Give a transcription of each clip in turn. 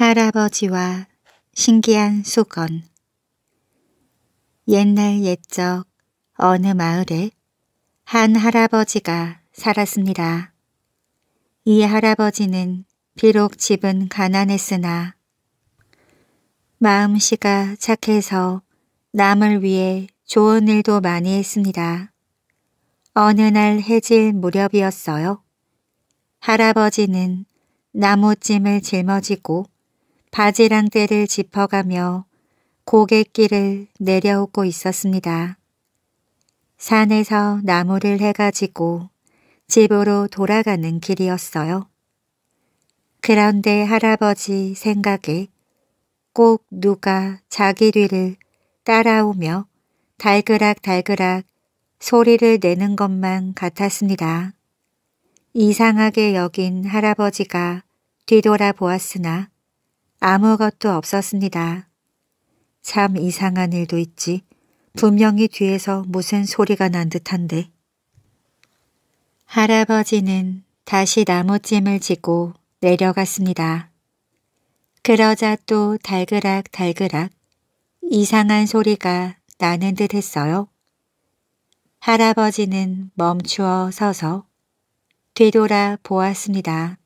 할아버지와 신기한 소건 옛날 옛적 어느 마을에 한 할아버지가 살았습니다. 이 할아버지는 비록 집은 가난했으나 마음씨가 착해서 남을 위해 좋은 일도 많이 했습니다. 어느 날 해질 무렵이었어요. 할아버지는 나무찜을 짊어지고 바지랑대를 짚어가며 고갯길을 내려오고 있었습니다. 산에서 나무를 해가지고 집으로 돌아가는 길이었어요. 그런데 할아버지 생각에 꼭 누가 자기 뒤를 따라오며 달그락달그락 소리를 내는 것만 같았습니다. 이상하게 여긴 할아버지가 뒤돌아보았으나 아무것도 없었습니다. 참 이상한 일도 있지. 분명히 뒤에서 무슨 소리가 난 듯한데. 할아버지는 다시 나무찜을 지고 내려갔습니다. 그러자 또 달그락 달그락 이상한 소리가 나는 듯 했어요. 할아버지는 멈추어 서서 뒤돌아 보았습니다.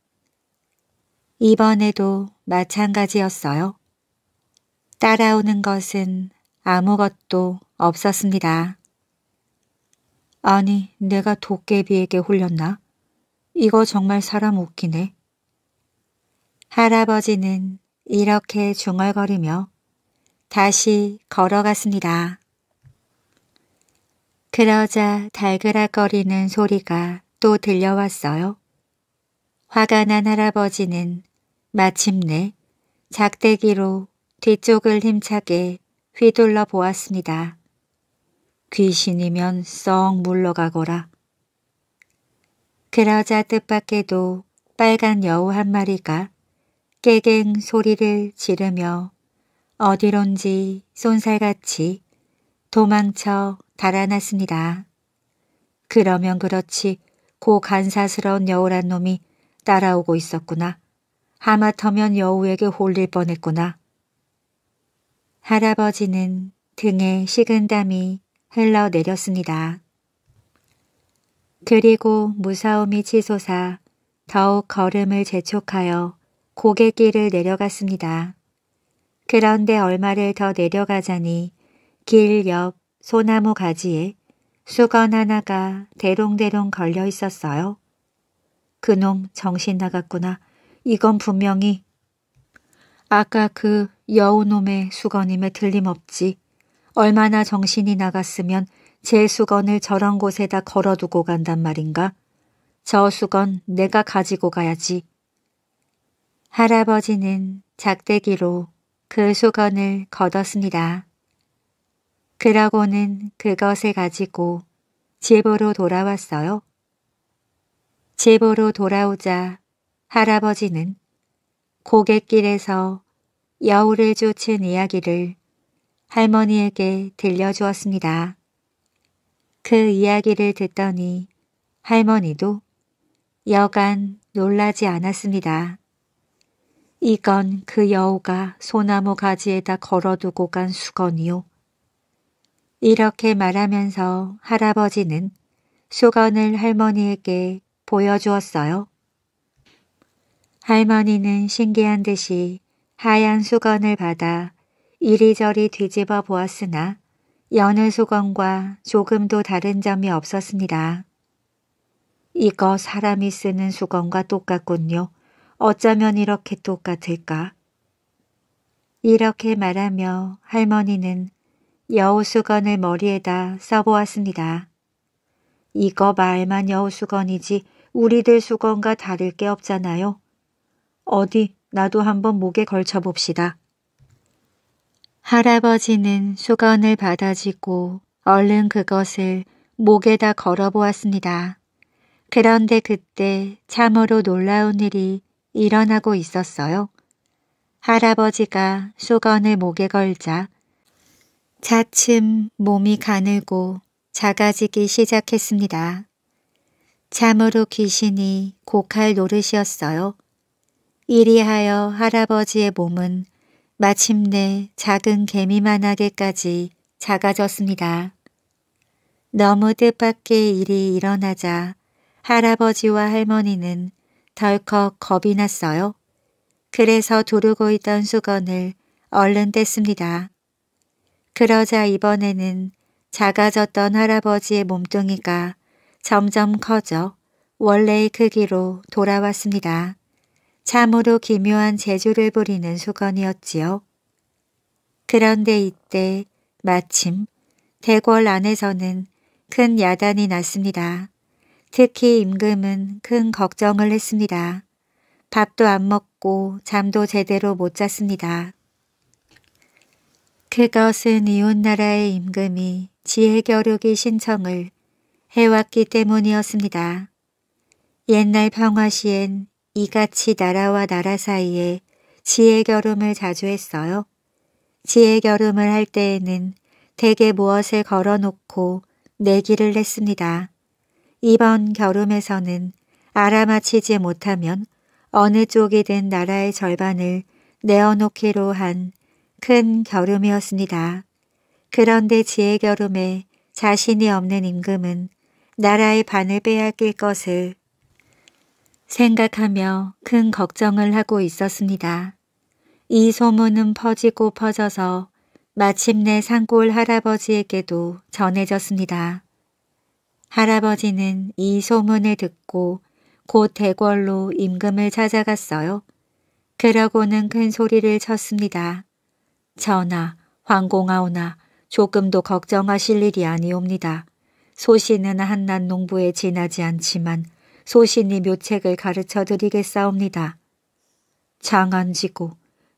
이번에도 마찬가지였어요. 따라오는 것은 아무것도 없었습니다. 아니, 내가 도깨비에게 홀렸나? 이거 정말 사람 웃기네. 할아버지는 이렇게 중얼거리며 다시 걸어갔습니다. 그러자 달그락거리는 소리가 또 들려왔어요. 화가 난 할아버지는 마침내 작대기로 뒤쪽을 힘차게 휘둘러 보았습니다. 귀신이면 썩 물러가거라. 그러자 뜻밖에도 빨간 여우 한 마리가 깨갱 소리를 지르며 어디론지 쏜살같이 도망쳐 달아났습니다. 그러면 그렇지 고 간사스러운 여우란 놈이 따라오고 있었구나. 하마터면 여우에게 홀릴 뻔했구나. 할아버지는 등에 식은 땀이 흘러내렸습니다. 그리고 무사움이 치솟아 더욱 걸음을 재촉하여 고갯길을 내려갔습니다. 그런데 얼마를 더 내려가자니 길 옆 소나무 가지에 수건 하나가 대롱대롱 걸려 있었어요. 그놈 정신 나갔구나. 이건 분명히 아까 그 여우놈의 수건임에 들림없지. 얼마나 정신이 나갔으면 제 수건을 저런 곳에다 걸어두고 간단 말인가. 저 수건 내가 가지고 가야지. 할아버지는 작대기로 그 수건을 걷었습니다. 그러고는 그것을 가지고 집으로 돌아왔어요. 집으로 돌아오자 할아버지는 고갯길에서 여우를 쫓은 이야기를 할머니에게 들려주었습니다. 그 이야기를 듣더니 할머니도 여간 놀라지 않았습니다. 이건 그 여우가 소나무 가지에다 걸어두고 간 수건이요. 이렇게 말하면서 할아버지는 수건을 할머니에게 보여주었어요. 할머니는 신기한 듯이 하얀 수건을 받아 이리저리 뒤집어 보았으나 여느 수건과 조금도 다른 점이 없었습니다. 이거 사람이 쓰는 수건과 똑같군요. 어쩌면 이렇게 똑같을까? 이렇게 말하며 할머니는 여우수건을 머리에다 써보았습니다. 이거 말만 여우수건이지 우리들 수건과 다를 게 없잖아요. 어디 나도 한번 목에 걸쳐봅시다. 할아버지는 수건을 받아지고 얼른 그것을 목에다 걸어보았습니다. 그런데 그때 참으로 놀라운 일이 일어나고 있었어요. 할아버지가 수건을 목에 걸자 차츰 몸이 가늘고 작아지기 시작했습니다. 참으로 귀신이 곡할 노릇이었어요. 이리하여 할아버지의 몸은 마침내 작은 개미만하게까지 작아졌습니다. 너무 뜻밖의 일이 일어나자 할아버지와 할머니는 덜컥 겁이 났어요. 그래서 두르고 있던 수건을 얼른 뗐습니다. 그러자 이번에는 작아졌던 할아버지의 몸뚱이가 점점 커져 원래의 크기로 돌아왔습니다. 참으로 기묘한 재주를 부리는 수건이었지요. 그런데 이때 마침 대궐 안에서는 큰 야단이 났습니다. 특히 임금은 큰 걱정을 했습니다. 밥도 안 먹고 잠도 제대로 못 잤습니다. 그것은 이웃나라의 임금이 지혜겨루기 신청을 해왔기 때문이었습니다. 옛날 평화시엔 이같이 나라와 나라 사이에 지혜 결음을 자주 했어요. 지혜 결음을 할 때에는 대개 무엇을 걸어놓고 내기를 했습니다. 이번 결음에서는 알아맞히지 못하면 어느 쪽이든 나라의 절반을 내어놓기로 한 큰 결음이었습니다. 그런데 지혜 결음에 자신이 없는 임금은 나라의 반을 빼앗길 것을 생각하며 큰 걱정을 하고 있었습니다. 이 소문은 퍼지고 퍼져서 마침내 산골 할아버지에게도 전해졌습니다. 할아버지는 이 소문을 듣고 곧 대궐로 임금을 찾아갔어요. 그러고는 큰 소리를 쳤습니다. 전하, 황공하오나 조금도 걱정하실 일이 아니옵니다. 소신은 한낱 농부에 지나지 않지만 소신이 묘책을 가르쳐 드리겠사옵니다. 장안지고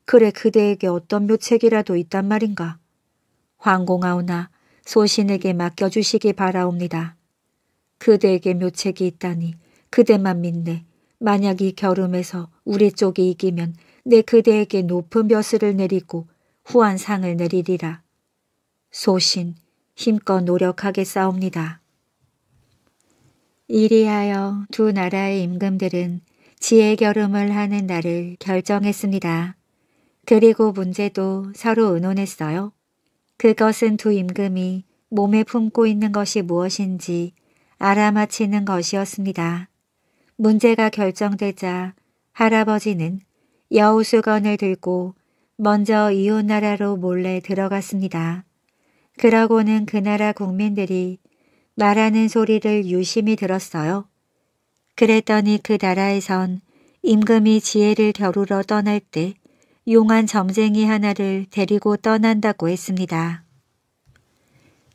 그래 그대에게 어떤 묘책이라도 있단 말인가. 황공하오나 소신에게 맡겨주시기 바라옵니다. 그대에게 묘책이 있다니 그대만 믿네. 만약 이겨름에서 우리 쪽이 이기면 내 그대에게 높은 벼슬을 내리고 후한 상을 내리리라. 소신 힘껏 노력하게 싸웁니다. 이리하여 두 나라의 임금들은 지혜 결음을 하는 날을 결정했습니다. 그리고 문제도 서로 의논했어요. 그것은 두 임금이 몸에 품고 있는 것이 무엇인지 알아맞히는 것이었습니다. 문제가 결정되자 할아버지는 여우수건을 들고 먼저 이웃 나라로 몰래 들어갔습니다. 그러고는 그 나라 국민들이 말하는 소리를 유심히 들었어요. 그랬더니 그 나라에선 임금이 지혜를 겨루러 떠날 때 용한 점쟁이 하나를 데리고 떠난다고 했습니다.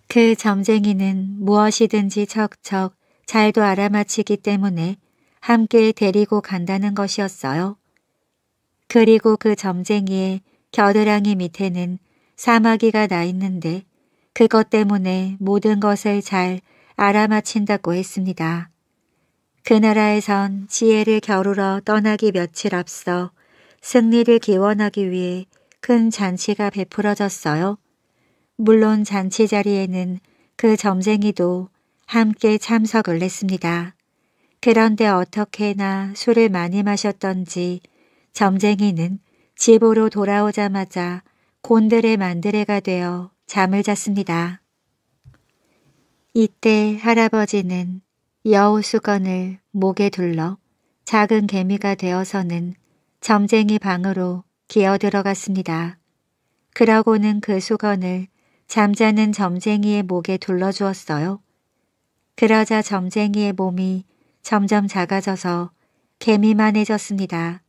그 점쟁이는 무엇이든지 척척 잘도 알아맞히기 때문에 함께 데리고 간다는 것이었어요. 그리고 그 점쟁이의 겨드랑이 밑에는 사마귀가 나 있는데 그것 때문에 모든 것을 잘 알아맞힌다고 했습니다. 그 나라에선 지혜를 겨루러 떠나기 며칠 앞서 승리를 기원하기 위해 큰 잔치가 베풀어졌어요. 물론 잔치 자리에는 그 점쟁이도 함께 참석을 했습니다. 그런데 어떻게나 술을 많이 마셨던지 점쟁이는 집으로 돌아오자마자 곤드레 만드레가 되어 잠을 잤습니다. 이때 할아버지는 여우수건을 목에 둘러 작은 개미가 되어서는 점쟁이 방으로 기어 들어갔습니다. 그러고는 그 수건을 잠자는 점쟁이의 목에 둘러주었어요. 그러자 점쟁이의 몸이 점점 작아져서 개미만해졌습니다.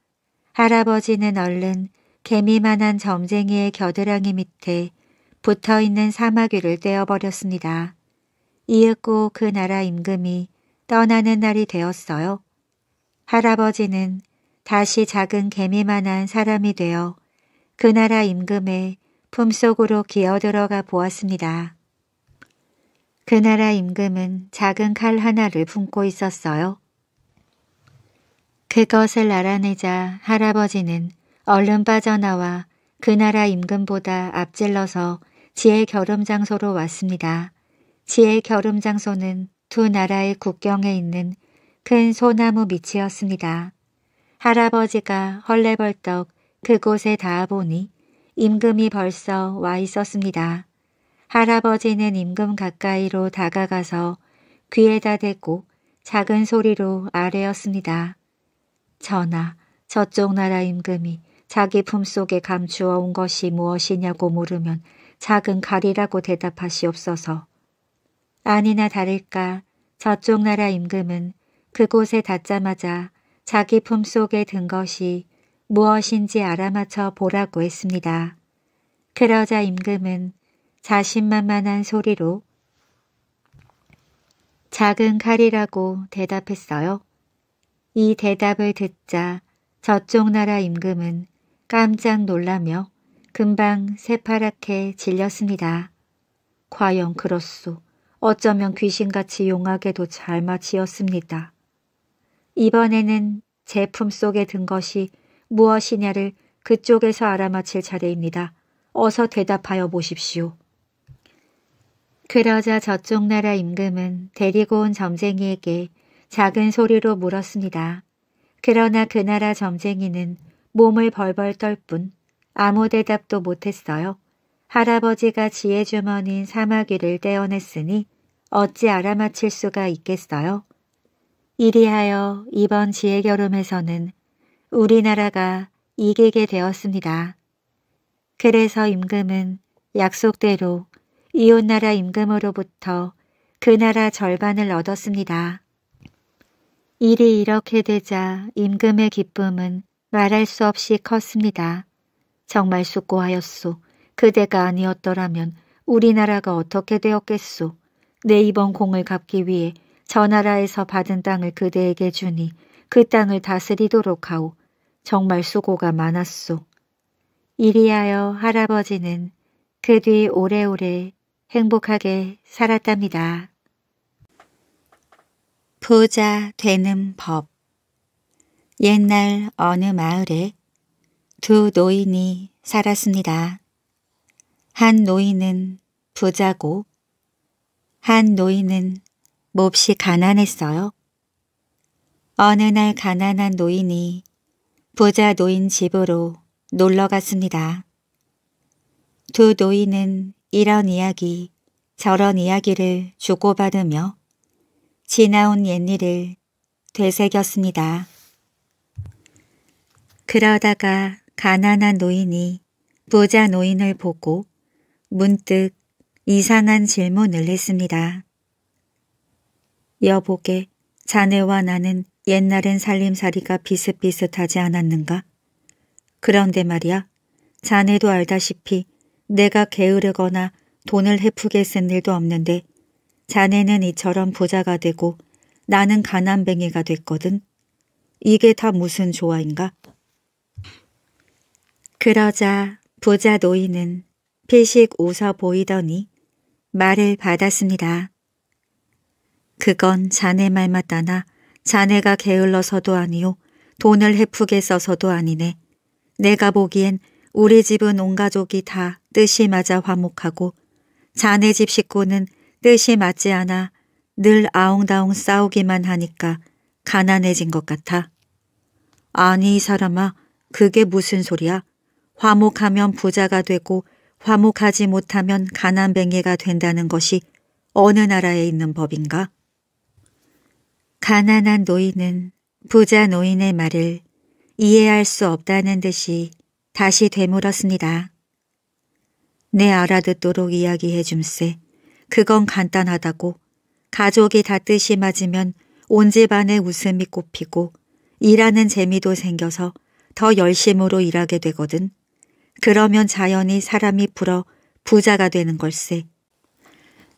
할아버지는 얼른 개미만한 점쟁이의 겨드랑이 밑에 붙어있는 사마귀를 떼어버렸습니다. 이윽고 그 나라 임금이 떠나는 날이 되었어요. 할아버지는 다시 작은 개미만한 사람이 되어 그 나라 임금의 품속으로 기어들어가 보았습니다. 그 나라 임금은 작은 칼 하나를 품고 있었어요. 그것을 알아내자 할아버지는 얼른 빠져나와 그 나라 임금보다 앞질러서 지의 결혼 장소로 왔습니다. 지의 결혼 장소는 두 나라의 국경에 있는 큰 소나무 밑이었습니다. 할아버지가 헐레벌떡 그곳에 닿아보니 임금이 벌써 와 있었습니다. 할아버지는 임금 가까이로 다가가서 귀에다 대고 작은 소리로 아뢰었습니다. 전하, 저쪽 나라 임금이 자기 품속에 감추어 온 것이 무엇이냐고 물으면 작은 가리라고 대답하시옵소서. 아니나 다를까 저쪽 나라 임금은 그곳에 닿자마자 자기 품속에 든 것이 무엇인지 알아맞혀 보라고 했습니다. 그러자 임금은 자신만만한 소리로 작은 칼이라고 대답했어요. 이 대답을 듣자 저쪽 나라 임금은 깜짝 놀라며 금방 새파랗게 질렸습니다. 과연 그렇소. 어쩌면 귀신같이 용하게도 잘 마치었습니다. 이번에는 제품 속에 든 것이 무엇이냐를 그쪽에서 알아맞힐 차례입니다. 어서 대답하여 보십시오. 그러자 저쪽 나라 임금은 데리고 온 점쟁이에게 작은 소리로 물었습니다. 그러나 그 나라 점쟁이는 몸을 벌벌 떨 뿐 아무 대답도 못했어요. 할아버지가 지혜주머니인 사마귀를 떼어냈으니 어찌 알아맞힐 수가 있겠어요? 이리하여 이번 지혜결움에서는 우리나라가 이기게 되었습니다. 그래서 임금은 약속대로 이웃나라 임금으로부터 그 나라 절반을 얻었습니다. 일이 이렇게 되자 임금의 기쁨은 말할 수 없이 컸습니다. 정말 수고하였소. 그대가 아니었더라면 우리나라가 어떻게 되었겠소. 내이번 공을 갚기 위해 전나라에서 받은 땅을 그대에게 주니 그 땅을 다스리도록 하오. 정말 수고가 많았소. 이리하여 할아버지는 그 뒤 오래오래 행복하게 살았답니다. 부자 되는 법 옛날 어느 마을에 두 노인이 살았습니다. 한 노인은 부자고 한 노인은 몹시 가난했어요. 어느 날 가난한 노인이 부자 노인 집으로 놀러 갔습니다. 두 노인은 이런 이야기, 저런 이야기를 주고받으며 지나온 옛일을 되새겼습니다. 그러다가 가난한 노인이 부자 노인을 보고 문득 이상한 질문을 했습니다. 여보게 자네와 나는 옛날엔 살림살이가 비슷비슷하지 않았는가? 그런데 말이야 자네도 알다시피 내가 게으르거나 돈을 헤프게 쓴 일도 없는데 자네는 이처럼 부자가 되고 나는 가난뱅이가 됐거든. 이게 다 무슨 조화인가? 그러자 부자 노인은 피식 웃어 보이더니 말을 받았습니다. 그건 자네 말 맞다나 자네가 게을러서도 아니요 돈을 헤프게 써서도 아니네. 내가 보기엔 우리 집은 온 가족이 다 뜻이 맞아 화목하고 자네 집 식구는 뜻이 맞지 않아 늘 아웅다웅 싸우기만 하니까 가난해진 것 같아. 아니 이 사람아 그게 무슨 소리야. 화목하면 부자가 되고 화목하지 못하면 가난뱅이가 된다는 것이 어느 나라에 있는 법인가? 가난한 노인은 부자 노인의 말을 이해할 수 없다는 듯이 다시 되물었습니다. 내 알아듣도록 이야기해 줌세. 그건 간단하다고. 가족이 다 뜻이 맞으면 온집안에 웃음이 꼽히고 일하는 재미도 생겨서 더 열심으로 일하게 되거든. 그러면 자연히 사람이 불어 부자가 되는 걸세.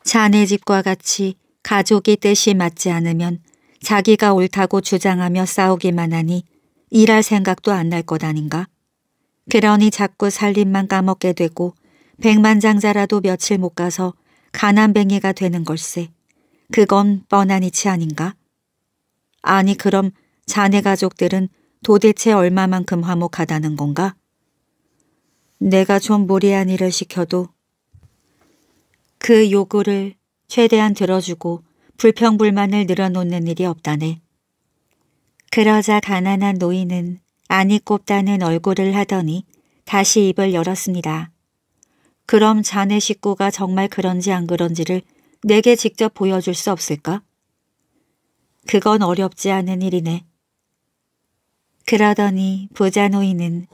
자네 집과 같이 가족이 뜻이 맞지 않으면 자기가 옳다고 주장하며 싸우기만 하니 일할 생각도 안 날 것 아닌가? 그러니 자꾸 살림만 까먹게 되고 백만장자라도 며칠 못 가서 가난뱅이가 되는 걸세. 그건 뻔한 이치 아닌가? 아니 그럼 자네 가족들은 도대체 얼마만큼 화목하다는 건가? 내가 좀 무리한 일을 시켜도 그 요구를 최대한 들어주고 불평불만을 늘어놓는 일이 없다네. 그러자 가난한 노인은 안이 꼽다는 얼굴을 하더니 다시 입을 열었습니다. 그럼 자네 식구가 정말 그런지 안 그런지를 내게 직접 보여줄 수 없을까? 그건 어렵지 않은 일이네. 그러더니 부자 노인은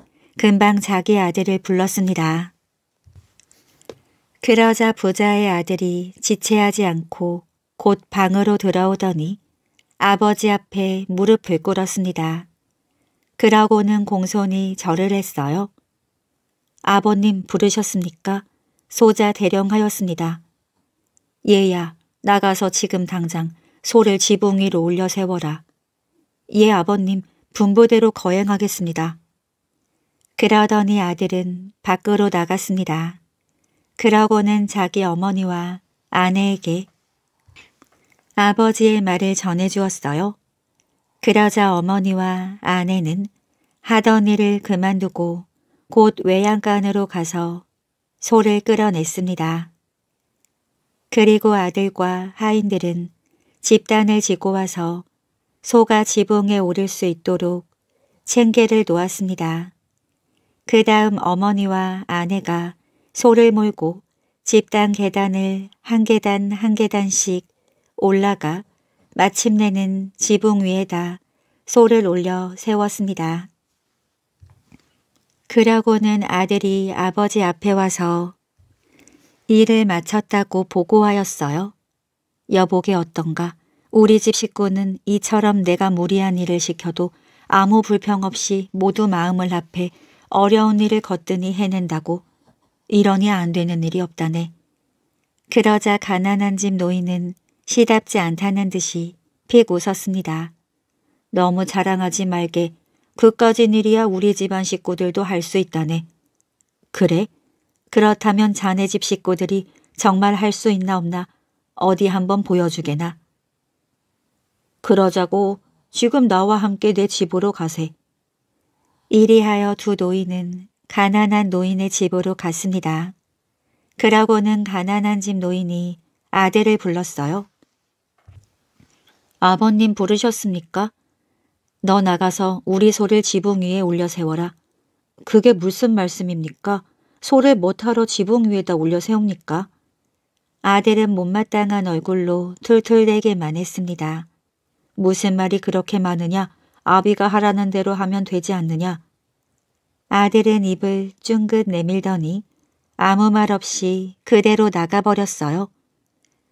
금방 자기 아들을 불렀습니다. 그러자 부자의 아들이 지체하지 않고 곧 방으로 들어오더니 아버지 앞에 무릎을 꿇었습니다. 그러고는 공손히 절을 했어요. 아버님 부르셨습니까? 소자 대령하였습니다. 얘야, 나가서 지금 당장 소를 지붕 위로 올려 세워라. 예, 아버님, 분부대로 거행하겠습니다. 그러더니 아들은 밖으로 나갔습니다. 그러고는 자기 어머니와 아내에게 아버지의 말을 전해주었어요. 그러자 어머니와 아내는 하던 일을 그만두고 곧 외양간으로 가서 소를 끌어냈습니다. 그리고 아들과 하인들은 집단을 짓고 와서 소가 지붕에 오를 수 있도록 챙개를 놓았습니다. 그 다음 어머니와 아내가 소를 몰고 집단 계단을 한 계단 한 계단씩 올라가 마침내는 지붕 위에다 소를 올려 세웠습니다. 그러고는 아들이 아버지 앞에 와서 일을 마쳤다고 보고하였어요. 여보게 어떤가? 우리 집 식구는 이처럼 내가 무리한 일을 시켜도 아무 불평 없이 모두 마음을 합해 어려운 일을 거뜬히 해낸다고 이러니 안 되는 일이 없다네. 그러자 가난한 집 노인은 시답지 않다는 듯이 픽 웃었습니다. 너무 자랑하지 말게 그까진 일이야 우리 집안 식구들도 할 수 있다네. 그래? 그렇다면 자네 집 식구들이 정말 할 수 있나 없나 어디 한번 보여주게나. 그러자고 지금 나와 함께 내 집으로 가세. 이리하여 두 노인은 가난한 노인의 집으로 갔습니다. 그러고는 가난한 집 노인이 아들을 불렀어요. 아버님 부르셨습니까? 너 나가서 우리 소를 지붕 위에 올려 세워라. 그게 무슨 말씀입니까? 소를 못하러 지붕 위에다 올려 세웁니까? 아들은 못마땅한 얼굴로 툴툴대게만 했습니다. 무슨 말이 그렇게 많으냐? 아비가 하라는 대로 하면 되지 않느냐. 아들은 입을 쭝긋 내밀더니 아무 말 없이 그대로 나가버렸어요.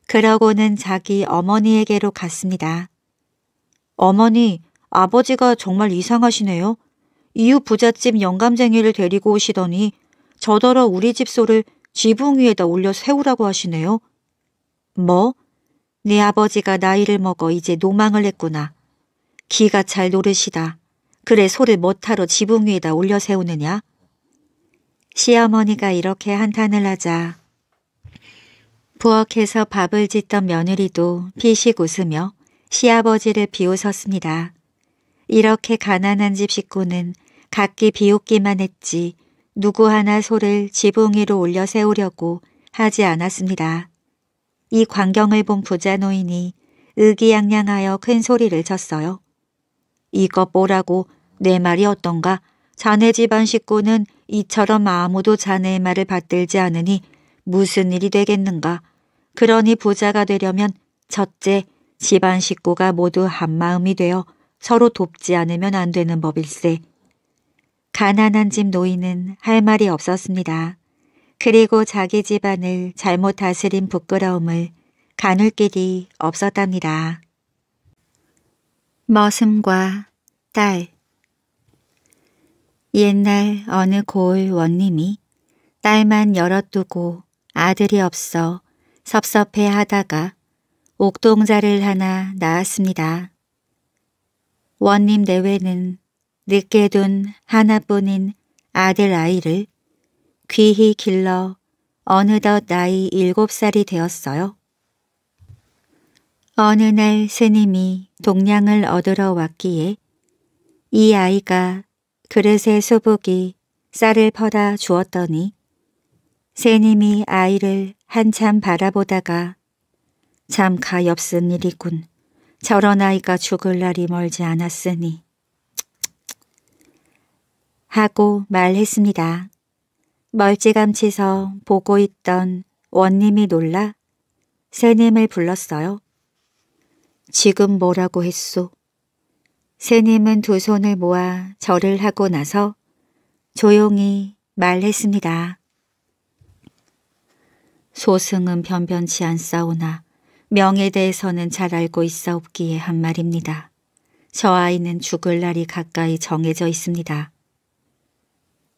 그러고는 자기 어머니에게로 갔습니다. 어머니, 아버지가 정말 이상하시네요. 이웃 부잣집 영감쟁이를 데리고 오시더니 저더러 우리 집 소를 지붕 위에다 올려 세우라고 하시네요. 뭐? 네 아버지가 나이를 먹어 이제 노망을 했구나. 기가 잘 노르시다. 그래 소를 못하러 지붕 위에다 올려 세우느냐? 시어머니가 이렇게 한탄을 하자 부엌에서 밥을 짓던 며느리도 피식 웃으며 시아버지를 비웃었습니다. 이렇게 가난한 집 식구는 각기 비웃기만 했지 누구 하나 소를 지붕 위로 올려 세우려고 하지 않았습니다. 이 광경을 본 부자 노인이 의기양양하여 큰 소리를 쳤어요. 이거 뭐라고 내 말이 어떤가? 자네 집안 식구는 이처럼 아무도 자네의 말을 받들지 않으니 무슨 일이 되겠는가? 그러니 부자가 되려면 첫째 집안 식구가 모두 한마음이 되어 서로 돕지 않으면 안 되는 법일세. 가난한 집 노인은 할 말이 없었습니다. 그리고 자기 집안을 잘못 다스린 부끄러움을 가눌 길이 없었답니다. 머슴과 딸 옛날 어느 고을 원님이 딸만 열어두고 아들이 없어 섭섭해 하다가 옥동자를 하나 낳았습니다. 원님 내외는 늦게 둔 하나뿐인 아들 아이를 귀히 길러 어느덧 나이 일곱 살이 되었어요. 어느 날 스님이 동량을 얻으러 왔기에 이 아이가 그릇에 소복이 쌀을 퍼다 주었더니 스님이 아이를 한참 바라보다가 참 가엾은 일이군. 저런 아이가 죽을 날이 멀지 않았으니. 하고 말했습니다. 멀찌감치서 보고 있던 원님이 놀라 새님을 불렀어요. 지금 뭐라고 했소? 새님은 두 손을 모아 절을 하고 나서 조용히 말했습니다. 소승은 변변치 않사오나 명에 대해서는 잘 알고 있사옵기에 한 말입니다. 저 아이는 죽을 날이 가까이 정해져 있습니다.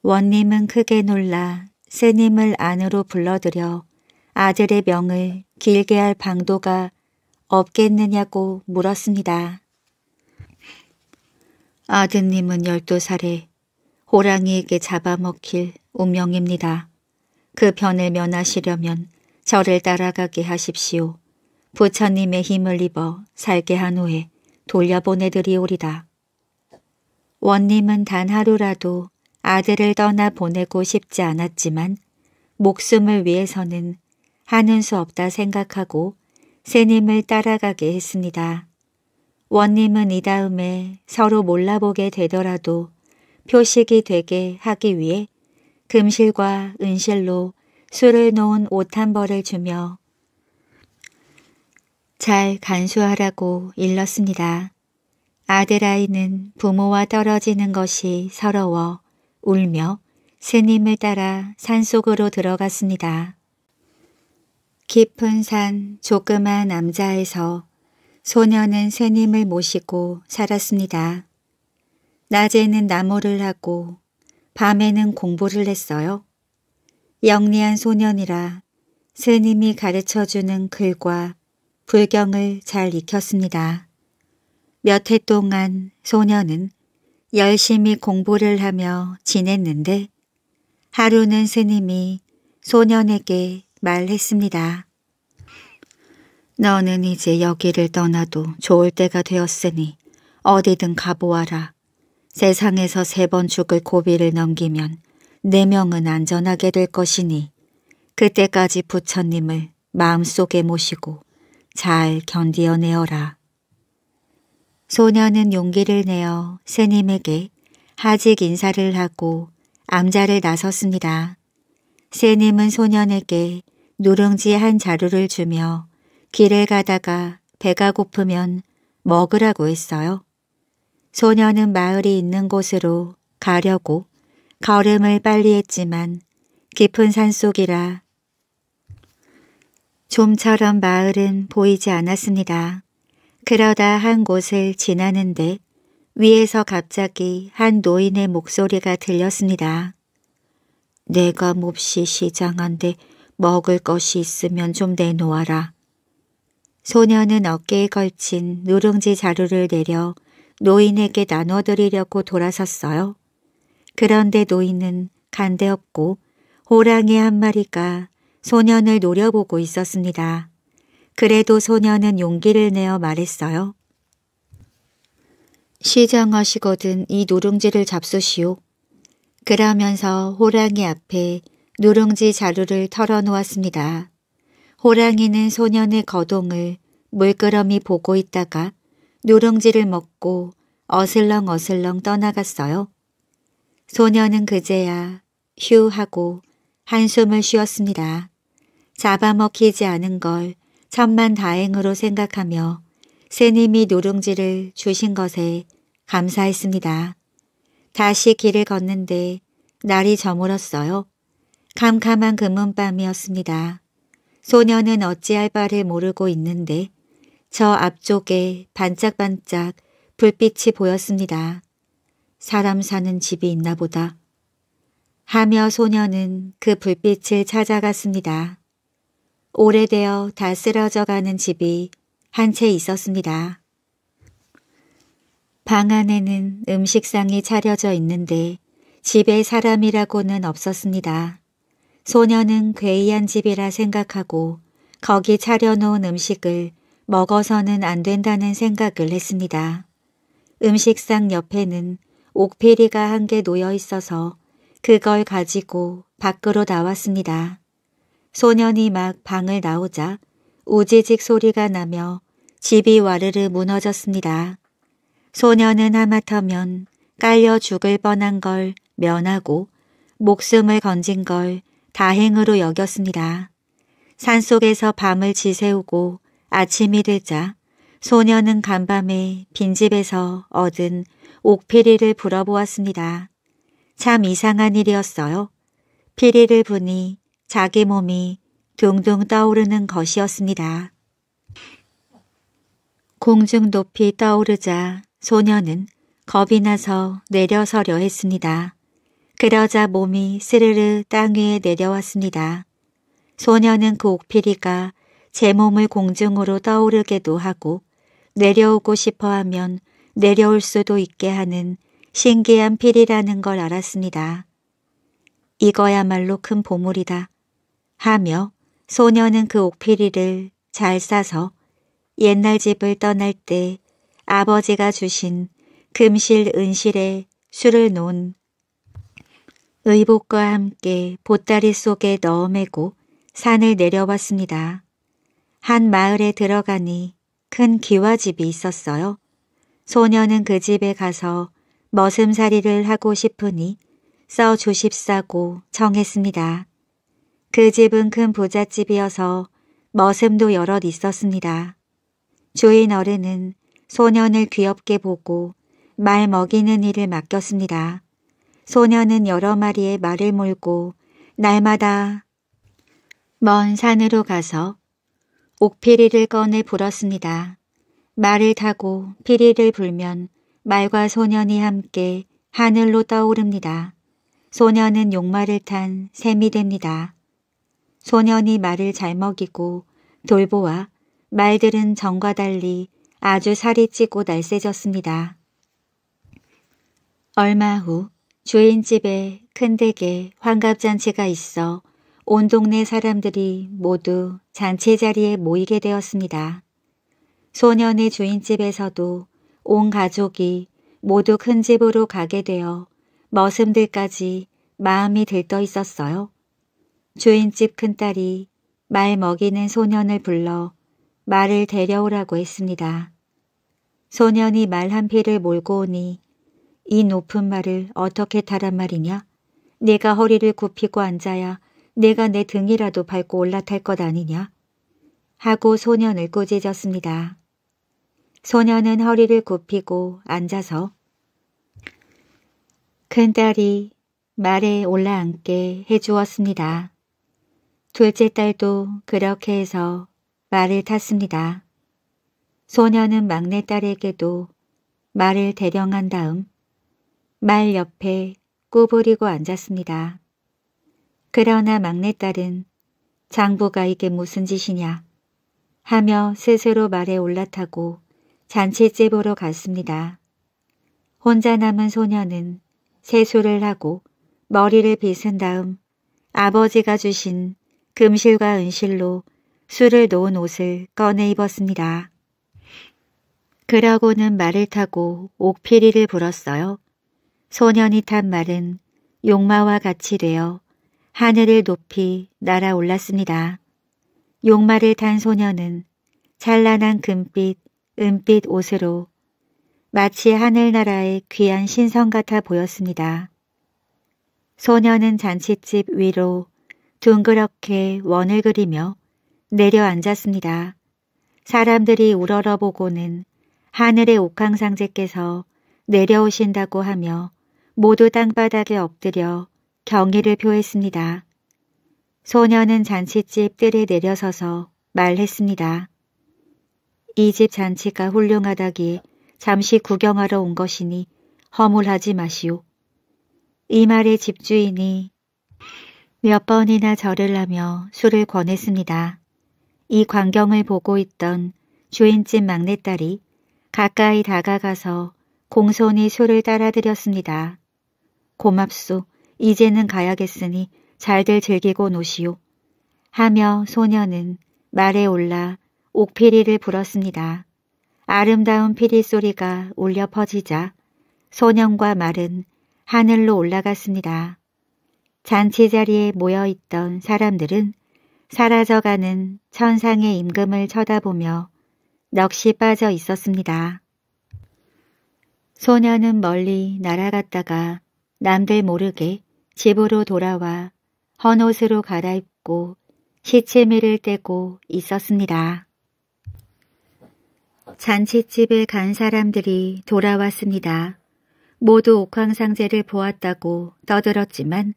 원님은 크게 놀라 새님을 안으로 불러들여 아들의 명을 길게 할 방도가 없겠느냐고 물었습니다. 아드님은 12살에 호랑이에게 잡아먹힐 운명입니다. 그 변을 면하시려면 저를 따라가게 하십시오. 부처님의 힘을 입어 살게 한 후에 돌려보내드리오리다. 원님은 단 하루라도 아들을 떠나 보내고 싶지 않았지만 목숨을 위해서는 하는 수 없다 생각하고 스님을 따라가게 했습니다. 원님은 이 다음에 서로 몰라보게 되더라도 표식이 되게 하기 위해 금실과 은실로 술을 놓은 옷 한 벌을 주며 잘 간수하라고 일렀습니다. 아들아이는 부모와 떨어지는 것이 서러워 울며 스님을 따라 산속으로 들어갔습니다. 깊은 산 조그만 남자에서 소녀는 스님을 모시고 살았습니다. 낮에는 나무를 하고 밤에는 공부를 했어요. 영리한 소년이라 스님이 가르쳐주는 글과 불경을 잘 익혔습니다. 몇 해 동안 소년은 열심히 공부를 하며 지냈는데 하루는 스님이 소년에게 말했습니다. 너는 이제 여기를 떠나도 좋을 때가 되었으니 어디든 가보아라. 세상에서 세 번 죽을 고비를 넘기면 네 명은 안전하게 될 것이니 그때까지 부처님을 마음속에 모시고 잘 견디어내어라. 소녀는 용기를 내어 스님에게 하직 인사를 하고 암자를 나섰습니다. 스님은 소년에게 누룽지 한 자루를 주며 길을 가다가 배가 고프면 먹으라고 했어요. 소녀는 마을이 있는 곳으로 가려고 걸음을 빨리 했지만 깊은 산속이라 좀처럼 마을은 보이지 않았습니다. 그러다 한 곳을 지나는데 위에서 갑자기 한 노인의 목소리가 들렸습니다. 내가 몹시 시장한데 먹을 것이 있으면 좀 내놓아라. 소녀는 어깨에 걸친 누룽지 자루를 내려 노인에게 나눠드리려고 돌아섰어요. 그런데 노인은 간대없고 호랑이 한 마리가 소년을 노려보고 있었습니다. 그래도 소년은 용기를 내어 말했어요. 시장하시거든 이 노룽지를 잡수시오. 그러면서 호랑이 앞에 누룽지 자루를 털어놓았습니다. 호랑이는 소년의 거동을 물끄러미 보고 있다가 누룽지를 먹고 어슬렁어슬렁 떠나갔어요. 소년은 그제야 휴 하고 한숨을 쉬었습니다. 잡아먹히지 않은 걸 천만 다행으로 생각하며 새님이 누룽지를 주신 것에 감사했습니다. 다시 길을 걷는데 날이 저물었어요. 캄캄한 금은밤이었습니다. 소녀는 어찌할 바를 모르고 있는데 저 앞쪽에 반짝반짝 불빛이 보였습니다. 사람 사는 집이 있나 보다. 하며 소녀는 그 불빛을 찾아갔습니다. 오래되어 다 쓰러져가는 집이 한 채 있었습니다. 방 안에는 음식상이 차려져 있는데 집에 사람이라고는 없었습니다. 소녀는 괴이한 집이라 생각하고 거기 차려놓은 음식을 먹어서는 안 된다는 생각을 했습니다. 음식상 옆에는 옥필이가 한 개 놓여 있어서 그걸 가지고 밖으로 나왔습니다. 소년이 막 방을 나오자 우지직 소리가 나며 집이 와르르 무너졌습니다. 소년은 하마터면 깔려 죽을 뻔한 걸 면하고 목숨을 건진 걸 다행으로 여겼습니다. 산속에서 밤을 지새우고 아침이 되자 소녀는 간밤에 빈집에서 얻은 옥피리를 불어보았습니다. 참 이상한 일이었어요. 피리를 부니 자기 몸이 둥둥 떠오르는 것이었습니다. 공중 높이 떠오르자 소녀는 겁이 나서 내려서려 했습니다. 그러자 몸이 스르르 땅 위에 내려왔습니다. 소녀는 그 옥피리가 제 몸을 공중으로 떠오르게도 하고 내려오고 싶어 하면 내려올 수도 있게 하는 신기한 피리라는걸 알았습니다. 이거야말로 큰 보물이다. 하며 소녀는 그 옥피리를 잘 싸서 옛날 집을 떠날 때 아버지가 주신 금실 은실에 술을 놓은 의복과 함께 보따리 속에 넣어매고 산을 내려왔습니다. 한 마을에 들어가니 큰 기와집이 있었어요. 소녀는 그 집에 가서 머슴살이를 하고 싶으니 써 주십사고 정했습니다. 그 집은 큰 부잣집이어서 머슴도 여럿 있었습니다. 주인 어른은 소년을 귀엽게 보고 말 먹이는 일을 맡겼습니다. 소녀는 여러 마리의 말을 몰고 날마다 먼 산으로 가서 옥피리를 꺼내 불었습니다. 말을 타고 피리를 불면 말과 소년이 함께 하늘로 떠오릅니다. 소년은 용마를 탄 셈이 됩니다. 소년이 말을 잘 먹이고 돌보아 말들은 전과 달리 아주 살이 찌고 날쌔졌습니다. 얼마 후 주인집에 큰 댁에 환갑잔치가 있어 온 동네 사람들이 모두 잔치 자리에 모이게 되었습니다. 소년의 주인집에서도 온 가족이 모두 큰 집으로 가게 되어 머슴들까지 마음이 들떠 있었어요. 주인집 큰딸이 말 먹이는 소년을 불러 말을 데려오라고 했습니다. 소년이 말한 피를 몰고 오니 이 높은 말을 어떻게 달한 말이냐? 내가 허리를 굽히고 앉아야 내가 내 등이라도 밟고 올라탈 것 아니냐? 하고 소년을 꾸짖었습니다. 소년은 허리를 굽히고 앉아서 큰딸이 말에 올라앉게 해주었습니다. 둘째 딸도 그렇게 해서 말을 탔습니다. 소년은 막내딸에게도 말을 대령한 다음 말 옆에 꼬부리고 앉았습니다. 그러나 막내딸은 장부가 이게 무슨 짓이냐 하며 스스로 말에 올라타고 잔치집 보러 갔습니다. 혼자 남은 소녀는 세수를 하고 머리를 빗은 다음 아버지가 주신 금실과 은실로 술을 놓은 옷을 꺼내 입었습니다. 그러고는 말을 타고 옥피리를 불었어요. 소년이 탄 말은 용마와 같이 되어 하늘을 높이 날아올랐습니다. 용마를 탄 소년은 찬란한 금빛, 은빛 옷으로 마치 하늘나라의 귀한 신성 같아 보였습니다. 소년은잔칫집 위로 둥그렇게 원을 그리며 내려앉았습니다. 사람들이 우러러보고는 하늘의 옥황상제께서 내려오신다고 하며 모두 땅바닥에 엎드려 경의를 표했습니다. 소녀는 잔치집 뜰에 내려서서 말했습니다. 이 집 잔치가 훌륭하다기에 잠시 구경하러 온 것이니 허물하지 마시오. 이 말에 집주인이 몇 번이나 절을 하며 술을 권했습니다. 이 광경을 보고 있던 주인집 막내딸이 가까이 다가가서 공손히 술을 따라드렸습니다. 고맙소. 이제는 가야겠으니 잘들 즐기고 노시오. 하며 소녀는 말에 올라 옥피리를 불었습니다. 아름다운 피리 소리가 울려 퍼지자 소년과 말은 하늘로 올라갔습니다. 잔치 자리에 모여 있던 사람들은 사라져가는 천상의 임금을 쳐다보며 넋이 빠져 있었습니다. 소녀는 멀리 날아갔다가 남들 모르게 집으로 돌아와 헌옷으로 갈아입고 시체미를 떼고 있었습니다. 잔치집에 간 사람들이 돌아왔습니다. 모두 옥황상제를 보았다고 떠들었지만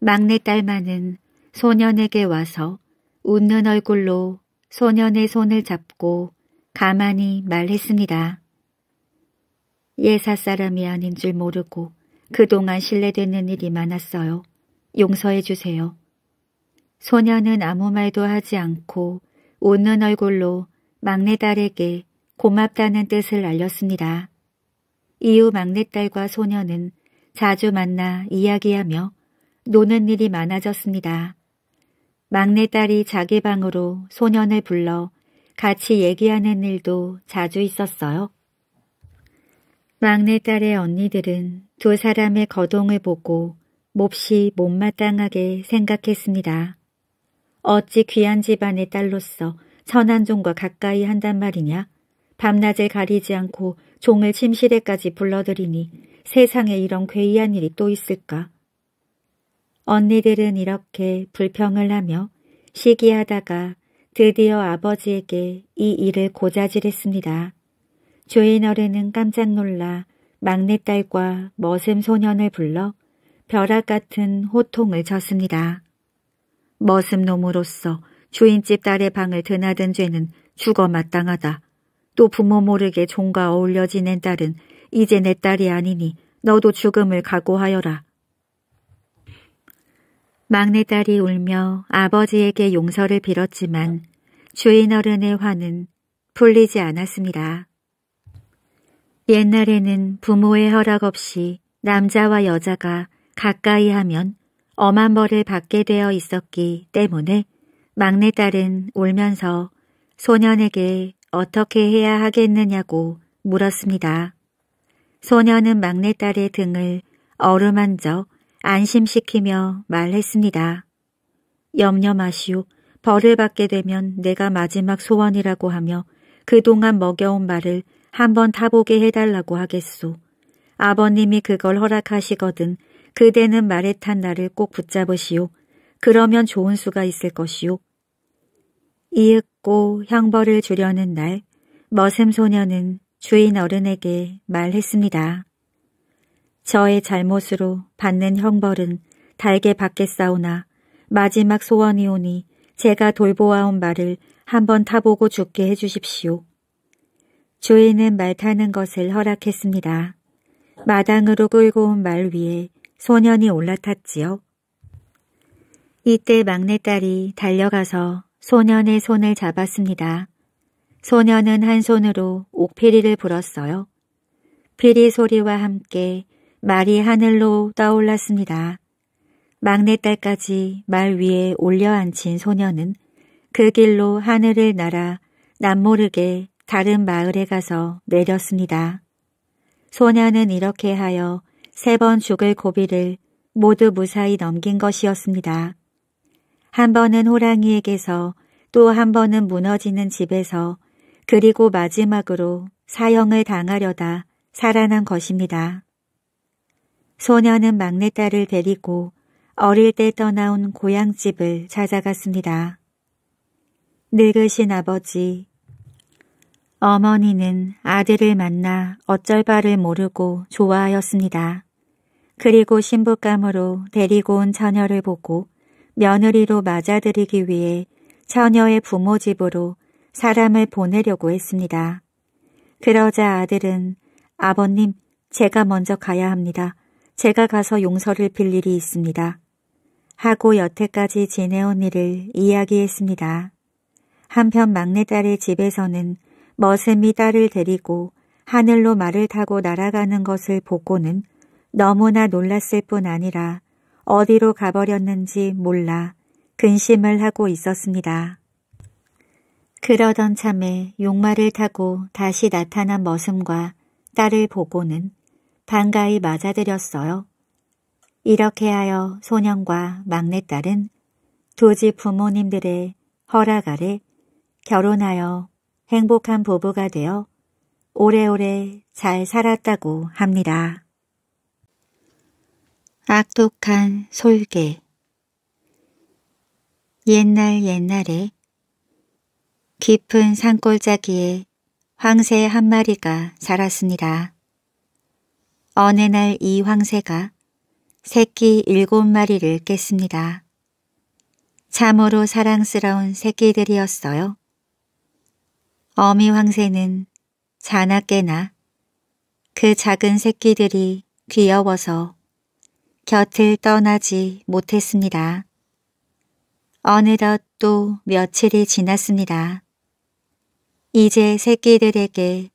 막내딸만은 소년에게 와서 웃는 얼굴로 소년의 손을 잡고 가만히 말했습니다. 예사 사람이 아닌 줄 모르고 그동안 실례되는 일이 많았어요. 용서해 주세요. 소녀는 아무 말도 하지 않고 웃는 얼굴로 막내딸에게 고맙다는 뜻을 알렸습니다. 이후 막내딸과 소녀는 자주 만나 이야기하며 노는 일이 많아졌습니다. 막내딸이 자기 방으로 소년을 불러 같이 얘기하는 일도 자주 있었어요. 막내딸의 언니들은 두 사람의 거동을 보고 몹시 못마땅하게 생각했습니다. 어찌 귀한 집안의 딸로서 선한종과 가까이 한단 말이냐? 밤낮을 가리지 않고 종을 침실에까지 불러들이니 세상에 이런 괴이한 일이 또 있을까? 언니들은 이렇게 불평을 하며 시기하다가 드디어 아버지에게 이 일을 고자질했습니다. 조인 어른은 깜짝 놀라 막내딸과 머슴 소년을 불러 벼락 같은 호통을 쳤습니다. 머슴 놈으로서 주인집 딸의 방을 드나든 죄는 죽어 마땅하다. 또 부모 모르게 종과 어울려 지낸 딸은 이제 내 딸이 아니니 너도 죽음을 각오하여라. 막내딸이 울며 아버지에게 용서를 빌었지만 주인 어른의 화는 풀리지 않았습니다. 옛날에는 부모의 허락 없이 남자와 여자가 가까이 하면 엄한 벌을 받게 되어 있었기 때문에 막내딸은 울면서 소년에게 어떻게 해야 하겠느냐고 물었습니다. 소년은 막내딸의 등을 어루만져 안심시키며 말했습니다. 염려 마시오. 벌을 받게 되면 내가 마지막 소원이라고 하며 그동안 먹여온 말을 한번 타보게 해달라고 하겠소. 아버님이 그걸 허락하시거든 그대는 말에 탄 나를 꼭 붙잡으시오. 그러면 좋은 수가 있을 것이오. 이윽고 형벌을 주려는 날 머슴 소녀는 주인 어른에게 말했습니다. 저의 잘못으로 받는 형벌은 달게 받게 싸우나 마지막 소원이오니 제가 돌보아온 말을 한번 타보고 죽게 해주십시오. 주인은 말 타는 것을 허락했습니다. 마당으로 끌고 온 말 위에 소년이 올라탔지요. 이때 막내딸이 달려가서 소년의 손을 잡았습니다. 소년은 한 손으로 옥피리를 불었어요. 피리 소리와 함께 말이 하늘로 떠올랐습니다. 막내딸까지 말 위에 올려앉힌 소년은 그 길로 하늘을 날아 남모르게 다른 마을에 가서 내렸습니다. 소녀는 이렇게 하여 세 번 죽을 고비를 모두 무사히 넘긴 것이었습니다. 한 번은 호랑이에게서 또 한 번은 무너지는 집에서 그리고 마지막으로 사형을 당하려다 살아난 것입니다. 소녀는 막내딸을 데리고 어릴 때 떠나온 고향집을 찾아갔습니다. 늙으신 아버지, 어머니는 아들을 만나 어쩔 바를 모르고 좋아하였습니다. 그리고 신부감으로 데리고 온 처녀를 보고 며느리로 맞아들이기 위해 처녀의 부모 집으로 사람을 보내려고 했습니다. 그러자 아들은 아버님, 제가 먼저 가야 합니다. 제가 가서 용서를 빌 일이 있습니다. 하고 여태까지 지내온 일을 이야기했습니다. 한편 막내딸의 집에서는 머슴이 딸을 데리고 하늘로 말을 타고 날아가는 것을 보고는 너무나 놀랐을 뿐 아니라 어디로 가버렸는지 몰라 근심을 하고 있었습니다. 그러던 참에 용마를 타고 다시 나타난 머슴과 딸을 보고는 반가이 맞아들였어요. 이렇게 하여 소년과 막내딸은 두 집 부모님들의 허락 아래 결혼하여 행복한 부부가 되어 오래오래 잘 살았다고 합니다. 악독한 솔개 옛날 옛날에 깊은 산골짜기에 황새 한 마리가 살았습니다. 어느 날 이 황새가 새끼 일곱 마리를 깼습니다. 참으로 사랑스러운 새끼들이었어요. 어미 황새는 자나 깨나 그 작은 새끼들이 귀여워서 곁을 떠나지 못했습니다. 어느덧 또 며칠이 지났습니다. 이제 새끼들에게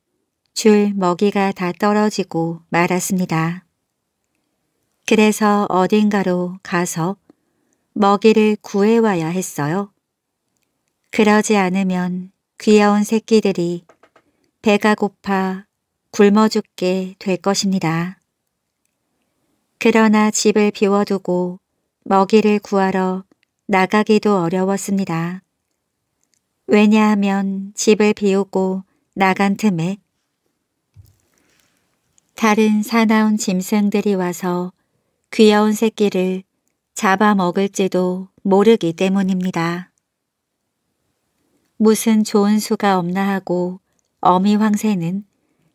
줄 먹이가 다 떨어지고 말았습니다. 그래서 어딘가로 가서 먹이를 구해와야 했어요. 그러지 않으면 귀여운 새끼들이 배가 고파 굶어 죽게 될 것입니다. 그러나 집을 비워두고 먹이를 구하러 나가기도 어려웠습니다. 왜냐하면 집을 비우고 나간 틈에 다른 사나운 짐승들이 와서 귀여운 새끼를 잡아먹을지도 모르기 때문입니다. 무슨 좋은 수가 없나 하고 어미 황새는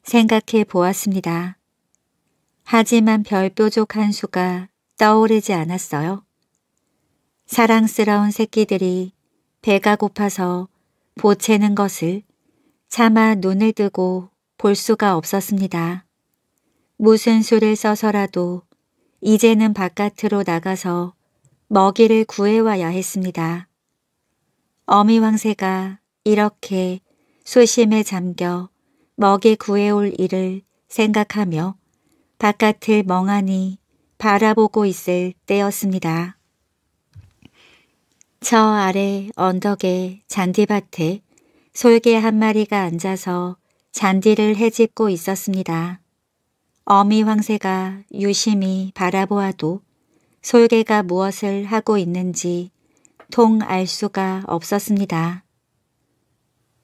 생각해 보았습니다. 하지만 별 뾰족한 수가 떠오르지 않았어요. 사랑스러운 새끼들이 배가 고파서 보채는 것을 차마 눈을 뜨고 볼 수가 없었습니다. 무슨 수를 써서라도 이제는 바깥으로 나가서 먹이를 구해와야 했습니다. 어미 왕새가 이렇게 수심에 잠겨 먹이 구해올 일을 생각하며 바깥을 멍하니 바라보고 있을 때였습니다. 저 아래 언덕의 잔디밭에 솔개 한 마리가 앉아서 잔디를 헤집고 있었습니다. 어미 황새가 유심히 바라보아도 솔개가 무엇을 하고 있는지 통알 수가 없었습니다.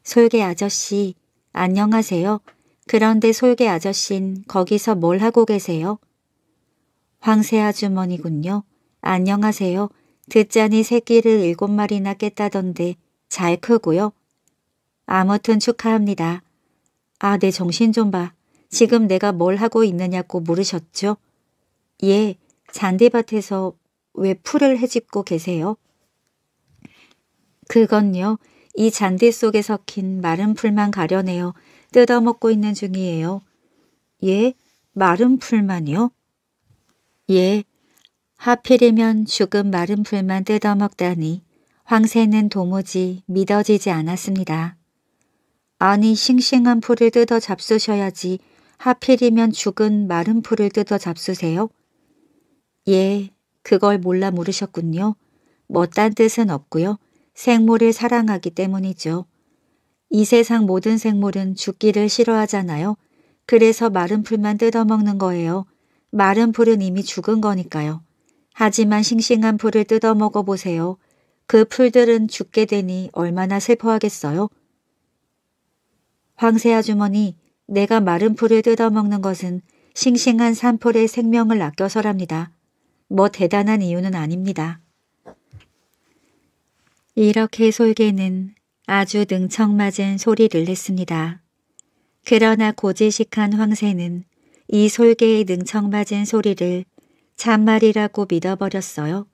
솔개 아저씨, 안녕하세요. 그런데 솔개 아저씨는 거기서 뭘 하고 계세요? 황새 아주머니군요. 안녕하세요. 듣자니 새끼를 일곱 마리나 깼다던데 잘 크고요. 아무튼 축하합니다. 아, 내 네, 정신 좀 봐. 지금 내가 뭘 하고 있느냐고 물으셨죠? 예, 잔디밭에서 왜 풀을 헤집고 계세요? 그건요. 이 잔디 속에 섞인 마른 풀만 가려내어 뜯어먹고 있는 중이에요. 예, 마른 풀만요? 예, 하필이면 죽은 마른 풀만 뜯어먹다니 황새는 도무지 믿어지지 않았습니다. 아니 싱싱한 풀을 뜯어 잡수셔야지 하필이면 죽은 마른 풀을 뜯어 잡수세요? 예, 그걸 몰라 모르셨군요. 멋단 뭐 뜻은 없고요. 생물을 사랑하기 때문이죠. 이 세상 모든 생물은 죽기를 싫어하잖아요. 그래서 마른 풀만 뜯어먹는 거예요. 마른 풀은 이미 죽은 거니까요. 하지만 싱싱한 풀을 뜯어먹어 보세요. 그 풀들은 죽게 되니 얼마나 슬퍼하겠어요? 황새 아주머니, 내가 마른 풀을 뜯어먹는 것은 싱싱한 산풀의 생명을 아껴서랍니다. 뭐 대단한 이유는 아닙니다. 이렇게 솔개는 아주 능청맞은 소리를 냈습니다. 그러나 고지식한 황새는 이 솔개의 능청맞은 소리를 잔말이라고 믿어버렸어요.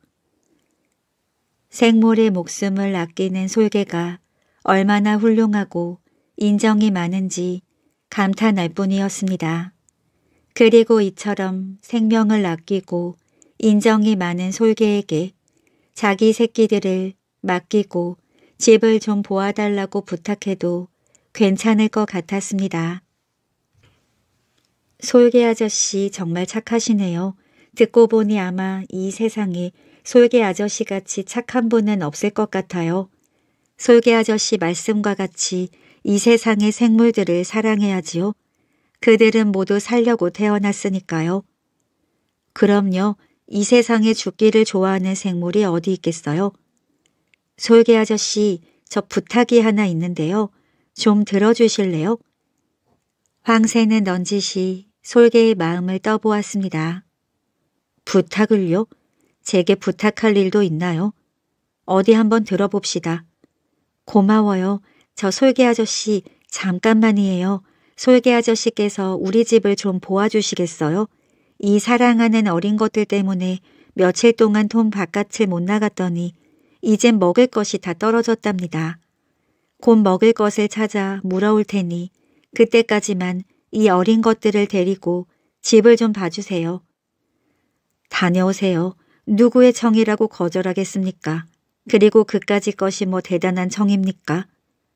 생물의 목숨을 아끼는 솔개가 얼마나 훌륭하고 인정이 많은지 감탄할 뿐이었습니다. 그리고 이처럼 생명을 아끼고 인정이 많은 솔개에게 자기 새끼들을 맡기고 집을 좀 보아달라고 부탁해도 괜찮을 것 같았습니다. 솔개 아저씨 정말 착하시네요. 듣고 보니 아마 이 세상에 솔개 아저씨같이 착한 분은 없을 것 같아요. 솔개 아저씨 말씀과 같이 이 세상의 생물들을 사랑해야지요. 그들은 모두 살려고 태어났으니까요. 그럼요. 이 세상에 죽기를 좋아하는 생물이 어디 있겠어요? 솔개 아저씨, 저 부탁이 하나 있는데요. 좀 들어주실래요? 황새는 넌지시 솔개의 마음을 떠보았습니다. 부탁을요? 제게 부탁할 일도 있나요? 어디 한번 들어봅시다. 고마워요. 저 솔개 아저씨 잠깐만이에요. 솔개 아저씨께서 우리 집을 좀 보아주시겠어요? 이 사랑하는 어린 것들 때문에 며칠 동안 돈 바깥을 못 나갔더니 이젠 먹을 것이 다 떨어졌답니다. 곧 먹을 것을 찾아 물어올 테니 그때까지만 이 어린 것들을 데리고 집을 좀 봐주세요. 다녀오세요. 누구의 청이라고 거절하겠습니까? 그리고 그까지 것이 뭐 대단한 청입니까?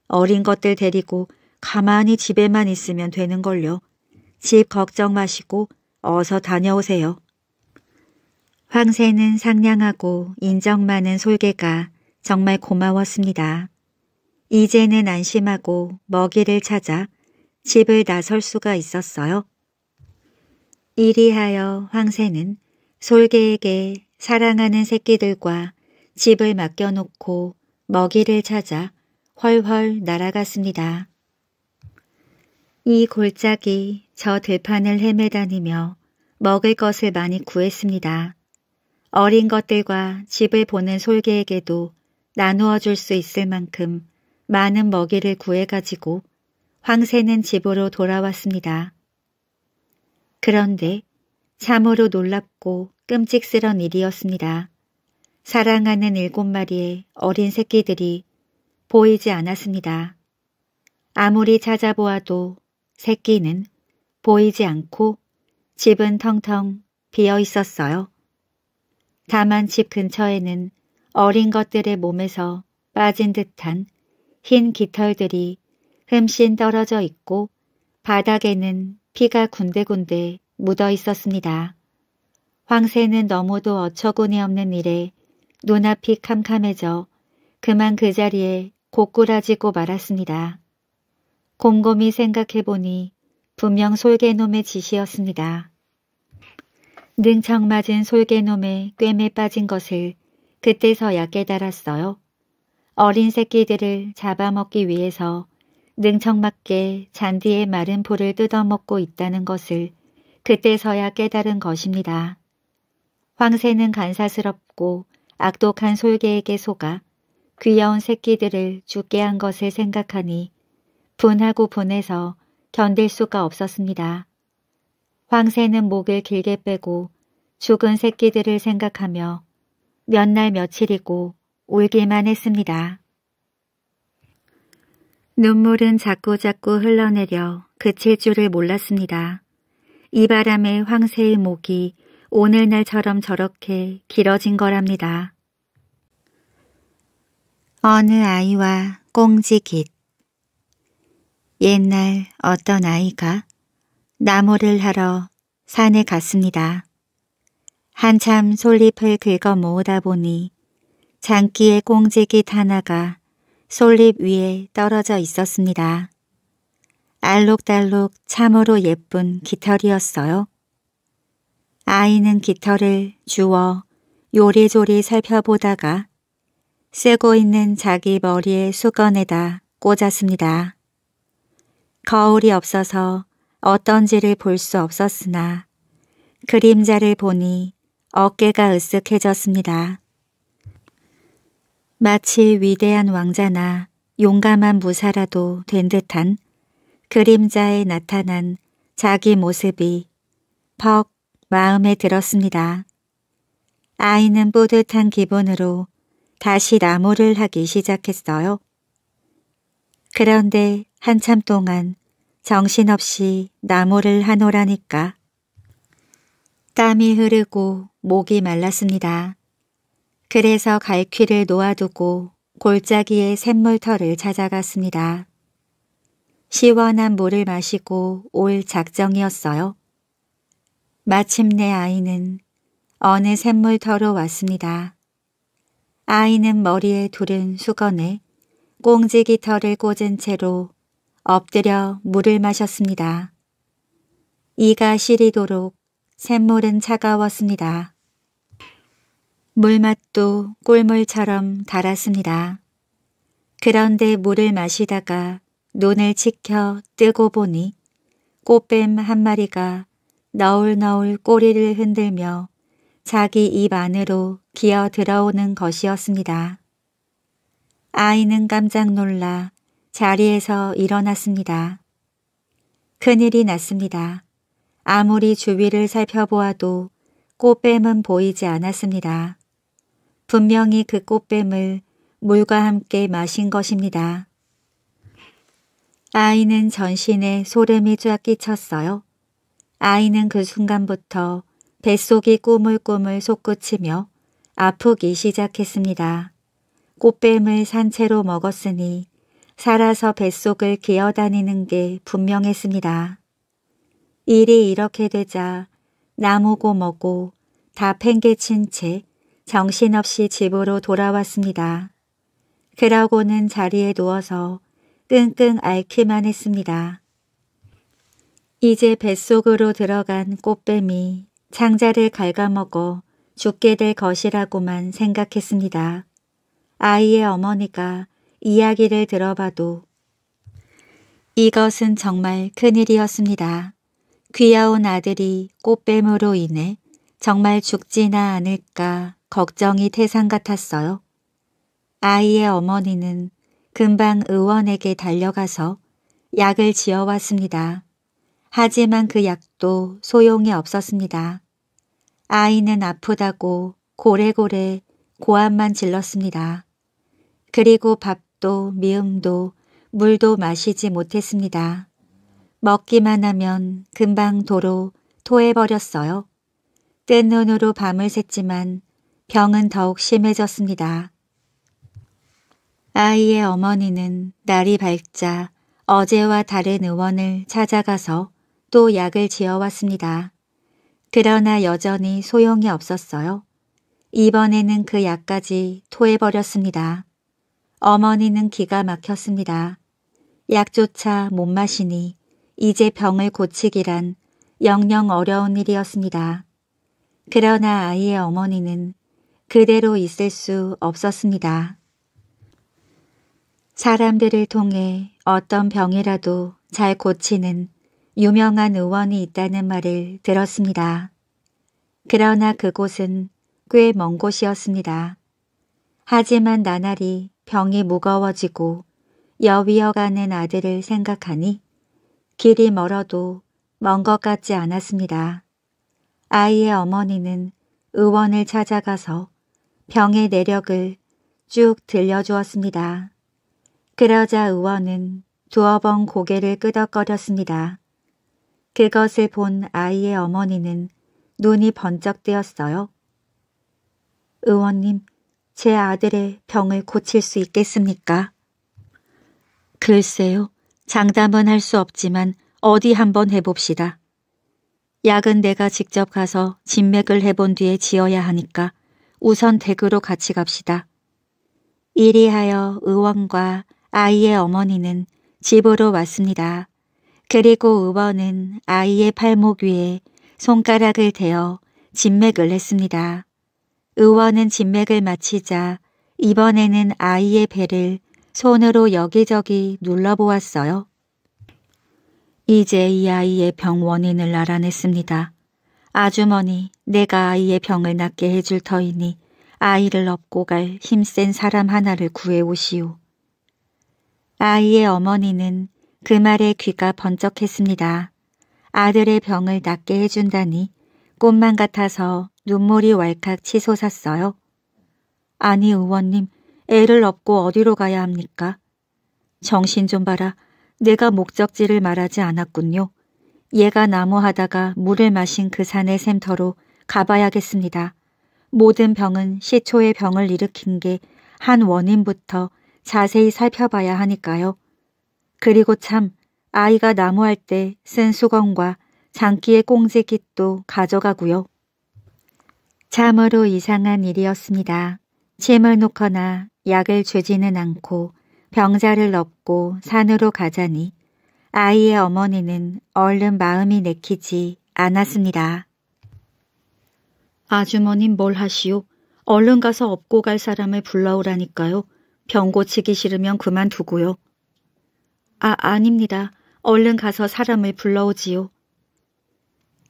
어린 것들 데리고 가만히 집에만 있으면 되는걸요. 집 걱정 마시고 어서 다녀오세요. 황새는 상냥하고 인정 많은 솔개가 정말 고마웠습니다. 이제는 안심하고 먹이를 찾아 집을 나설 수가 있었어요. 이리하여 황새는 솔개에게 사랑하는 새끼들과 집을 맡겨놓고 먹이를 찾아 훨훨 날아갔습니다. 이 골짜기 저 들판을 헤매다니며 먹을 것을 많이 구했습니다. 어린 것들과 집을 보는 솔개에게도 나누어 줄 수 있을 만큼 많은 먹이를 구해가지고 황새는 집으로 돌아왔습니다. 그런데 참으로 놀랍고 끔찍스런 일이었습니다. 사랑하는 일곱 마리의 어린 새끼들이 보이지 않았습니다. 아무리 찾아보아도 새끼는 보이지 않고 집은 텅텅 비어 있었어요. 다만 집 근처에는 어린 것들의 몸에서 빠진 듯한 흰 깃털들이 흠씬 떨어져 있고 바닥에는 피가 군데군데 묻어 있었습니다. 황새는 너무도 어처구니 없는 일에 눈앞이 캄캄해져 그만 그 자리에 고꾸라지고 말았습니다. 곰곰이 생각해보니 분명 솔개놈의 짓이었습니다. 능청 맞은 솔개놈의 꿰매 빠진 것을 그때서야 깨달았어요. 어린 새끼들을 잡아먹기 위해서 능청맞게 잔디의 마른 풀을 뜯어먹고 있다는 것을 그때서야 깨달은 것입니다. 황새는 간사스럽고 악독한 솔개에게 속아 귀여운 새끼들을 죽게 한 것을 생각하니 분하고 분해서 견딜 수가 없었습니다. 황새는 목을 길게 빼고 죽은 새끼들을 생각하며 몇 날 며칠이고 울기만 했습니다. 눈물은 자꾸자꾸 흘러내려 그칠 줄을 몰랐습니다. 이 바람에 황새의 목이 오늘날처럼 저렇게 길어진 거랍니다. 어느 아이와 꽁지깃 옛날 어떤 아이가 나무를 하러 산에 갔습니다. 한참 솔잎을 긁어 모으다 보니 장기의 꽁지깃 하나가 솔잎 위에 떨어져 있었습니다. 알록달록 참으로 예쁜 깃털이었어요. 아이는 깃털을 주워 요리조리 살펴보다가 쓰고 있는 자기 머리에 수건에다 꽂았습니다. 거울이 없어서 어떤지를 볼 수 없었으나 그림자를 보니 어깨가 으쓱해졌습니다. 마치 위대한 왕자나 용감한 무사라도 된 듯한 그림자에 나타난 자기 모습이 퍽 마음에 들었습니다. 아이는 뿌듯한 기분으로 다시 나무를 하기 시작했어요. 그런데 한참 동안 정신없이 나무를 하노라니까. 땀이 흐르고 목이 말랐습니다. 그래서 갈퀴를 놓아두고 골짜기에 샘물터를 찾아갔습니다. 시원한 물을 마시고 올 작정이었어요. 마침내 아이는 어느 샘물터로 왔습니다. 아이는 머리에 두른 수건에 꽁지기 털을 꽂은 채로 엎드려 물을 마셨습니다. 이가 시리도록 샘물은 차가웠습니다. 물맛도 꿀물처럼 달았습니다. 그런데 물을 마시다가 눈을 치켜 뜨고 보니 꽃뱀 한 마리가 너울너울 꼬리를 흔들며 자기 입 안으로 기어 들어오는 것이었습니다. 아이는 깜짝 놀라 자리에서 일어났습니다. 큰일이 났습니다. 아무리 주위를 살펴보아도 꽃뱀은 보이지 않았습니다. 분명히 그 꽃뱀을 물과 함께 마신 것입니다. 아이는 전신에 소름이 쫙 끼쳤어요. 아이는 그 순간부터 뱃속이 꾸물꾸물 솟구치며 아프기 시작했습니다. 꽃뱀을 산채로 먹었으니 살아서 뱃속을 기어다니는 게 분명했습니다. 일이 이렇게 되자 나무고 뭐고 다 팽개친 채 정신없이 집으로 돌아왔습니다. 그러고는 자리에 누워서 끙끙 앓기만 했습니다. 이제 뱃속으로 들어간 꽃뱀이 창자를 갉아먹어 죽게 될 것이라고만 생각했습니다. 아이의 어머니가 이야기를 들어봐도 이것은 정말 큰일이었습니다. 귀여운 아들이 꽃뱀으로 인해 정말 죽지나 않을까 걱정이 태산 같았어요. 아이의 어머니는 금방 의원에게 달려가서 약을 지어왔습니다. 하지만 그 약도 소용이 없었습니다. 아이는 아프다고 고래고래 고함만 질렀습니다. 그리고 밥또 미음도 물도 마시지 못했습니다. 먹기만 하면 금방 도로 토해버렸어요. 뜬 눈으로 밤을 샜지만 병은 더욱 심해졌습니다. 아이의 어머니는 날이 밝자 어제와 다른 의원을 찾아가서 또 약을 지어왔습니다. 그러나 여전히 소용이 없었어요. 이번에는 그 약까지 토해버렸습니다. 어머니는 기가 막혔습니다. 약조차 못 마시니 이제 병을 고치기란 영영 어려운 일이었습니다. 그러나 아이의 어머니는 그대로 있을 수 없었습니다. 사람들을 통해 어떤 병이라도 잘 고치는 유명한 의원이 있다는 말을 들었습니다. 그러나 그곳은 꽤 먼 곳이었습니다. 하지만 나날이 병이 무거워지고 여위어가는 아들을 생각하니 길이 멀어도 먼 것 같지 않았습니다. 아이의 어머니는 의원을 찾아가서 병의 내력을 쭉 들려주었습니다. 그러자 의원은 두어 번 고개를 끄덕거렸습니다. 그것을 본 아이의 어머니는 눈이 번쩍 뜨였어요. 의원님, 제 아들의 병을 고칠 수 있겠습니까? 글쎄요. 장담은 할 수 없지만 어디 한번 해봅시다. 약은 내가 직접 가서 진맥을 해본 뒤에 지어야 하니까 우선 댁으로 같이 갑시다. 이리하여 의원과 아이의 어머니는 집으로 왔습니다. 그리고 의원은 아이의 팔목 위에 손가락을 대어 진맥을 했습니다. 의원은 진맥을 마치자 이번에는 아이의 배를 손으로 여기저기 눌러보았어요. 이제 이 아이의 병 원인을 알아냈습니다. 아주머니, 내가 아이의 병을 낫게 해줄 터이니 아이를 업고 갈 힘센 사람 하나를 구해오시오. 아이의 어머니는 그 말에 귀가 번쩍했습니다. 아들의 병을 낫게 해준다니 꽃만 같아서 눈물이 왈칵 치솟았어요. 아니 의원님, 애를 업고 어디로 가야 합니까? 정신 좀 봐라. 내가 목적지를 말하지 않았군요. 얘가 나무하다가 물을 마신 그 산의 샘터로 가봐야겠습니다. 모든 병은 시초의 병을 일으킨 게 한 원인부터 자세히 살펴봐야 하니까요. 그리고 참 아이가 나무할 때 쓴 수건과 장기의 꽁지깃도 가져가고요. 참으로 이상한 일이었습니다. 침을 놓거나 약을 주지는 않고 병자를 넣고 산으로 가자니 아이의 어머니는 얼른 마음이 내키지 않았습니다. 아주머님 뭘 하시오? 얼른 가서 업고 갈 사람을 불러오라니까요. 병 고치기 싫으면 그만두고요. 아, 아닙니다. 얼른 가서 사람을 불러오지요.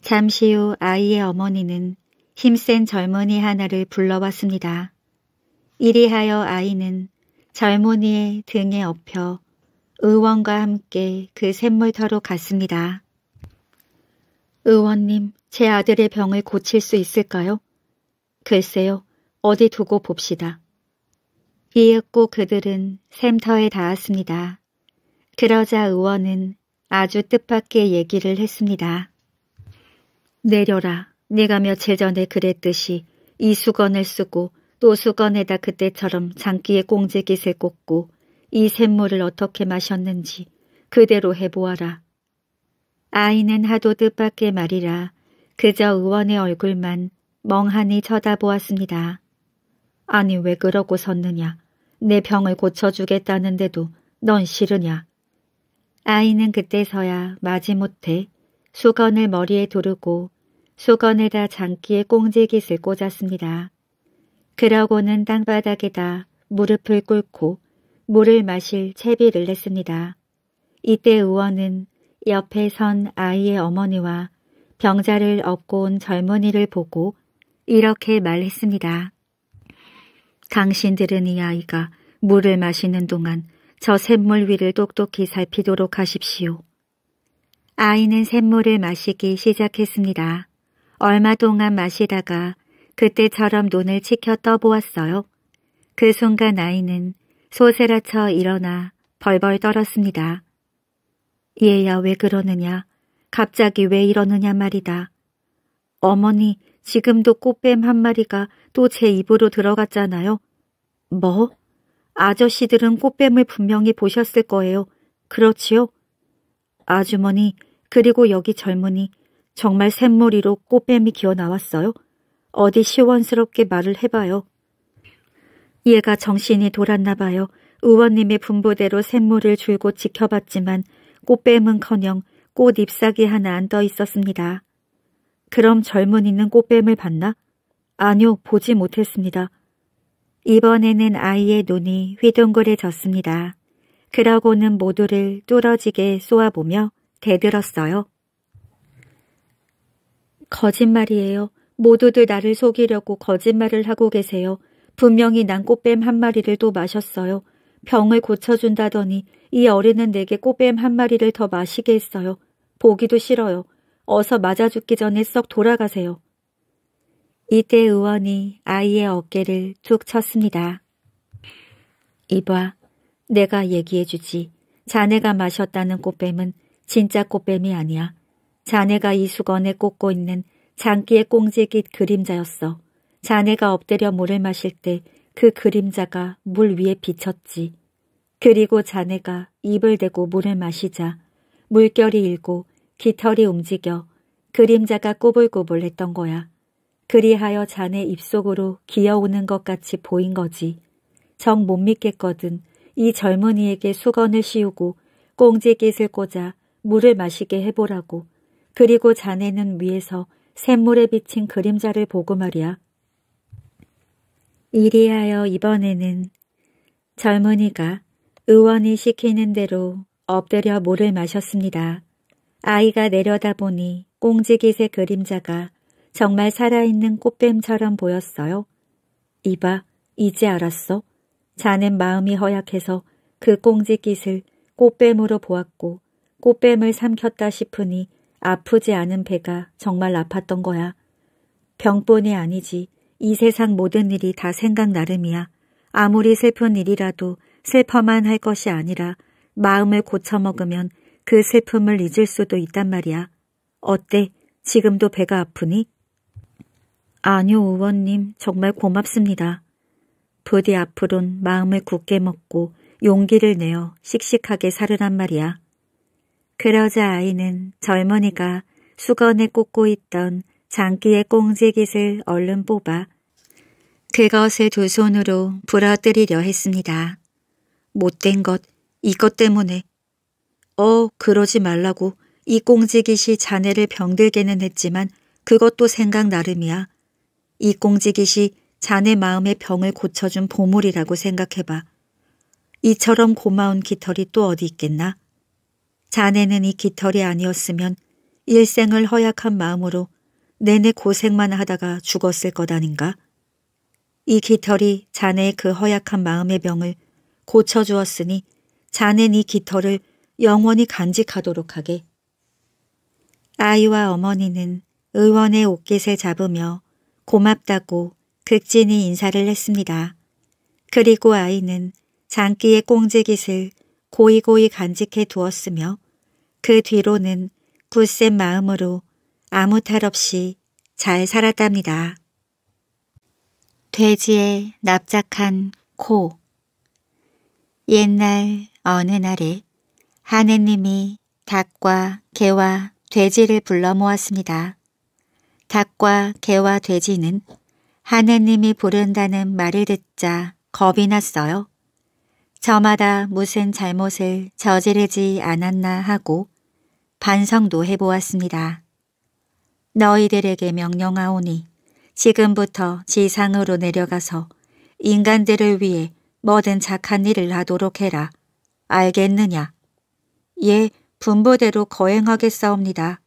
잠시 후 아이의 어머니는 힘센 젊은이 하나를 불러왔습니다. 이리하여 아이는 젊은이의 등에 업혀 의원과 함께 그 샘물터로 갔습니다. 의원님, 제 아들의 병을 고칠 수 있을까요? 글쎄요, 어디 두고 봅시다. 이윽고 그들은 샘터에 닿았습니다. 그러자 의원은 아주 뜻밖의 얘기를 했습니다. 내려라. 내가 며칠 전에 그랬듯이 이 수건을 쓰고 또 수건에다 그때처럼 장기의 꽁제깃을 꽂고 이 샘물을 어떻게 마셨는지 그대로 해보아라. 아이는 하도 뜻밖의 말이라 그저 의원의 얼굴만 멍하니 쳐다보았습니다. 아니 왜 그러고 섰느냐. 내 병을 고쳐주겠다는데도 넌 싫으냐. 아이는 그때서야 마지못해 수건을 머리에 두르고 수건에다 장기에 꽁지깃을 꽂았습니다. 그러고는 땅바닥에다 무릎을 꿇고 물을 마실 채비를 냈습니다. 이때 의원은 옆에 선 아이의 어머니와 병자를 업고 온 젊은이를 보고 이렇게 말했습니다. 당신들은 이 아이가 물을 마시는 동안 저 샘물 위를 똑똑히 살피도록 하십시오. 아이는 샘물을 마시기 시작했습니다. 얼마 동안 마시다가 그때처럼 눈을 치켜 떠보았어요. 그 순간 아이는 소세라쳐 일어나 벌벌 떨었습니다. 얘야 왜 그러느냐. 갑자기 왜 이러느냐 말이다. 어머니 지금도 꽃뱀 한 마리가 또 제 입으로 들어갔잖아요. 뭐? 아저씨들은 꽃뱀을 분명히 보셨을 거예요. 그렇지요? 아주머니 그리고 여기 젊은이 정말 샘머리로 꽃뱀이 기어 나왔어요. 어디 시원스럽게 말을 해봐요. 얘가 정신이 돌았나 봐요. 의원님의 분부대로 샘물을 줄곧 지켜봤지만 꽃뱀은커녕 꽃 잎사귀 하나 안 떠 있었습니다. 그럼 젊은이는 꽃뱀을 봤나? 아니요, 보지 못했습니다. 이번에는 아이의 눈이 휘둥그레졌습니다. 그러고는 모두를 뚫어지게 쏘아보며 대들었어요. 거짓말이에요. 모두들 나를 속이려고 거짓말을 하고 계세요. 분명히 난 꽃뱀 한 마리를 또 마셨어요. 병을 고쳐준다더니 이 어린은 내게 꽃뱀 한 마리를 더 마시게 했어요. 보기도 싫어요. 어서 맞아 죽기 전에 썩 돌아가세요. 이때 의원이 아이의 어깨를 툭 쳤습니다. 이봐, 내가 얘기해주지. 자네가 마셨다는 꽃뱀은 진짜 꽃뱀이 아니야. 자네가 이수건에 꽂고 있는 장기의 꽁지깃 그림자였어. 자네가 엎드려 물을 마실 때 그 그림자가 물 위에 비쳤지. 그리고 자네가 입을 대고 물을 마시자 물결이 일고 깃털이 움직여 그림자가 꼬불꼬불했던 거야. 그리하여 자네 입속으로 기어오는 것 같이 보인 거지. 정 못 믿겠거든 이 젊은이에게 수건을 씌우고 꽁지깃을 꽂아 물을 마시게 해보라고 그리고 자네는 위에서 샘물에 비친 그림자를 보고 말이야. 이리하여 이번에는 젊은이가 의원이 시키는 대로 엎드려 물을 마셨습니다. 아이가 내려다보니 꽁지깃의 그림자가 정말 살아있는 꽃뱀처럼 보였어요. 이봐, 이제 알았어. 자넨 마음이 허약해서 그 꽁지깃을 꽃뱀으로 보았고 꽃뱀을 삼켰다 싶으니 아프지 않은 배가 정말 아팠던 거야. 병뿐이 아니지. 이 세상 모든 일이 다 생각 나름이야. 아무리 슬픈 일이라도 슬퍼만 할 것이 아니라 마음을 고쳐먹으면 그 슬픔을 잊을 수도 있단 말이야. 어때? 지금도 배가 아프니? 아니요, 의원님. 정말 고맙습니다. 부디 앞으론 마음을 굳게 먹고 용기를 내어 씩씩하게 살으란 말이야. 그러자 아이는 젊은이가 수건에 꽂고 있던 장기의 꽁지깃을 얼른 뽑아 그것을 두 손으로 부러뜨리려 했습니다. 못된 것, 이것 때문에. 어, 그러지 말라고 이 꽁지깃이 자네를 병들게는 했지만 그것도 생각 나름이야. 이 꽁지깃이 자네 마음의 병을 고쳐준 보물이라고 생각해봐. 이처럼 고마운 깃털이 또 어디 있겠나? 자네는 이 깃털이 아니었으면 일생을 허약한 마음으로 내내 고생만 하다가 죽었을 것 아닌가? 이 깃털이 자네의 그 허약한 마음의 병을 고쳐주었으니 자네는이 깃털을 영원히 간직하도록 하게. 아이와 어머니는 의원의 옷깃을 잡으며 고맙다고 극진히 인사를 했습니다. 그리고 아이는 장기의 꽁지깃을 고이고이 간직해 두었으며 그 뒤로는 굳센 마음으로 아무 탈 없이 잘 살았답니다. 돼지의 납작한 코 옛날 어느 날에 하느님이 닭과 개와 돼지를 불러 모았습니다. 닭과 개와 돼지는 하느님이 부른다는 말을 듣자 겁이 났어요. 저마다 무슨 잘못을 저지르지 않았나 하고 반성도 해보았습니다. 너희들에게 명령하오니 지금부터 지상으로 내려가서 인간들을 위해 뭐든 착한 일을 하도록 해라. 알겠느냐? 예, 분부대로 거행하겠사옵니다.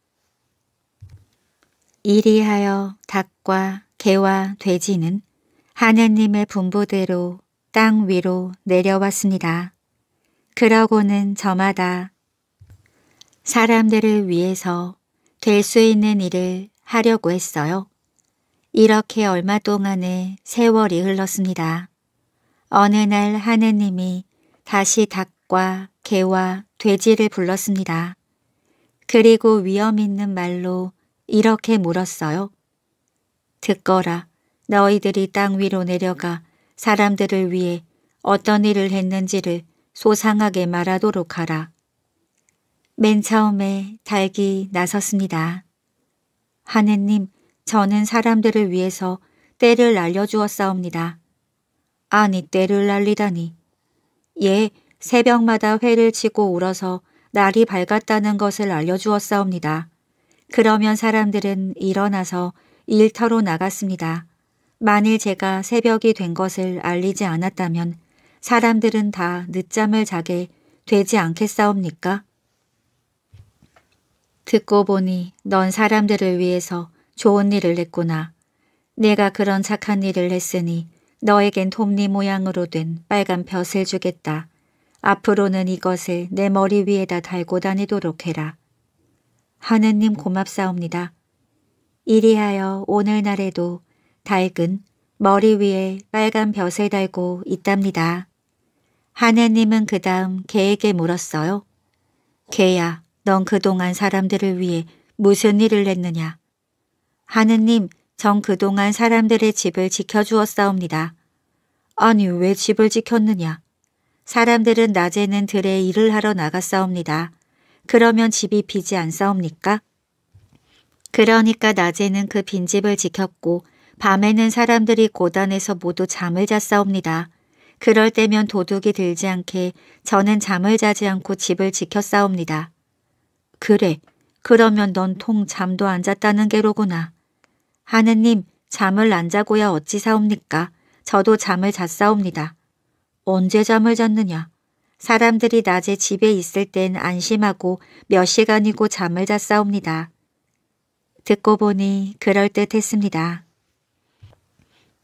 이리하여 닭과 개와 돼지는 하느님의 분부대로 땅 위로 내려왔습니다. 그러고는 저마다 사람들을 위해서 될 수 있는 일을 하려고 했어요. 이렇게 얼마 동안의 세월이 흘렀습니다. 어느 날 하느님이 다시 닭과 개와 돼지를 불렀습니다. 그리고 위험 있는 말로 이렇게 물었어요. 듣거라. 너희들이 땅 위로 내려가 사람들을 위해 어떤 일을 했는지를 소상하게 말하도록 하라. 맨 처음에 닭이 나섰습니다. 하느님, 저는 사람들을 위해서 때를 날려주었사옵니다. 아니, 때를 날리다니. 예, 새벽마다 회를 치고 울어서 날이 밝았다는 것을 알려주었사옵니다. 그러면 사람들은 일어나서 일터로 나갔습니다. 만일 제가 새벽이 된 것을 알리지 않았다면 사람들은 다 늦잠을 자게 되지 않겠사옵니까? 듣고 보니 넌 사람들을 위해서 좋은 일을 했구나. 내가 그런 착한 일을 했으니 너에겐 톱니 모양으로 된 빨간 벼슬 주겠다. 앞으로는 이것을 내 머리 위에다 달고 다니도록 해라. 하느님 고맙사옵니다. 이리하여 오늘날에도 닭은 머리 위에 빨간 벼슬 달고 있답니다. 하느님은 그 다음 개에게 물었어요. 개야, 넌 그동안 사람들을 위해 무슨 일을 했느냐? 하느님, 전 그동안 사람들의 집을 지켜주었사옵니다. 아니, 왜 집을 지켰느냐? 사람들은 낮에는 들에 일을 하러 나갔사옵니다. 그러면 집이 비지 않사옵니까? 그러니까 낮에는 그 빈집을 지켰고 밤에는 사람들이 고단에서 모두 잠을 잤사옵니다. 그럴 때면 도둑이 들지 않게 저는 잠을 자지 않고 집을 지켰사옵니다. 그래, 그러면 넌 통 잠도 안 잤다는 게로구나. 하느님, 잠을 안 자고야 어찌 사옵니까? 저도 잠을 잤사옵니다. 언제 잠을 잤느냐? 사람들이 낮에 집에 있을 땐 안심하고 몇 시간이고 잠을 잤사옵니다. 듣고 보니 그럴듯 했습니다.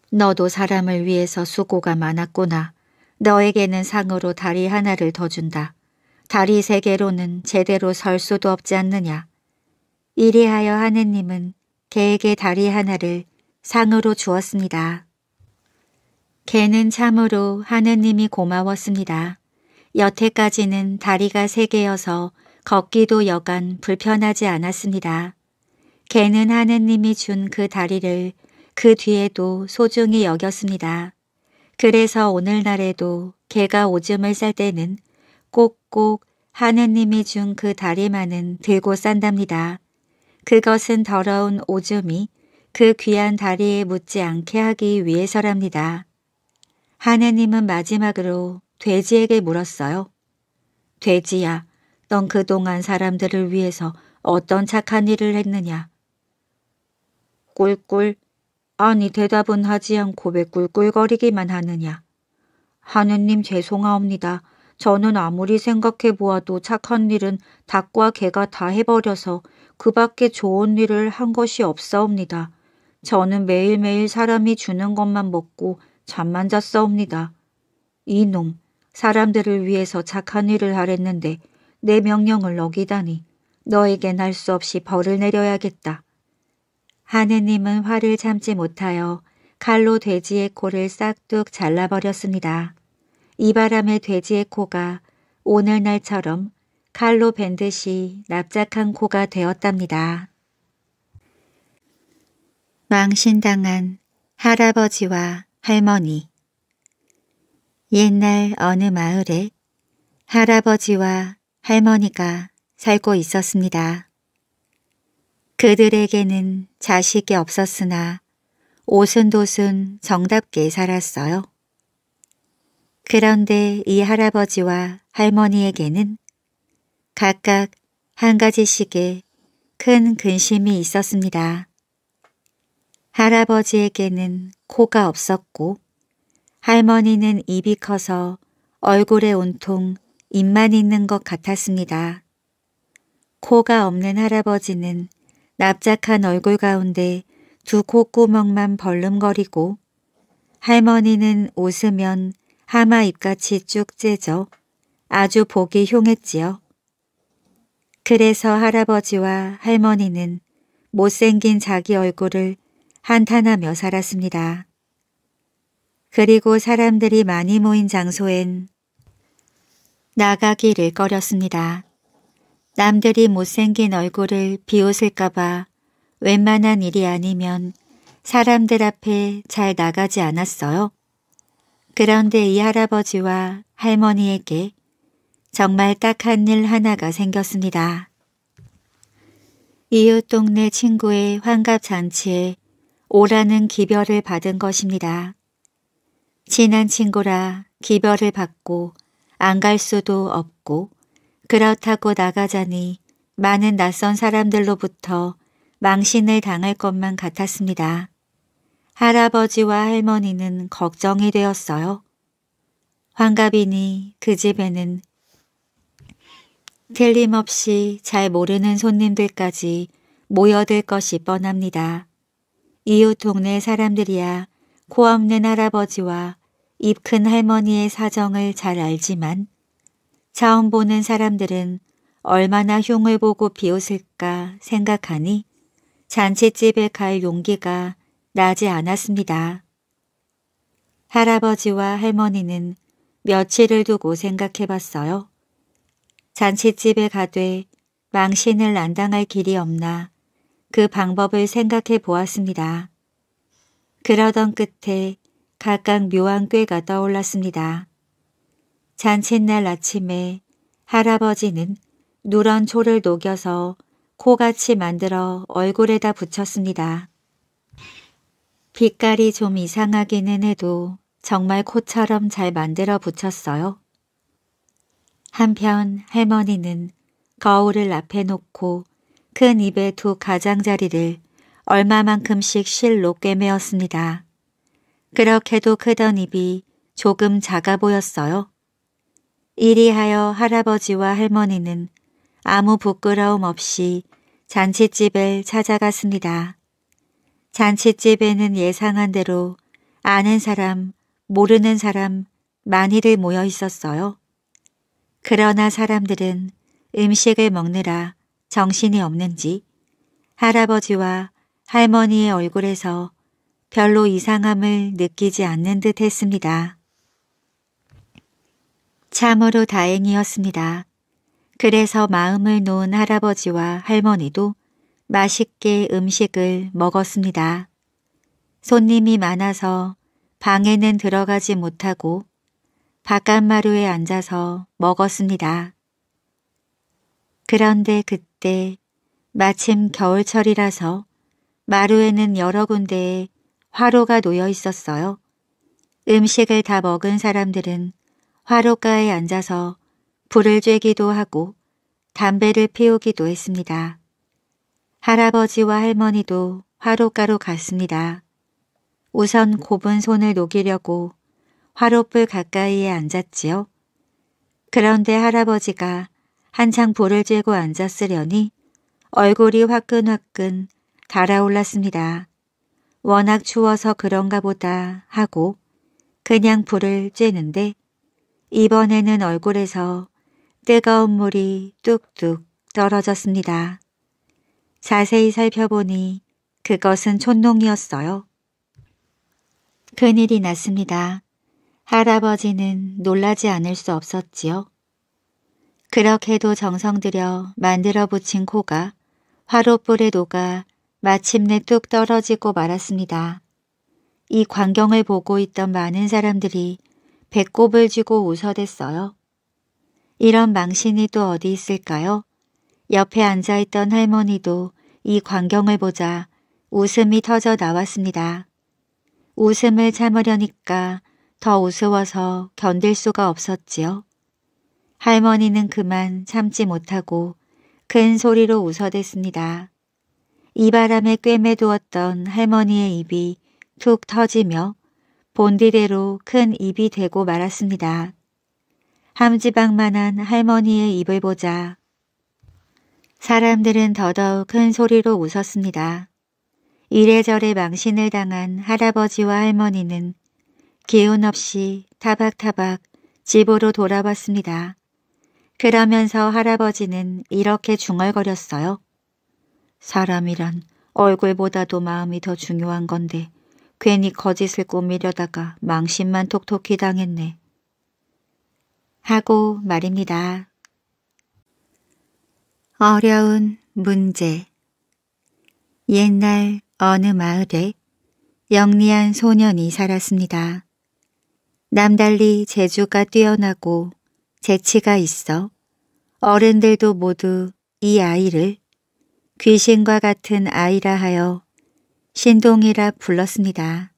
너도 사람을 위해서 수고가 많았구나. 너에게는 상으로 다리 하나를 더 준다. 다리 세 개로는 제대로 설 수도 없지 않느냐. 이리하여 하느님은 개에게 다리 하나를 상으로 주었습니다. 개는 참으로 하느님이 고마웠습니다. 여태까지는 다리가 세 개여서 걷기도 여간 불편하지 않았습니다. 개는 하느님이 준 그 다리를 그 뒤에도 소중히 여겼습니다. 그래서 오늘날에도 개가 오줌을 쌀 때는 꼭꼭 하느님이 준 그 다리만은 들고 싼답니다. 그것은 더러운 오줌이 그 귀한 다리에 묻지 않게 하기 위해서랍니다. 하느님은 마지막으로 돼지에게 물었어요. 돼지야, 넌 그동안 사람들을 위해서 어떤 착한 일을 했느냐? 꿀꿀 아니 대답은 하지 않고 왜 꿀꿀거리기만 하느냐. 하느님 죄송하옵니다. 저는 아무리 생각해 보아도 착한 일은 닭과 개가 다 해버려서 그 밖에 좋은 일을 한 것이 없사옵니다. 저는 매일매일 사람이 주는 것만 먹고 잠만 잤사옵니다. 이놈, 사람들을 위해서 착한 일을 하랬는데 내 명령을 어기다니 너에겐할 수 없이 벌을 내려야겠다. 하느님은 화를 참지 못하여 칼로 돼지의 코를 싹둑 잘라버렸습니다. 이 바람에 돼지의 코가 오늘날처럼 칼로 밴 듯이 납작한 코가 되었답니다. 망신당한 할아버지와 할머니 옛날 어느 마을에 할아버지와 할머니가 살고 있었습니다. 그들에게는 자식이 없었으나 오순도순 정답게 살았어요. 그런데 이 할아버지와 할머니에게는 각각 한 가지씩의 큰 근심이 있었습니다. 할아버지에게는 코가 없었고 할머니는 입이 커서 얼굴에 온통 입만 있는 것 같았습니다. 코가 없는 할아버지는 납작한 얼굴 가운데 두 콧구멍만 벌름거리고 할머니는 웃으면 하마 입같이 쭉 째져 아주 보기 흉했지요. 그래서 할아버지와 할머니는 못생긴 자기 얼굴을 한탄하며 살았습니다. 그리고 사람들이 많이 모인 장소엔 나가기를 꺼렸습니다. 남들이 못생긴 얼굴을 비웃을까봐 웬만한 일이 아니면 사람들 앞에 잘 나가지 않았어요. 그런데 이 할아버지와 할머니에게 정말 딱 한 일 하나가 생겼습니다. 이웃 동네 친구의 환갑잔치에 오라는 기별을 받은 것입니다. 친한 친구라 기별을 받고 안 갈 수도 없고 그렇다고 나가자니 많은 낯선 사람들로부터 망신을 당할 것만 같았습니다. 할아버지와 할머니는 걱정이 되었어요. 환갑이니 그 집에는 틀림없이 잘 모르는 손님들까지 모여들 것이 뻔합니다. 이웃 동네 사람들이야 코 없는 할아버지와 입 큰 할머니의 사정을 잘 알지만 처음 보는 사람들은 얼마나 흉을 보고 비웃을까 생각하니 잔치집에 갈 용기가 나지 않았습니다. 할아버지와 할머니는 며칠을 두고 생각해 봤어요. 잔치집에 가되 망신을 안당할 길이 없나 그 방법을 생각해 보았습니다. 그러던 끝에 각각 묘한 꾀가 떠올랐습니다. 잔칫날 아침에 할아버지는 누런 초를 녹여서 코같이 만들어 얼굴에다 붙였습니다. 빛깔이 좀 이상하기는 해도 정말 코처럼 잘 만들어 붙였어요. 한편 할머니는 거울을 앞에 놓고 큰 입에 두 가장자리를 얼마만큼씩 실로 꿰매었습니다. 그렇게도 크던 입이 조금 작아 보였어요. 이리하여 할아버지와 할머니는 아무 부끄러움 없이 잔치집을 찾아갔습니다. 잔치집에는 예상한 대로 아는 사람, 모르는 사람 많이를 모여 있었어요. 그러나 사람들은 음식을 먹느라 정신이 없는지 할아버지와 할머니의 얼굴에서 별로 이상함을 느끼지 않는 듯 했습니다. 참으로 다행이었습니다. 그래서 마음을 놓은 할아버지와 할머니도 맛있게 음식을 먹었습니다. 손님이 많아서 방에는 들어가지 못하고 바깥마루에 앉아서 먹었습니다. 그런데 그때 마침 겨울철이라서 마루에는 여러 군데에 화로가 놓여 있었어요. 음식을 다 먹은 사람들은 화로가에 앉아서 불을 쬐기도 하고 담배를 피우기도 했습니다. 할아버지와 할머니도 화로가로 갔습니다. 우선 곱은 손을 녹이려고 화로불 가까이에 앉았지요. 그런데 할아버지가 한창 불을 쬐고 앉았으려니 얼굴이 화끈화끈 달아올랐습니다. 워낙 추워서 그런가 보다 하고 그냥 불을 쬐는데 이번에는 얼굴에서 뜨거운 물이 뚝뚝 떨어졌습니다. 자세히 살펴보니 그것은 촌농이었어요. 큰일이 났습니다. 할아버지는 놀라지 않을 수 없었지요. 그렇게도 정성들여 만들어 붙인 코가 화롯불에 녹아 마침내 뚝 떨어지고 말았습니다. 이 광경을 보고 있던 많은 사람들이 배꼽을 쥐고 웃어댔어요. 이런 망신이 또 어디 있을까요? 옆에 앉아있던 할머니도 이 광경을 보자 웃음이 터져 나왔습니다. 웃음을 참으려니까 더 우스워서 견딜 수가 없었지요. 할머니는 그만 참지 못하고 큰 소리로 웃어댔습니다. 이 바람에 꿰매두었던 할머니의 입이 툭 터지며 본디대로 큰 입이 되고 말았습니다. 함지방만한 할머니의 입을 보자. 사람들은 더더욱 큰 소리로 웃었습니다. 이래저래 망신을 당한 할아버지와 할머니는 기운 없이 타박타박 집으로 돌아왔습니다. 그러면서 할아버지는 이렇게 중얼거렸어요. 사람이란 얼굴보다도 마음이 더 중요한 건데 괜히 거짓을 꾸미려다가 망신만 톡톡히 당했네. 하고 말입니다. 어려운 문제 옛날 어느 마을에 영리한 소년이 살았습니다. 남달리 재주가 뛰어나고 재치가 있어 어른들도 모두 이 아이를 귀신과 같은 아이라 하여 신동이라 불렀습니다.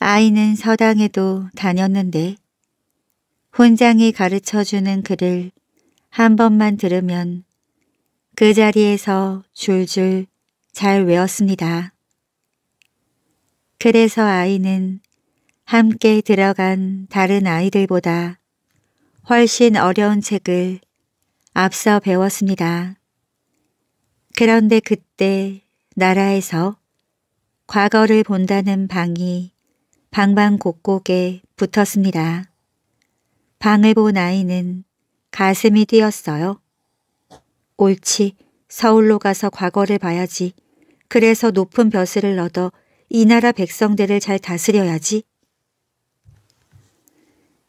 아이는 서당에도 다녔는데 혼장이 가르쳐주는 글을 한 번만 들으면 그 자리에서 줄줄 잘 외웠습니다. 그래서 아이는 함께 들어간 다른 아이들보다 훨씬 어려운 책을 앞서 배웠습니다. 그런데 그때 나라에서 과거를 본다는 방이 방방 곡곡에 붙었습니다. 방을 본 아이는 가슴이 뛰었어요. 옳지, 서울로 가서 과거를 봐야지. 그래서 높은 벼슬을 얻어 이 나라 백성들을 잘 다스려야지.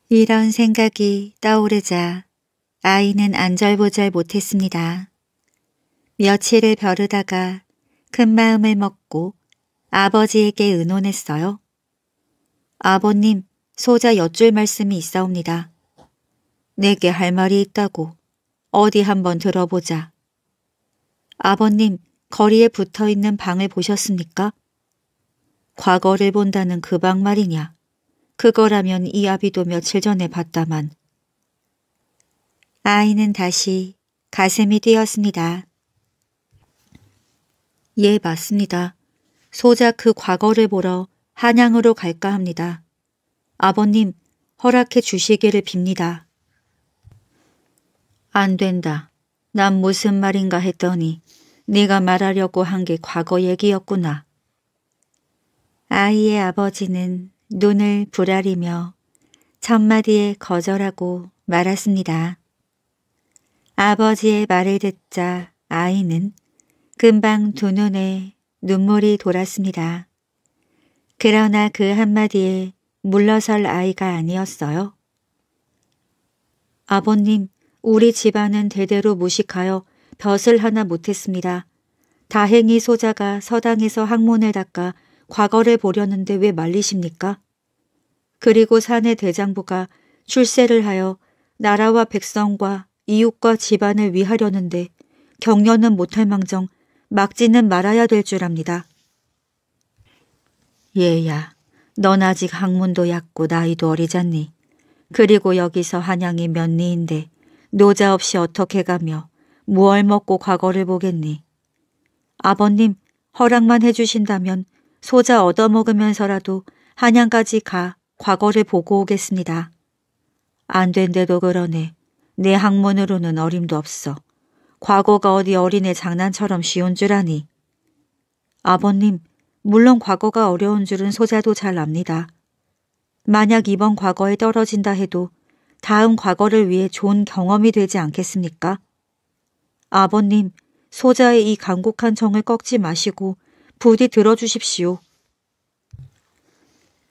이런 생각이 떠오르자 아이는 안절부절 못했습니다. 며칠을 벼르다가 큰 마음을 먹고 아버지에게 의논했어요. 아버님, 소자 여쭐 말씀이 있사옵니다. 내게 할 말이 있다고 어디 한번 들어보자. 아버님, 거리에 붙어있는 방을 보셨습니까? 과거를 본다는 그 방 말이냐. 그거라면 이 아비도 며칠 전에 봤다만. 아이는 다시 가슴이 뛰었습니다. 예, 맞습니다. 소자그 과거를 보러 한양으로 갈까 합니다. 아버님, 허락해 주시기를 빕니다. 안 된다. 난 무슨 말인가 했더니 네가 말하려고 한 게 과거 얘기였구나. 아이의 아버지는 눈을 부라리며 첫마디에 거절하고 말았습니다. 아버지의 말을 듣자 아이는 금방 두 눈에 눈물이 돌았습니다. 그러나 그 한마디에 물러설 아이가 아니었어요. 아버님, 우리 집안은 대대로 무식하여 벼슬 하나 못했습니다. 다행히 소자가 서당에서 학문을 닦아 과거를 보려는데 왜 말리십니까? 그리고 산의 대장부가 출세를 하여 나라와 백성과 이웃과 집안을 위하려는데 경려는 못할 망정 막지는 말아야 될 줄 압니다. 얘야, 넌 아직 학문도 얕고 나이도 어리잖니. 그리고 여기서 한양이 몇 리인데 노자 없이 어떻게 가며 무얼 먹고 과거를 보겠니. 아버님, 허락만 해주신다면 소자 얻어먹으면서라도 한양까지 가 과거를 보고 오겠습니다. 안 된대도 그러네. 내 학문으로는 어림도 없어. 과거가 어디 어린애 장난처럼 쉬운 줄 아니. 아버님, 물론 과거가 어려운 줄은 소자도 잘 압니다. 만약 이번 과거에 떨어진다 해도 다음 과거를 위해 좋은 경험이 되지 않겠습니까? 아버님, 소자의 이 간곡한 정을 꺾지 마시고 부디 들어주십시오.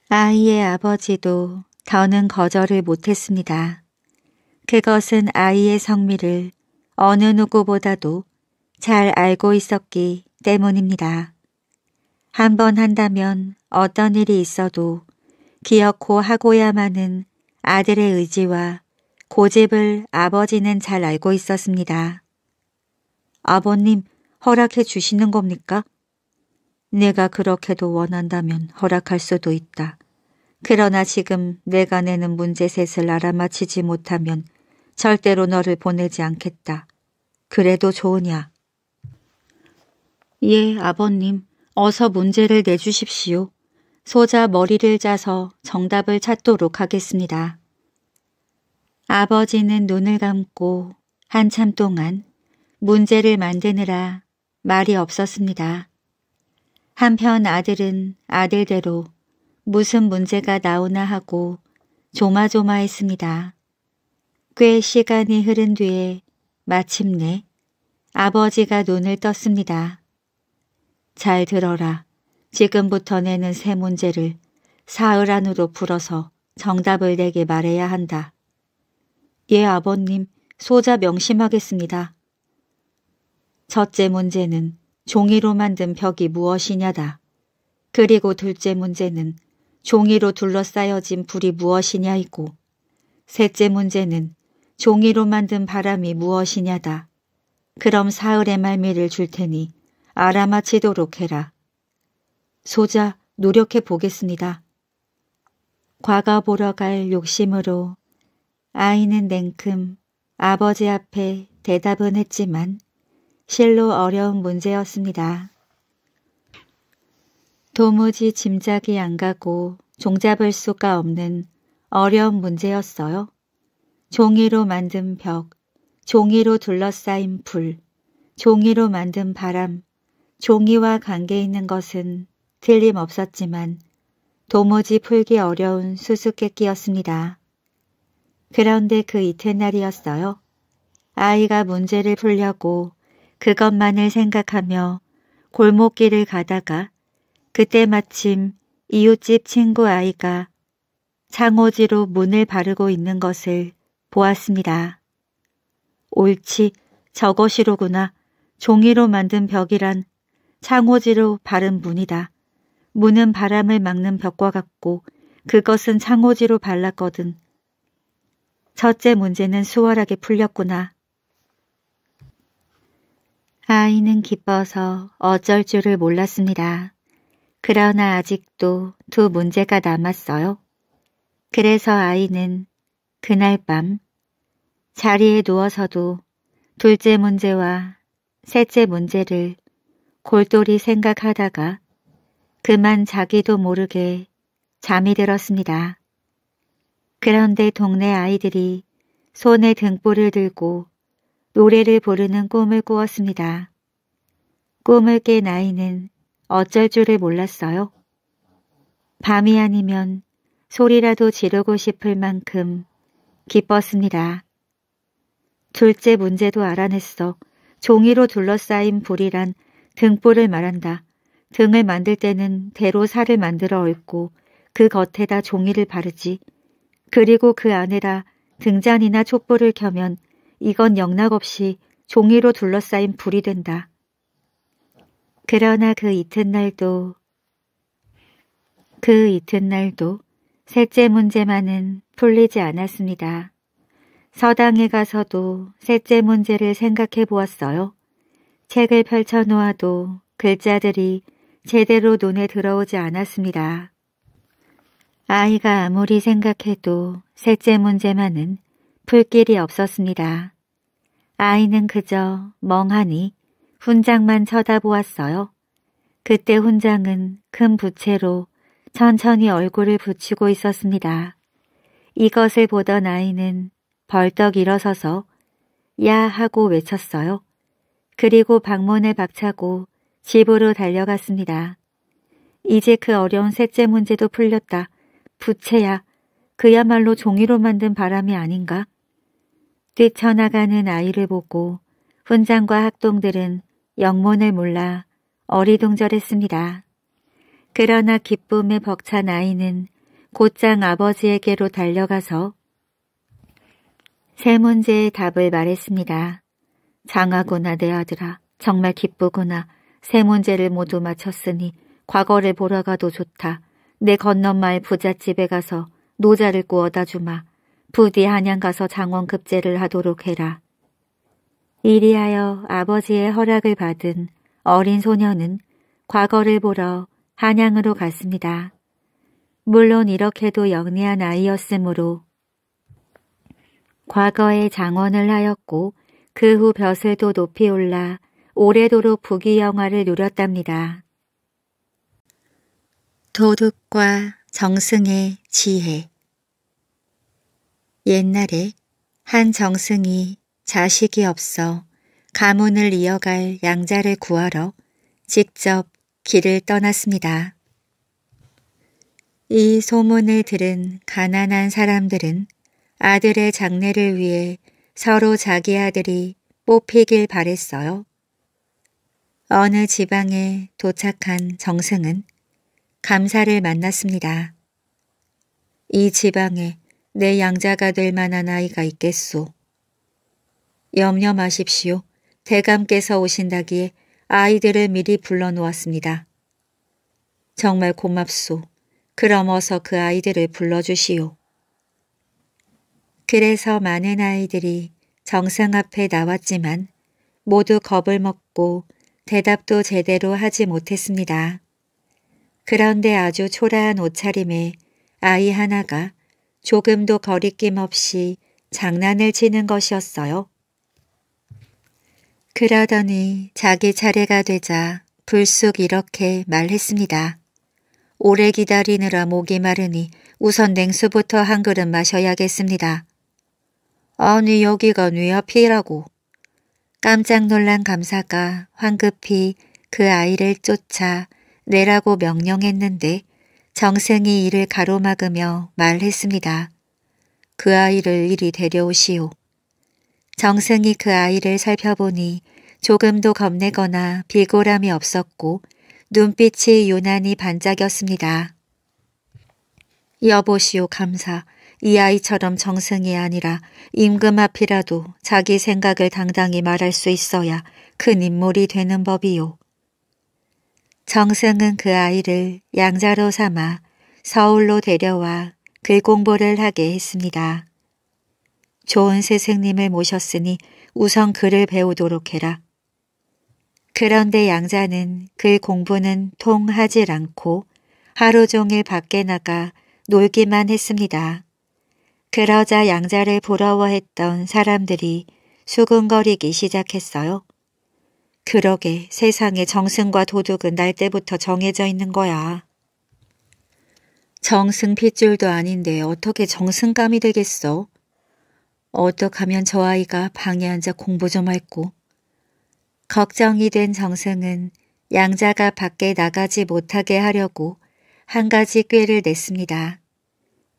아이의 아버지도 더는 거절을 못했습니다. 그것은 아이의 성미를 어느 누구보다도 잘 알고 있었기 때문입니다. 한번 한다면 어떤 일이 있어도 기어코 하고야만은 아들의 의지와 고집을 아버지는 잘 알고 있었습니다. 아버님 허락해 주시는 겁니까? 내가 그렇게도 원한다면 허락할 수도 있다. 그러나 지금 내가 내는 문제셋을 알아맞히지 못하면 절대로 너를 보내지 않겠다. 그래도 좋으냐? 예, 아버님. 어서 문제를 내주십시오. 소자 머리를 짜서 정답을 찾도록 하겠습니다. 아버지는 눈을 감고 한참 동안 문제를 만드느라 말이 없었습니다. 한편 아들은 아들대로 무슨 문제가 나오나 하고 조마조마했습니다. 꽤 시간이 흐른 뒤에 마침내 아버지가 눈을 떴습니다. 잘 들어라. 지금부터 내는 세 문제를 사흘 안으로 풀어서 정답을 내게 말해야 한다. 예, 아버님, 소자 명심하겠습니다. 첫째 문제는 종이로 만든 벽이 무엇이냐다. 그리고 둘째 문제는 종이로 둘러싸여진 불이 무엇이냐이고 셋째 문제는 종이로 만든 바람이 무엇이냐다. 그럼 사흘의 말미를 줄 테니 알아맞히도록 해라. 소자 노력해 보겠습니다. 과거 보러 갈 욕심으로 아이는 냉큼 아버지 앞에 대답은 했지만 실로 어려운 문제였습니다. 도무지 짐작이 안 가고 종잡을 수가 없는 어려운 문제였어요. 종이로 만든 벽, 종이로 둘러싸인 불, 종이로 만든 바람, 종이와 관계있는 것은 틀림없었지만 도무지 풀기 어려운 수수께끼였습니다. 그런데 그 이튿날이었어요. 아이가 문제를 풀려고 그것만을 생각하며 골목길을 가다가 그때 마침 이웃집 친구 아이가 창호지로 문을 바르고 있는 것을 보았습니다. 옳지, 저것이로구나. 종이로 만든 벽이란 창호지로 바른 문이다. 문은 바람을 막는 벽과 같고 그것은 창호지로 발랐거든. 첫째 문제는 수월하게 풀렸구나. 아이는 기뻐서 어쩔 줄을 몰랐습니다. 그러나 아직도 두 문제가 남았어요. 그래서 아이는 그날 밤 자리에 누워서도 둘째 문제와 셋째 문제를 골똘히 생각하다가 그만 자기도 모르게 잠이 들었습니다. 그런데 동네 아이들이 손에 등불을 들고 노래를 부르는 꿈을 꾸었습니다. 꿈을 깬 아이는 어쩔 줄을 몰랐어요. 밤이 아니면 소리라도 지르고 싶을 만큼 기뻤습니다. 둘째 문제도 알아냈어. 종이로 둘러싸인 불이란 등불을 말한다. 등을 만들 때는 대로 살을 만들어 얹고 그 겉에다 종이를 바르지. 그리고 그 안에다 등잔이나 촛불을 켜면 이건 영락없이 종이로 둘러싸인 불이 된다. 그러나 그 이튿날도 그 이튿날도 셋째 문제만은 풀리지 않았습니다. 서당에 가서도 셋째 문제를 생각해 보았어요. 책을 펼쳐놓아도 글자들이 제대로 눈에 들어오지 않았습니다. 아이가 아무리 생각해도 셋째 문제만은 풀길이 없었습니다. 아이는 그저 멍하니 훈장만 쳐다보았어요. 그때 훈장은 큰 부채로 천천히 얼굴을 붙이고 있었습니다. 이것을 보던 아이는 벌떡 일어서서 야 하고 외쳤어요. 그리고 방문을 박차고 집으로 달려갔습니다. 이제 그 어려운 셋째 문제도 풀렸다. 부채야. 그야말로 종이로 만든 바람이 아닌가? 뛰쳐나가는 아이를 보고 훈장과 학동들은 영문을 몰라 어리둥절했습니다. 그러나 기쁨에 벅찬 아이는 곧장 아버지에게로 달려가서 세 문제의 답을 말했습니다. 장하구나 내 아들아 정말 기쁘구나 세 문제를 모두 맞췄으니 과거를 보러 가도 좋다. 내 건너마을 부잣집에 가서 노자를 구워다 주마. 부디 한양 가서 장원급제를 하도록 해라. 이리하여 아버지의 허락을 받은 어린 소녀는 과거를 보러 한양으로 갔습니다. 물론 이렇게도 영리한 아이였으므로 과거에 장원을 하였고 그 후 벼슬도 높이 올라 오래도록 부귀영화를 누렸답니다. 도둑과 정승의 지혜 옛날에 한 정승이 자식이 없어 가문을 이어갈 양자를 구하러 직접 길을 떠났습니다. 이 소문을 들은 가난한 사람들은 아들의 장례를 위해 서로 자기 아들이 뽑히길 바랬어요. 어느 지방에 도착한 정승은 감사를 만났습니다. 이 지방에 내 양자가 될 만한 아이가 있겠소. 염려 마십시오. 대감께서 오신다기에 아이들을 미리 불러놓았습니다. 정말 고맙소. 그럼 어서 그 아이들을 불러주시오. 그래서 많은 아이들이 정상 앞에 나왔지만 모두 겁을 먹고 대답도 제대로 하지 못했습니다. 그런데 아주 초라한 옷차림에 아이 하나가 조금도 거리낌 없이 장난을 치는 것이었어요. 그러더니 자기 차례가 되자 불쑥 이렇게 말했습니다. 오래 기다리느라 목이 마르니 우선 냉수부터 한 그릇 마셔야겠습니다. 아니 여기가 뇌 앞이라고. 깜짝 놀란 감사가 황급히 그 아이를 쫓아 내라고 명령했는데 정승이 이를 가로막으며 말했습니다. 그 아이를 이리 데려오시오. 정승이 그 아이를 살펴보니 조금도 겁내거나 비굴함이 없었고 눈빛이 유난히 반짝였습니다. 여보시오 감사. 이 아이처럼 정승이 아니라 임금 앞이라도 자기 생각을 당당히 말할 수 있어야 큰 인물이 되는 법이요. 정승은 그 아이를 양자로 삼아 서울로 데려와 글 공부를 하게 했습니다. 좋은 스승님을 모셨으니 우선 글을 배우도록 해라. 그런데 양자는 글 공부는 통하지 않고 하루 종일 밖에 나가 놀기만 했습니다. 그러자 양자를 부러워했던 사람들이 수근거리기 시작했어요. 그러게 세상에 정승과 도둑은 날 때부터 정해져 있는 거야. 정승 핏줄도 아닌데 어떻게 정승감이 되겠어? 어떡하면 저 아이가 방에 앉아 공부 좀 할꼬. 걱정이 된 정승은 양자가 밖에 나가지 못하게 하려고 한 가지 꾀를 냈습니다.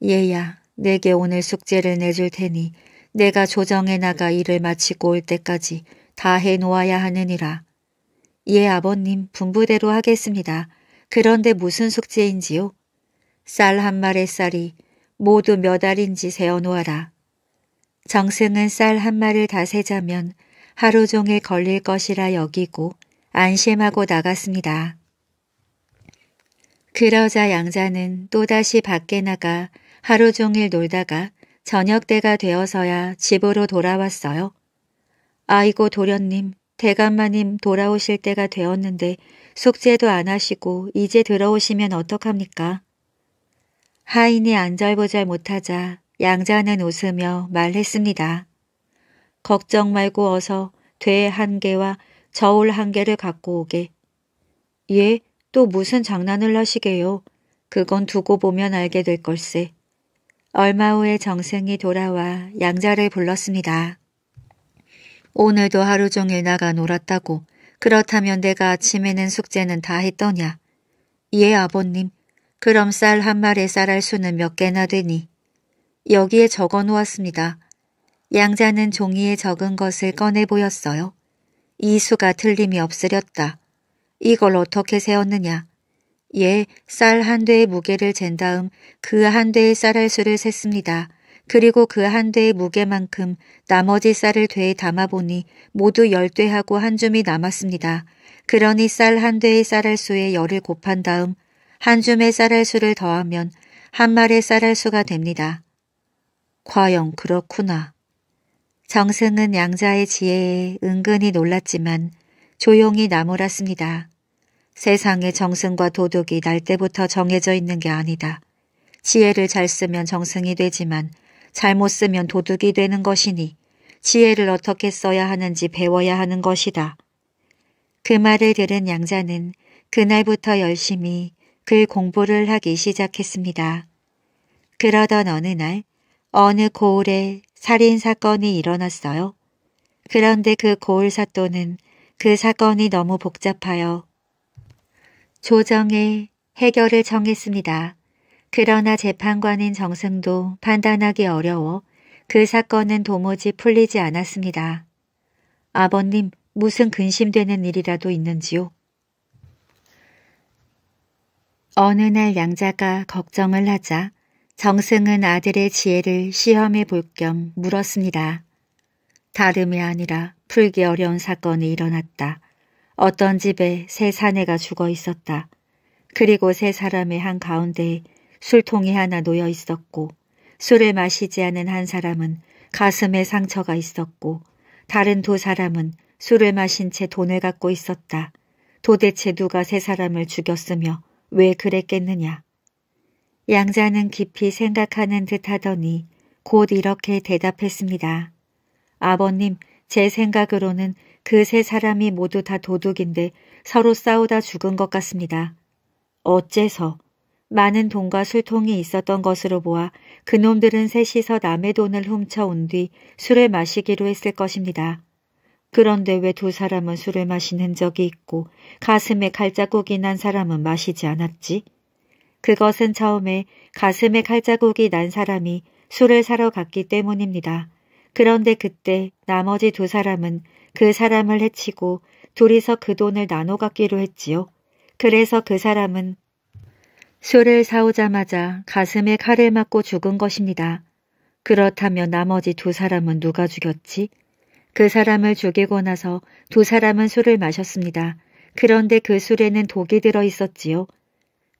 얘야, 내게 오늘 숙제를 내줄 테니 내가 조정에 나가 일을 마치고 올 때까지 다 해놓아야 하느니라. 예, 아버님, 분부대로 하겠습니다. 그런데 무슨 숙제인지요? 쌀 한 마리 쌀이 모두 몇 알인지 세어놓아라. 정승은 쌀 한 마리를 다 세자면 하루 종일 걸릴 것이라 여기고 안심하고 나갔습니다. 그러자 양자는 또다시 밖에 나가 하루 종일 놀다가 저녁 때가 되어서야 집으로 돌아왔어요. 아이고 도련님, 대감마님 돌아오실 때가 되었는데 숙제도 안 하시고 이제 들어오시면 어떡합니까? 하인이 안절부절 못하자 양자는 웃으며 말했습니다. 걱정 말고 어서 돼 한 개와 저울 한 개를 갖고 오게. 예, 또 무슨 장난을 하시게요. 그건 두고 보면 알게 될 걸세. 얼마 후에 정승이 돌아와 양자를 불렀습니다. 오늘도 하루 종일 나가 놀았다고 그렇다면 내가 아침에는 숙제는 다 했더냐? 예 아버님 그럼 쌀 한마리쌀할 수는 몇 개나 되니? 여기에 적어 놓았습니다. 양자는 종이에 적은 것을 꺼내 보였어요. 이 수가 틀림이 없으렸다. 이걸 어떻게 세웠느냐? 예, 쌀 한 대의 무게를 잰 다음 그 한 대의 쌀알 수를 셌습니다. 그리고 그 한 대의 무게만큼 나머지 쌀을 되에 담아보니 모두 열 대하고 한 줌이 남았습니다. 그러니 쌀 한 대의 쌀알 수에 열을 곱한 다음 한 줌의 쌀알 수를 더하면 한마리의 쌀알 수가 됩니다. 과연 그렇구나. 정승은 양자의 지혜에 은근히 놀랐지만 조용히 나무랐습니다. 세상의 정승과 도둑이날 때부터 정해져 있는 게 아니다. 지혜를 잘 쓰면 정승이 되지만 잘못 쓰면 도둑이 되는 것이니 지혜를 어떻게 써야 하는지 배워야 하는 것이다. 그 말을 들은 양자는 그날부터 열심히 글 공부를 하기 시작했습니다. 그러던 어느 날 어느 고을에 살인사건이 일어났어요. 그런데 그 고을 사또는 그 사건이 너무 복잡하여 조정의 해결을 정했습니다. 그러나 재판관인 정승도 판단하기 어려워 그 사건은 도무지 풀리지 않았습니다. 아버님, 무슨 근심되는 일이라도 있는지요? 어느 날 양자가 걱정을 하자 정승은 아들의 지혜를 시험해 볼 겸 물었습니다. 다름이 아니라 풀기 어려운 사건이 일어났다. 어떤 집에 세 사내가 죽어 있었다. 그리고 세 사람의 한 가운데에 술통이 하나 놓여 있었고 술을 마시지 않은 한 사람은 가슴에 상처가 있었고 다른 두 사람은 술을 마신 채 돈을 갖고 있었다. 도대체 누가 세 사람을 죽였으며 왜 그랬겠느냐. 양자는 깊이 생각하는 듯 하더니 곧 이렇게 대답했습니다. 아버님, 제 생각으로는 그세 사람이 모두 다 도둑인데 서로 싸우다 죽은 것 같습니다. 어째서 많은 돈과 술통이 있었던 것으로 보아 그놈들은 셋이서 남의 돈을 훔쳐온 뒤 술을 마시기로 했을 것입니다. 그런데 왜 두 사람은 술을 마신 흔적이 있고 가슴에 칼자국이 난 사람은 마시지 않았지? 그것은 처음에 가슴에 칼자국이 난 사람이 술을 사러 갔기 때문입니다. 그런데 그때 나머지 두 사람은 그 사람을 해치고 둘이서 그 돈을 나눠 갖기로 했지요. 그래서 그 사람은 술을 사오자마자 가슴에 칼을 맞고 죽은 것입니다. 그렇다면 나머지 두 사람은 누가 죽였지? 그 사람을 죽이고 나서 두 사람은 술을 마셨습니다. 그런데 그 술에는 독이 들어 있었지요.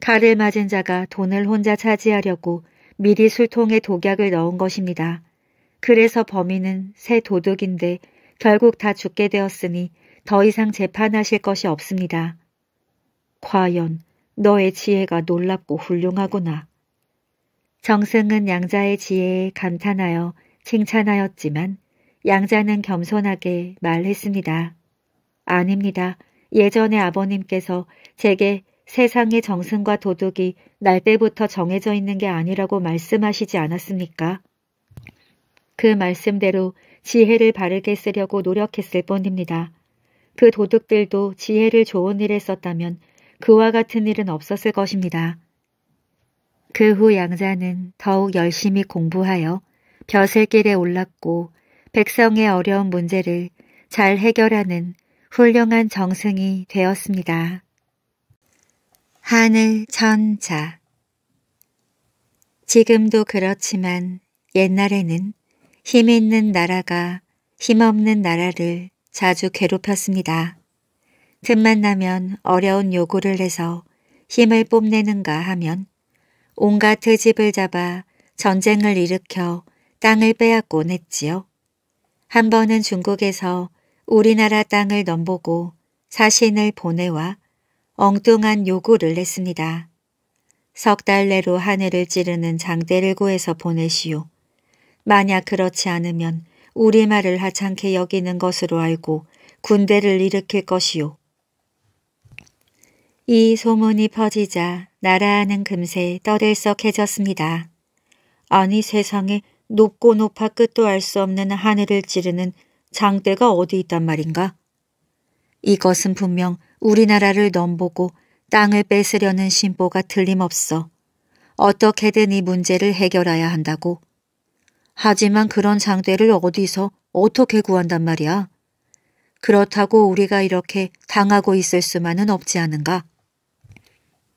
칼을 맞은 자가 돈을 혼자 차지하려고 미리 술통에 독약을 넣은 것입니다. 그래서 범인은 새 도둑인데 결국 다 죽게 되었으니 더 이상 재판하실 것이 없습니다. 과연 너의 지혜가 놀랍고 훌륭하구나. 정승은 양자의 지혜에 감탄하여 칭찬하였지만 양자는 겸손하게 말했습니다. 아닙니다. 예전에 아버님께서 제게 세상의 정승과 도둑이 날 때부터 정해져 있는 게 아니라고 말씀하시지 않았습니까? 그 말씀대로 지혜를 바르게 쓰려고 노력했을 뿐입니다. 그 도둑들도 지혜를 좋은 일에 썼다면 그와 같은 일은 없었을 것입니다. 그 후 양자는 더욱 열심히 공부하여 벼슬길에 올랐고 백성의 어려운 문제를 잘 해결하는 훌륭한 정승이 되었습니다. 하늘 천자 지금도 그렇지만 옛날에는 힘 있는 나라가 힘없는 나라를 자주 괴롭혔습니다. 틈만 나면 어려운 요구를 해서 힘을 뽐내는가 하면 온갖 트집을 잡아 전쟁을 일으켜 땅을 빼앗곤 했지요. 한 번은 중국에서 우리나라 땅을 넘보고 사신을 보내와 엉뚱한 요구를 했습니다. 석 달 내로 하늘을 찌르는 장대를 구해서 보내시오. 만약 그렇지 않으면 우리 말을 하찮게 여기는 것으로 알고 군대를 일으킬 것이요. 이 소문이 퍼지자 나라는 하 금세 떠들썩해졌습니다. 아니 세상에 높고 높아 끝도 알 수 없는 하늘을 찌르는 장대가 어디 있단 말인가? 이것은 분명 우리나라를 넘보고 땅을 뺏으려는 신보가 틀림없어 어떻게든 이 문제를 해결해야 한다고 하지만 그런 장대를 어디서 어떻게 구한단 말이야. 그렇다고 우리가 이렇게 당하고 있을 수만은 없지 않은가.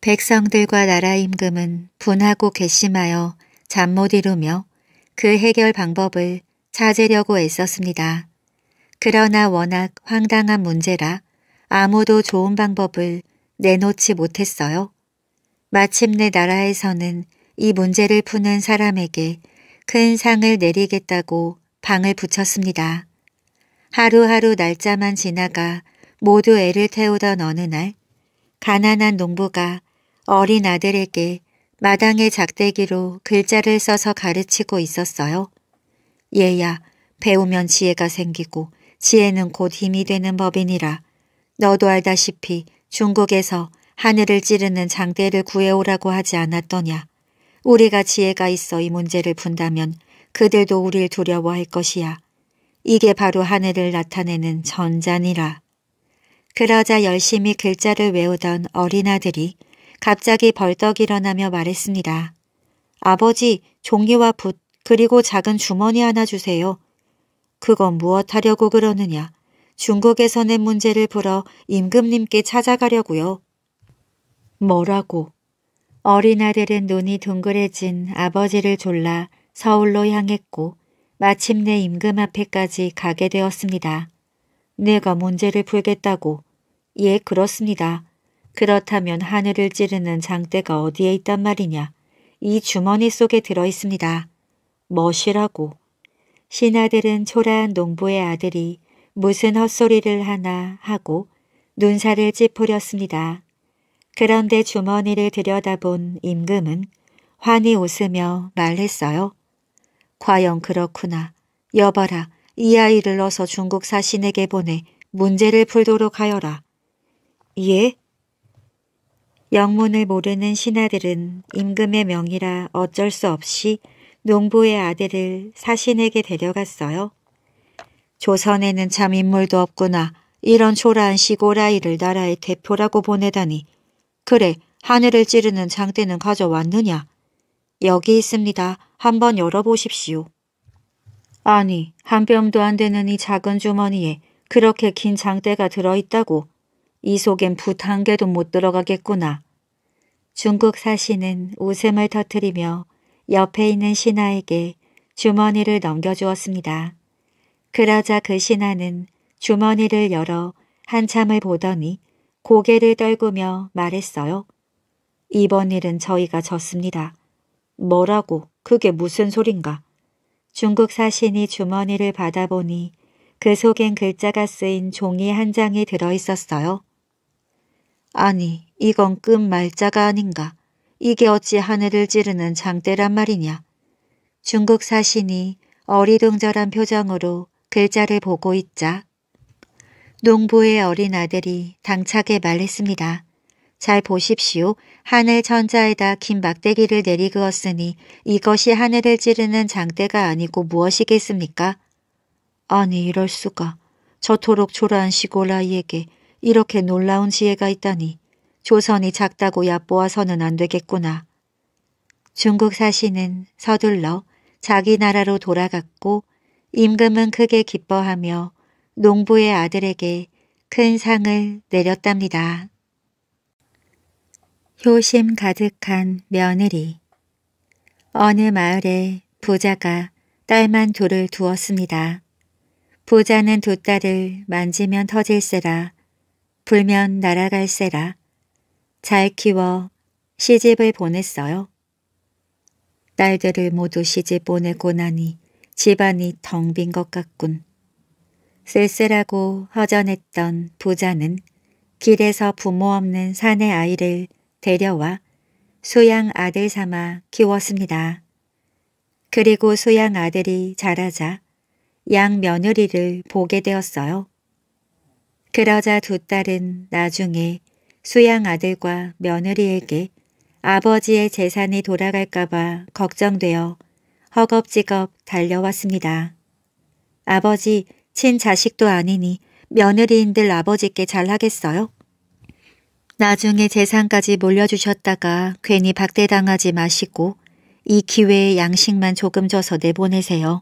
백성들과 나라 임금은 분하고 괘씸하여 잠 못 이루며 그 해결 방법을 찾으려고 애썼습니다. 그러나 워낙 황당한 문제라 아무도 좋은 방법을 내놓지 못했어요. 마침내 나라에서는 이 문제를 푸는 사람에게 큰 상을 내리겠다고 방을 붙였습니다. 하루하루 날짜만 지나가 모두 애를 태우던 어느 날 가난한 농부가 어린 아들에게 마당의 작대기로 글자를 써서 가르치고 있었어요. 얘야 배우면 지혜가 생기고 지혜는 곧 힘이 되는 법이니라. 너도 알다시피 중국에서 하늘을 찌르는 장대를 구해오라고 하지 않았더냐. 우리가 지혜가 있어 이 문제를 푼다면 그들도 우릴 두려워할 것이야. 이게 바로 하늘을 나타내는 전잔이라. 그러자 열심히 글자를 외우던 어린아들이 갑자기 벌떡 일어나며 말했습니다. 아버지, 종이와 붓, 그리고 작은 주머니 하나 주세요. 그건 무엇하려고 그러느냐. 중국에서 낸 문제를 풀어 임금님께 찾아가려고요. 뭐라고? 어린아들은 눈이 둥그레진 아버지를 졸라 서울로 향했고 마침내 임금 앞에까지 가게 되었습니다. 내가 문제를 풀겠다고. 예, 그렇습니다. 그렇다면 하늘을 찌르는 장대가 어디에 있단 말이냐. 이 주머니 속에 들어있습니다. 멋이라고. 신하들은 초라한 농부의 아들이 무슨 헛소리를 하나 하고 눈살을 찌푸렸습니다. 그런데 주머니를 들여다본 임금은 환히 웃으며 말했어요. 과연 그렇구나. 여봐라. 이 아이를 넣어서 중국 사신에게 보내 문제를 풀도록 하여라. 예? 영문을 모르는 신하들은 임금의 명이라 어쩔 수 없이 농부의 아들을 사신에게 데려갔어요. 조선에는 참 인물도 없구나. 이런 초라한 시골 아이를 나라의 대표라고 보내다니 그래, 하늘을 찌르는 장대는 가져왔느냐? 여기 있습니다. 한번 열어보십시오. 아니, 한 뼘도 안 되는 이 작은 주머니에 그렇게 긴 장대가 들어있다고. 이 속엔 붓 한 개도 못 들어가겠구나. 중국 사시는 웃음을 터뜨리며 옆에 있는 신하에게 주머니를 넘겨주었습니다. 그러자 그 신하는 주머니를 열어 한참을 보더니 고개를 떨구며 말했어요. 이번 일은 저희가 졌습니다. 뭐라고 그게 무슨 소린가. 중국 사신이 주머니를 받아보니 그 속엔 글자가 쓰인 종이 한 장이 들어있었어요. 아니 이건 끝 말자가 아닌가. 이게 어찌 하늘을 찌르는 장대란 말이냐. 중국 사신이 어리둥절한 표정으로 글자를 보고 있자 농부의 어린 아들이 당차게 말했습니다. 잘 보십시오. 하늘 천자에다 긴 막대기를 내리그었으니 이것이 하늘을 찌르는 장대가 아니고 무엇이겠습니까? 아니 이럴 수가. 저토록 초라한 시골 아이에게 이렇게 놀라운 지혜가 있다니 조선이 작다고 얕보아서는 안 되겠구나. 중국 사신은 서둘러 자기 나라로 돌아갔고 임금은 크게 기뻐하며 농부의 아들에게 큰 상을 내렸답니다. 효심 가득한 며느리 어느 마을에 부자가 딸만 둘을 두었습니다. 부자는 두 딸을 만지면 터질세라 불면 날아갈세라 잘 키워 시집을 보냈어요. 딸들을 모두 시집 보내고 나니 집안이 텅 빈 것 같군. 쓸쓸하고 허전했던 부자는 길에서 부모 없는 사내 아이를 데려와 소양 아들 삼아 키웠습니다. 그리고 소양 아들이 자라자 양 며느리를 보게 되었어요. 그러자 두 딸은 나중에 수양 아들과 며느리에게 아버지의 재산이 돌아갈까봐 걱정되어 허겁지겁 달려왔습니다. 아버지, 친자식도 아니니 며느리인들 아버지께 잘하겠어요? 나중에 재산까지 몰려주셨다가 괜히 박대당하지 마시고 이 기회에 양식만 조금 줘서 내보내세요.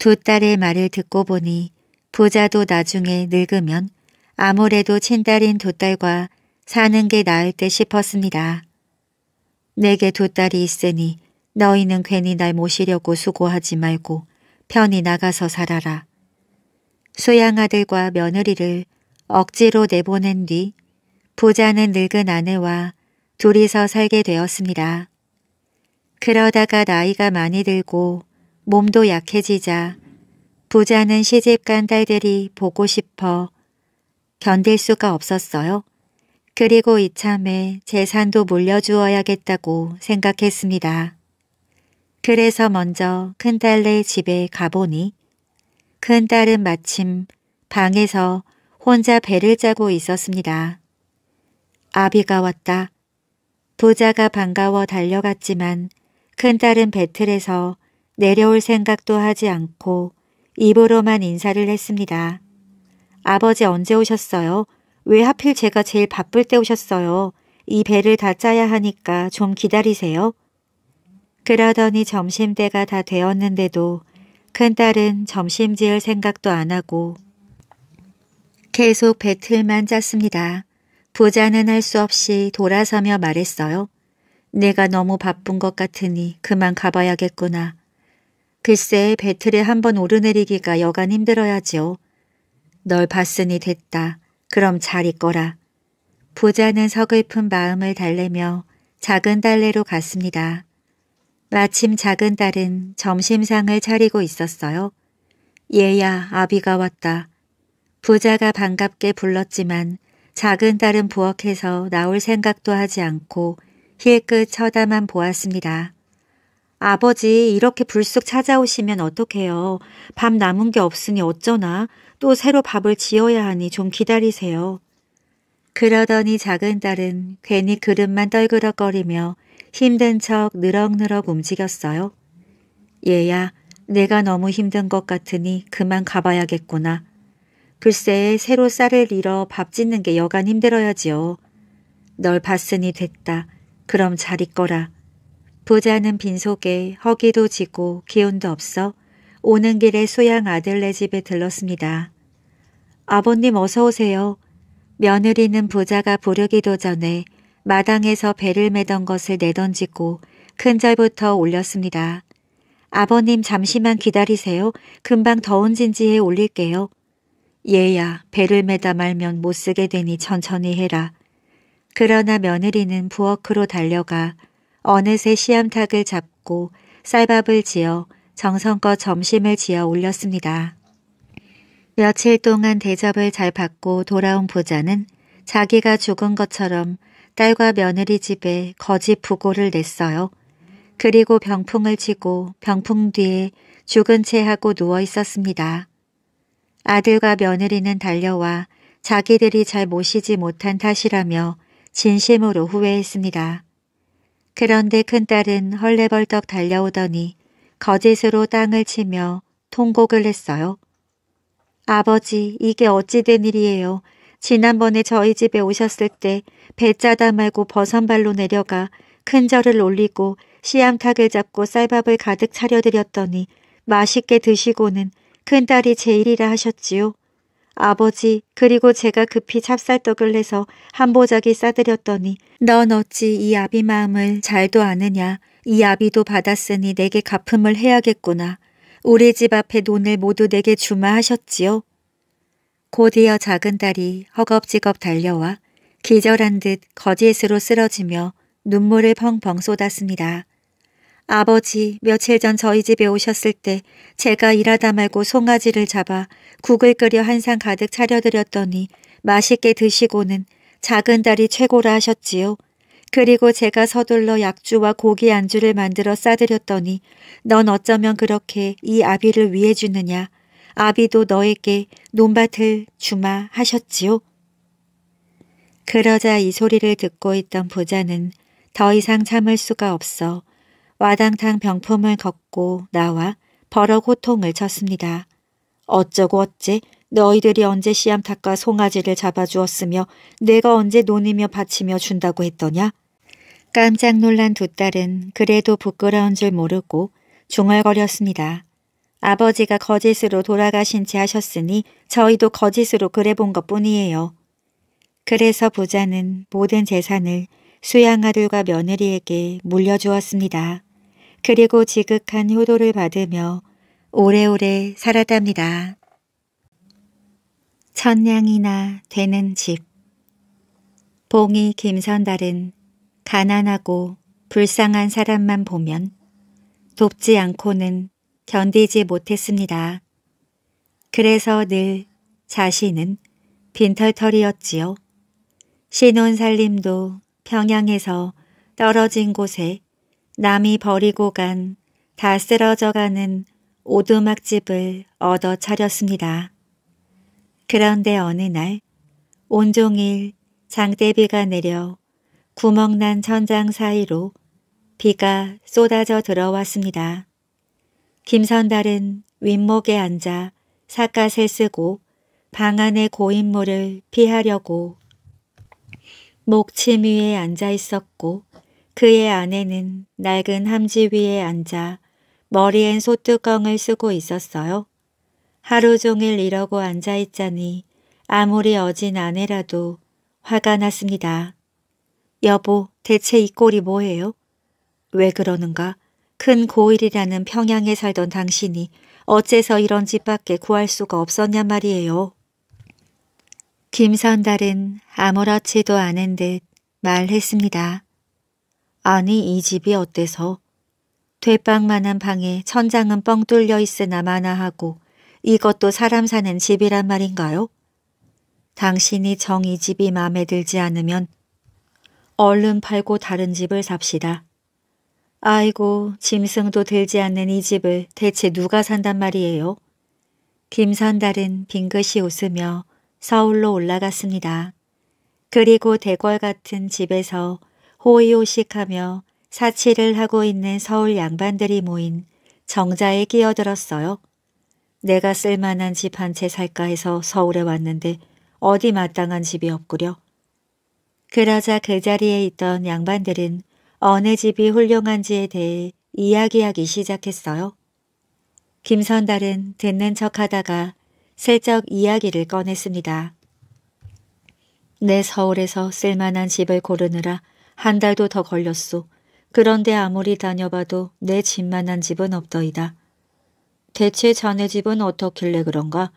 두 딸의 말을 듣고 보니 부자도 나중에 늙으면 아무래도 친딸인 두 딸과 사는 게 나을 듯 싶었습니다. 내게 두 딸이 있으니 너희는 괜히 날 모시려고 수고하지 말고 편히 나가서 살아라. 소양아들과 며느리를 억지로 내보낸 뒤 부자는 늙은 아내와 둘이서 살게 되었습니다. 그러다가 나이가 많이 들고 몸도 약해지자 부자는 시집간 딸들이 보고 싶어 견딜 수가 없었어요. 그리고 이참에 재산도 물려주어야겠다고 생각했습니다. 그래서 먼저 큰딸네 집에 가보니 큰 딸은 마침 방에서 혼자 배를 짜고 있었습니다. 아비가 왔다. 부자가 반가워 달려갔지만 큰딸은 배틀에서 내려올 생각도 하지 않고 입으로만 인사를 했습니다. 아버지 언제 오셨어요? 왜 하필 제가 제일 바쁠 때 오셨어요? 이 배를 다 짜야 하니까 좀 기다리세요. 그러더니 점심때가 다 되었는데도 큰딸은 점심 지을 생각도 안 하고 계속 배틀만 짰습니다. 부자는 할 수 없이 돌아서며 말했어요. 내가 너무 바쁜 것 같으니 그만 가봐야겠구나. 글쎄 배틀에 한번 오르내리기가 여간 힘들어야지요. 널 봤으니 됐다. 그럼 잘 있거라. 부자는 서글픈 마음을 달래며 작은 달래로 갔습니다. 마침 작은 딸은 점심상을 차리고 있었어요. 얘야, 아비가 왔다. 부자가 반갑게 불렀지만 작은 딸은 부엌에서 나올 생각도 하지 않고 힐끗 쳐다만 보았습니다. 아버지 이렇게 불쑥 찾아오시면 어떡해요. 밥 남은 게 없으니 어쩌나. 또 새로 밥을 지어야 하니 좀 기다리세요. 그러더니 작은 딸은 괜히 그릇만 떨그럭거리며 힘든 척 느럭느럭 움직였어요. 얘야, 내가 너무 힘든 것 같으니 그만 가봐야겠구나. 글쎄 새로 쌀을 잃어 밥 짓는 게 여간 힘들어야지요. 널 봤으니 됐다. 그럼 잘 있거라. 부자는 빈속에 허기도 지고 기운도 없어 오는 길에 소양 아들네 집에 들렀습니다. 아버님 어서 오세요. 며느리는 부자가 부르기도 전에 마당에서 배를 매던 것을 내던지고 큰절부터 올렸습니다. 아버님 잠시만 기다리세요. 금방 더운 진지에 올릴게요. 얘야 배를 매다 말면 못쓰게 되니 천천히 해라. 그러나 며느리는 부엌으로 달려가 어느새 시암탉을 잡고 쌀밥을 지어 정성껏 점심을 지어 올렸습니다. 며칠 동안 대접을 잘 받고 돌아온 부자는 자기가 죽은 것처럼 딸과 며느리 집에 거지 부고를 냈어요. 그리고 병풍을 치고 병풍 뒤에 죽은 채 하고 누워 있었습니다. 아들과 며느리는 달려와 자기들이 잘 모시지 못한 탓이라며 진심으로 후회했습니다. 그런데 큰딸은 헐레벌떡 달려오더니 거짓으로 땅을 치며 통곡을 했어요. 아버지, 이게 어찌 된 일이에요. 지난번에 저희 집에 오셨을 때 배짜다 말고 버선발로 내려가 큰 절을 올리고 씨암탉을 잡고 쌀밥을 가득 차려드렸더니 맛있게 드시고는 큰딸이 제일이라 하셨지요. 아버지 그리고 제가 급히 찹쌀떡을 해서 한보자기 싸드렸더니 넌 어찌 이 아비 마음을 잘도 아느냐 이 아비도 받았으니 내게 갚음을 해야겠구나 우리 집 앞에 돈을 모두 내게 주마 하셨지요. 곧이어 작은 딸이 허겁지겁 달려와 기절한 듯 거짓으로 쓰러지며 눈물을 펑펑 쏟았습니다. 아버지 며칠 전 저희 집에 오셨을 때 제가 일하다 말고 송아지를 잡아 국을 끓여 한 상 가득 차려드렸더니 맛있게 드시고는 작은 딸이 최고라 하셨지요. 그리고 제가 서둘러 약주와 고기 안주를 만들어 싸드렸더니 넌 어쩌면 그렇게 이 아비를 위해 주느냐. 아비도 너에게 논밭을 주마 하셨지요. 그러자 이 소리를 듣고 있던 부자는 더 이상 참을 수가 없어 와당탕 병품을 걷고 나와 벌어 고통을 쳤습니다. 어쩌고 어째 너희들이 언제 시암탉과 송아지를 잡아주었으며 내가 언제 논이며 바치며 준다고 했더냐? 깜짝 놀란 두 딸은 그래도 부끄러운 줄 모르고 중얼거렸습니다. 아버지가 거짓으로 돌아가신 지 하셨으니 저희도 거짓으로 그래 본 것뿐이에요. 그래서 부자는 모든 재산을 수양아들과 며느리에게 물려주었습니다. 그리고 지극한 효도를 받으며 오래오래 살았답니다. 천냥이나 되는 집 봉이 김선달은 가난하고 불쌍한 사람만 보면 돕지 않고는 견디지 못했습니다. 그래서 늘 자신은 빈털털이었지요. 신혼살림도 평양에서 떨어진 곳에 남이 버리고 간 다 쓰러져가는 오두막집을 얻어 차렸습니다. 그런데 어느 날 온종일 장대비가 내려 구멍난 천장 사이로 비가 쏟아져 들어왔습니다. 김선달은 윗목에 앉아 삿갓을 쓰고 방 안의 고인물을 피하려고 목침 위에 앉아 있었고 그의 아내는 낡은 함지 위에 앉아 머리엔 소뚜껑을 쓰고 있었어요. 하루 종일 이러고 앉아 있자니 아무리 어진 아내라도 화가 났습니다. 여보, 대체 이 꼴이 뭐예요? 왜 그러는가? 큰 고일이라는 평양에 살던 당신이 어째서 이런 집 밖에 구할 수가 없었냐 말이에요. 김선달은 아무렇지도 않은 듯 말했습니다. 아니 이 집이 어때서? 되빵만한 방에 천장은 뻥 뚫려 있으나 마나하고 이것도 사람 사는 집이란 말인가요? 당신이 정 이 집이 마음에 들지 않으면 얼른 팔고 다른 집을 삽시다. 아이고 짐승도 들지 않는 이 집을 대체 누가 산단 말이에요? 김선달은 빙긋이 웃으며 서울로 올라갔습니다. 그리고 대궐 같은 집에서 호의호식하며 사치를 하고 있는 서울 양반들이 모인 정자에 끼어들었어요. 내가 쓸만한 집 한 채 살까 해서 서울에 왔는데 어디 마땅한 집이 없구려. 그러자 그 자리에 있던 양반들은 어느 집이 훌륭한지에 대해 이야기하기 시작했어요. 김선달은 듣는 척하다가 슬쩍 이야기를 꺼냈습니다. 내 서울에서 쓸만한 집을 고르느라 한 달도 더 걸렸소. 그런데 아무리 다녀봐도 내 집만한 집은 없더이다. 대체 자네 집은 어떻길래 그런가?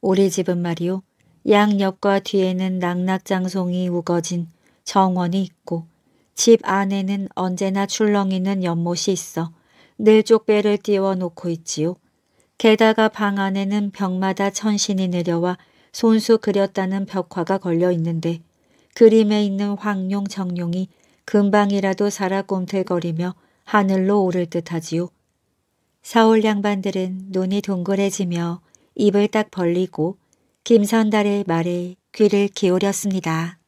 우리 집은 말이오 양옆과 뒤에는 낙낙장송이 우거진 정원이 있고 집 안에는 언제나 출렁이는 연못이 있어 늘 쪽배를 띄워놓고 있지요. 게다가 방 안에는 벽마다 천신이 내려와 손수 그렸다는 벽화가 걸려 있는데 그림에 있는 황룡 정룡이 금방이라도 살아 꼼틀거리며 하늘로 오를 듯하지요. 사울 양반들은 눈이 동그래지며 입을 딱 벌리고 김선달의 말에 귀를 기울였습니다.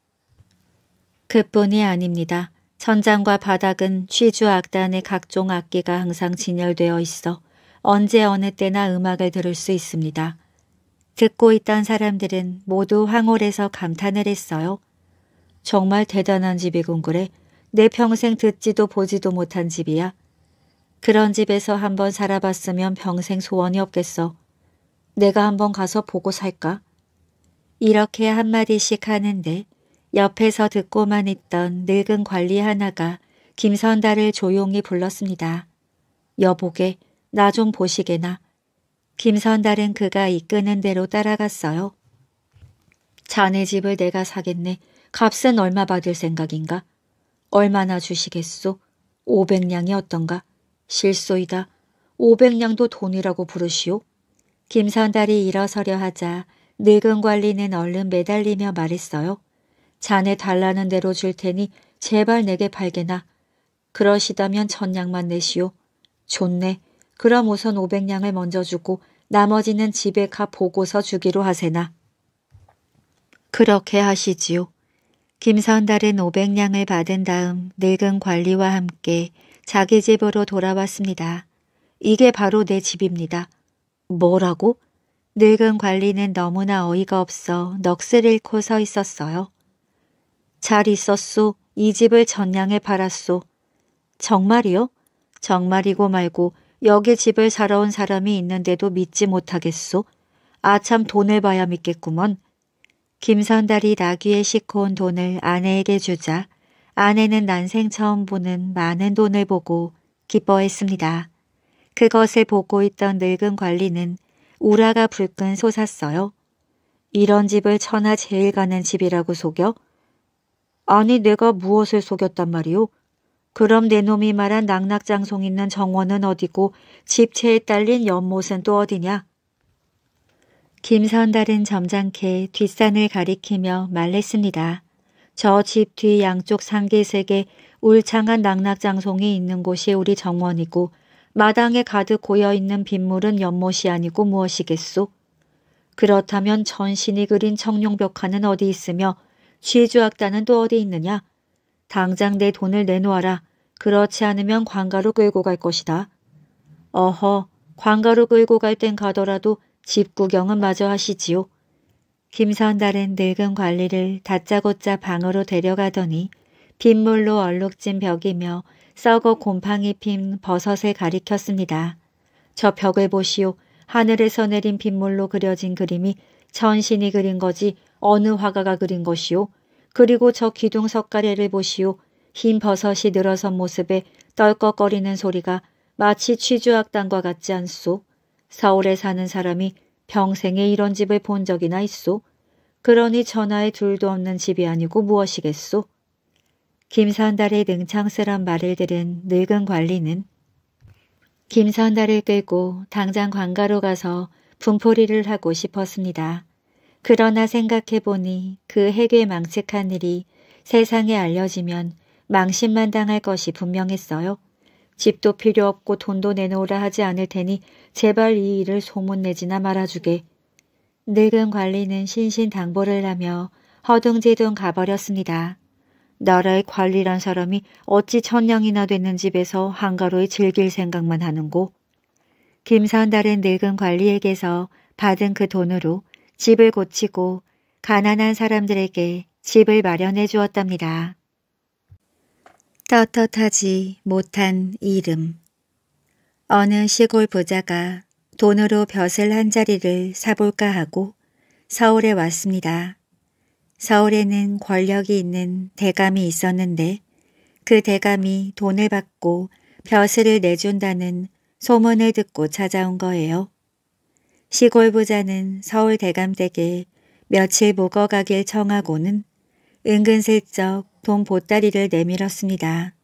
그뿐이 아닙니다. 천장과 바닥은 취주 악단의 각종 악기가 항상 진열되어 있어 언제 어느 때나 음악을 들을 수 있습니다. 듣고 있던 사람들은 모두 황홀해서 감탄을 했어요. 정말 대단한 집이군 그래. 내 평생 듣지도 보지도 못한 집이야. 그런 집에서 한번 살아봤으면 평생 소원이 없겠어. 내가 한번 가서 보고 살까? 이렇게 한마디씩 하는데 옆에서 듣고만 있던 늙은 관리 하나가 김선달을 조용히 불렀습니다. 여보게 나좀 보시게나. 김선달은 그가 이끄는 대로 따라갔어요. 자네 집을 내가 사겠네. 값은 얼마 받을 생각인가? 얼마나 주시겠소? 5 0 0냥이 어떤가? 실소이다. 5 0 0냥도 돈이라고 부르시오. 김선달이 일어서려 하자 늙은 관리는 얼른 매달리며 말했어요. 자네 달라는 대로 줄 테니 제발 내게 팔게나. 그러시다면 천냥만 내시오. 좋네. 그럼 우선 500냥을 먼저 주고 나머지는 집에 가 보고서 주기로 하세나. 그렇게 하시지요. 김선달은 500냥을 받은 다음 늙은 관리와 함께 자기 집으로 돌아왔습니다. 이게 바로 내 집입니다. 뭐라고? 늙은 관리는 너무나 어이가 없어 넋을 잃고 서 있었어요. 잘 있었소. 이 집을 전량에 팔았소. 정말이요? 정말이고 말고 여기 집을 사러 온 사람이 있는데도 믿지 못하겠소. 아 참 돈을 봐야 믿겠구먼. 김선달이 나귀에 싣고 온 돈을 아내에게 주자 아내는 난생 처음 보는 많은 돈을 보고 기뻐했습니다. 그것을 보고 있던 늙은 관리는 우라가 불끈 솟았어요. 이런 집을 천하 제일 가는 집이라고 속여? 아니 내가 무엇을 속였단 말이오? 그럼 내 놈이 말한 낙낙장송 있는 정원은 어디고 집채에 딸린 연못은 또 어디냐? 김선달은 점잖게 뒷산을 가리키며 말랬습니다. 저 집 뒤 양쪽 상계색에 울창한 낙낙장송이 있는 곳이 우리 정원이고 마당에 가득 고여있는 빗물은 연못이 아니고 무엇이겠소? 그렇다면 전신이 그린 청룡벽화는 어디 있으며 쥐주악단은 또 어디 있느냐? 당장 내 돈을 내놓아라. 그렇지 않으면 관가로 끌고 갈 것이다. 어허, 관가로 끌고 갈 땐 가더라도 집 구경은 마저 하시지요. 김선달은 늙은 관리를 다짜고짜 방으로 데려가더니 빗물로 얼룩진 벽이며 썩어 곰팡이 핀 버섯에 가리켰습니다. 저 벽을 보시오. 하늘에서 내린 빗물로 그려진 그림이 천신이 그린 거지 어느 화가가 그린 것이오. 그리고 저 기둥 석가래를 보시오. 흰 버섯이 늘어선 모습에 떨꺽거리는 소리가 마치 취주악당과 같지 않소. 서울에 사는 사람이 평생에 이런 집을 본 적이나 있소. 그러니 전화에 둘도 없는 집이 아니고 무엇이겠소. 김산달의능창스런 말을 들은 늙은 관리는 김산달을 끌고 당장 관가로 가서 분포리를 하고 싶었습니다. 그러나 생각해보니 그 해괴 망측한 일이 세상에 알려지면 망신만 당할 것이 분명했어요. 집도 필요 없고 돈도 내놓으라 하지 않을 테니 제발 이 일을 소문내지나 말아주게. 늙은 관리는 신신당보를 하며 허둥지둥 가버렸습니다. 나라의 관리란 사람이 어찌 천냥이나 되는 집에서 한가로이 즐길 생각만 하는고. 김선달은 늙은 관리에게서 받은 그 돈으로 집을 고치고 가난한 사람들에게 집을 마련해 주었답니다. 떳떳하지 못한 이름 어느 시골 부자가 돈으로 벼슬 한 자리를 사볼까 하고 서울에 왔습니다. 서울에는 권력이 있는 대감이 있었는데 그 대감이 돈을 받고 벼슬을 내준다는 소문을 듣고 찾아온 거예요. 시골 부자는 서울 대감 댁에 며칠 묵어가길 청하고는 은근슬쩍 돈 보따리를 내밀었습니다.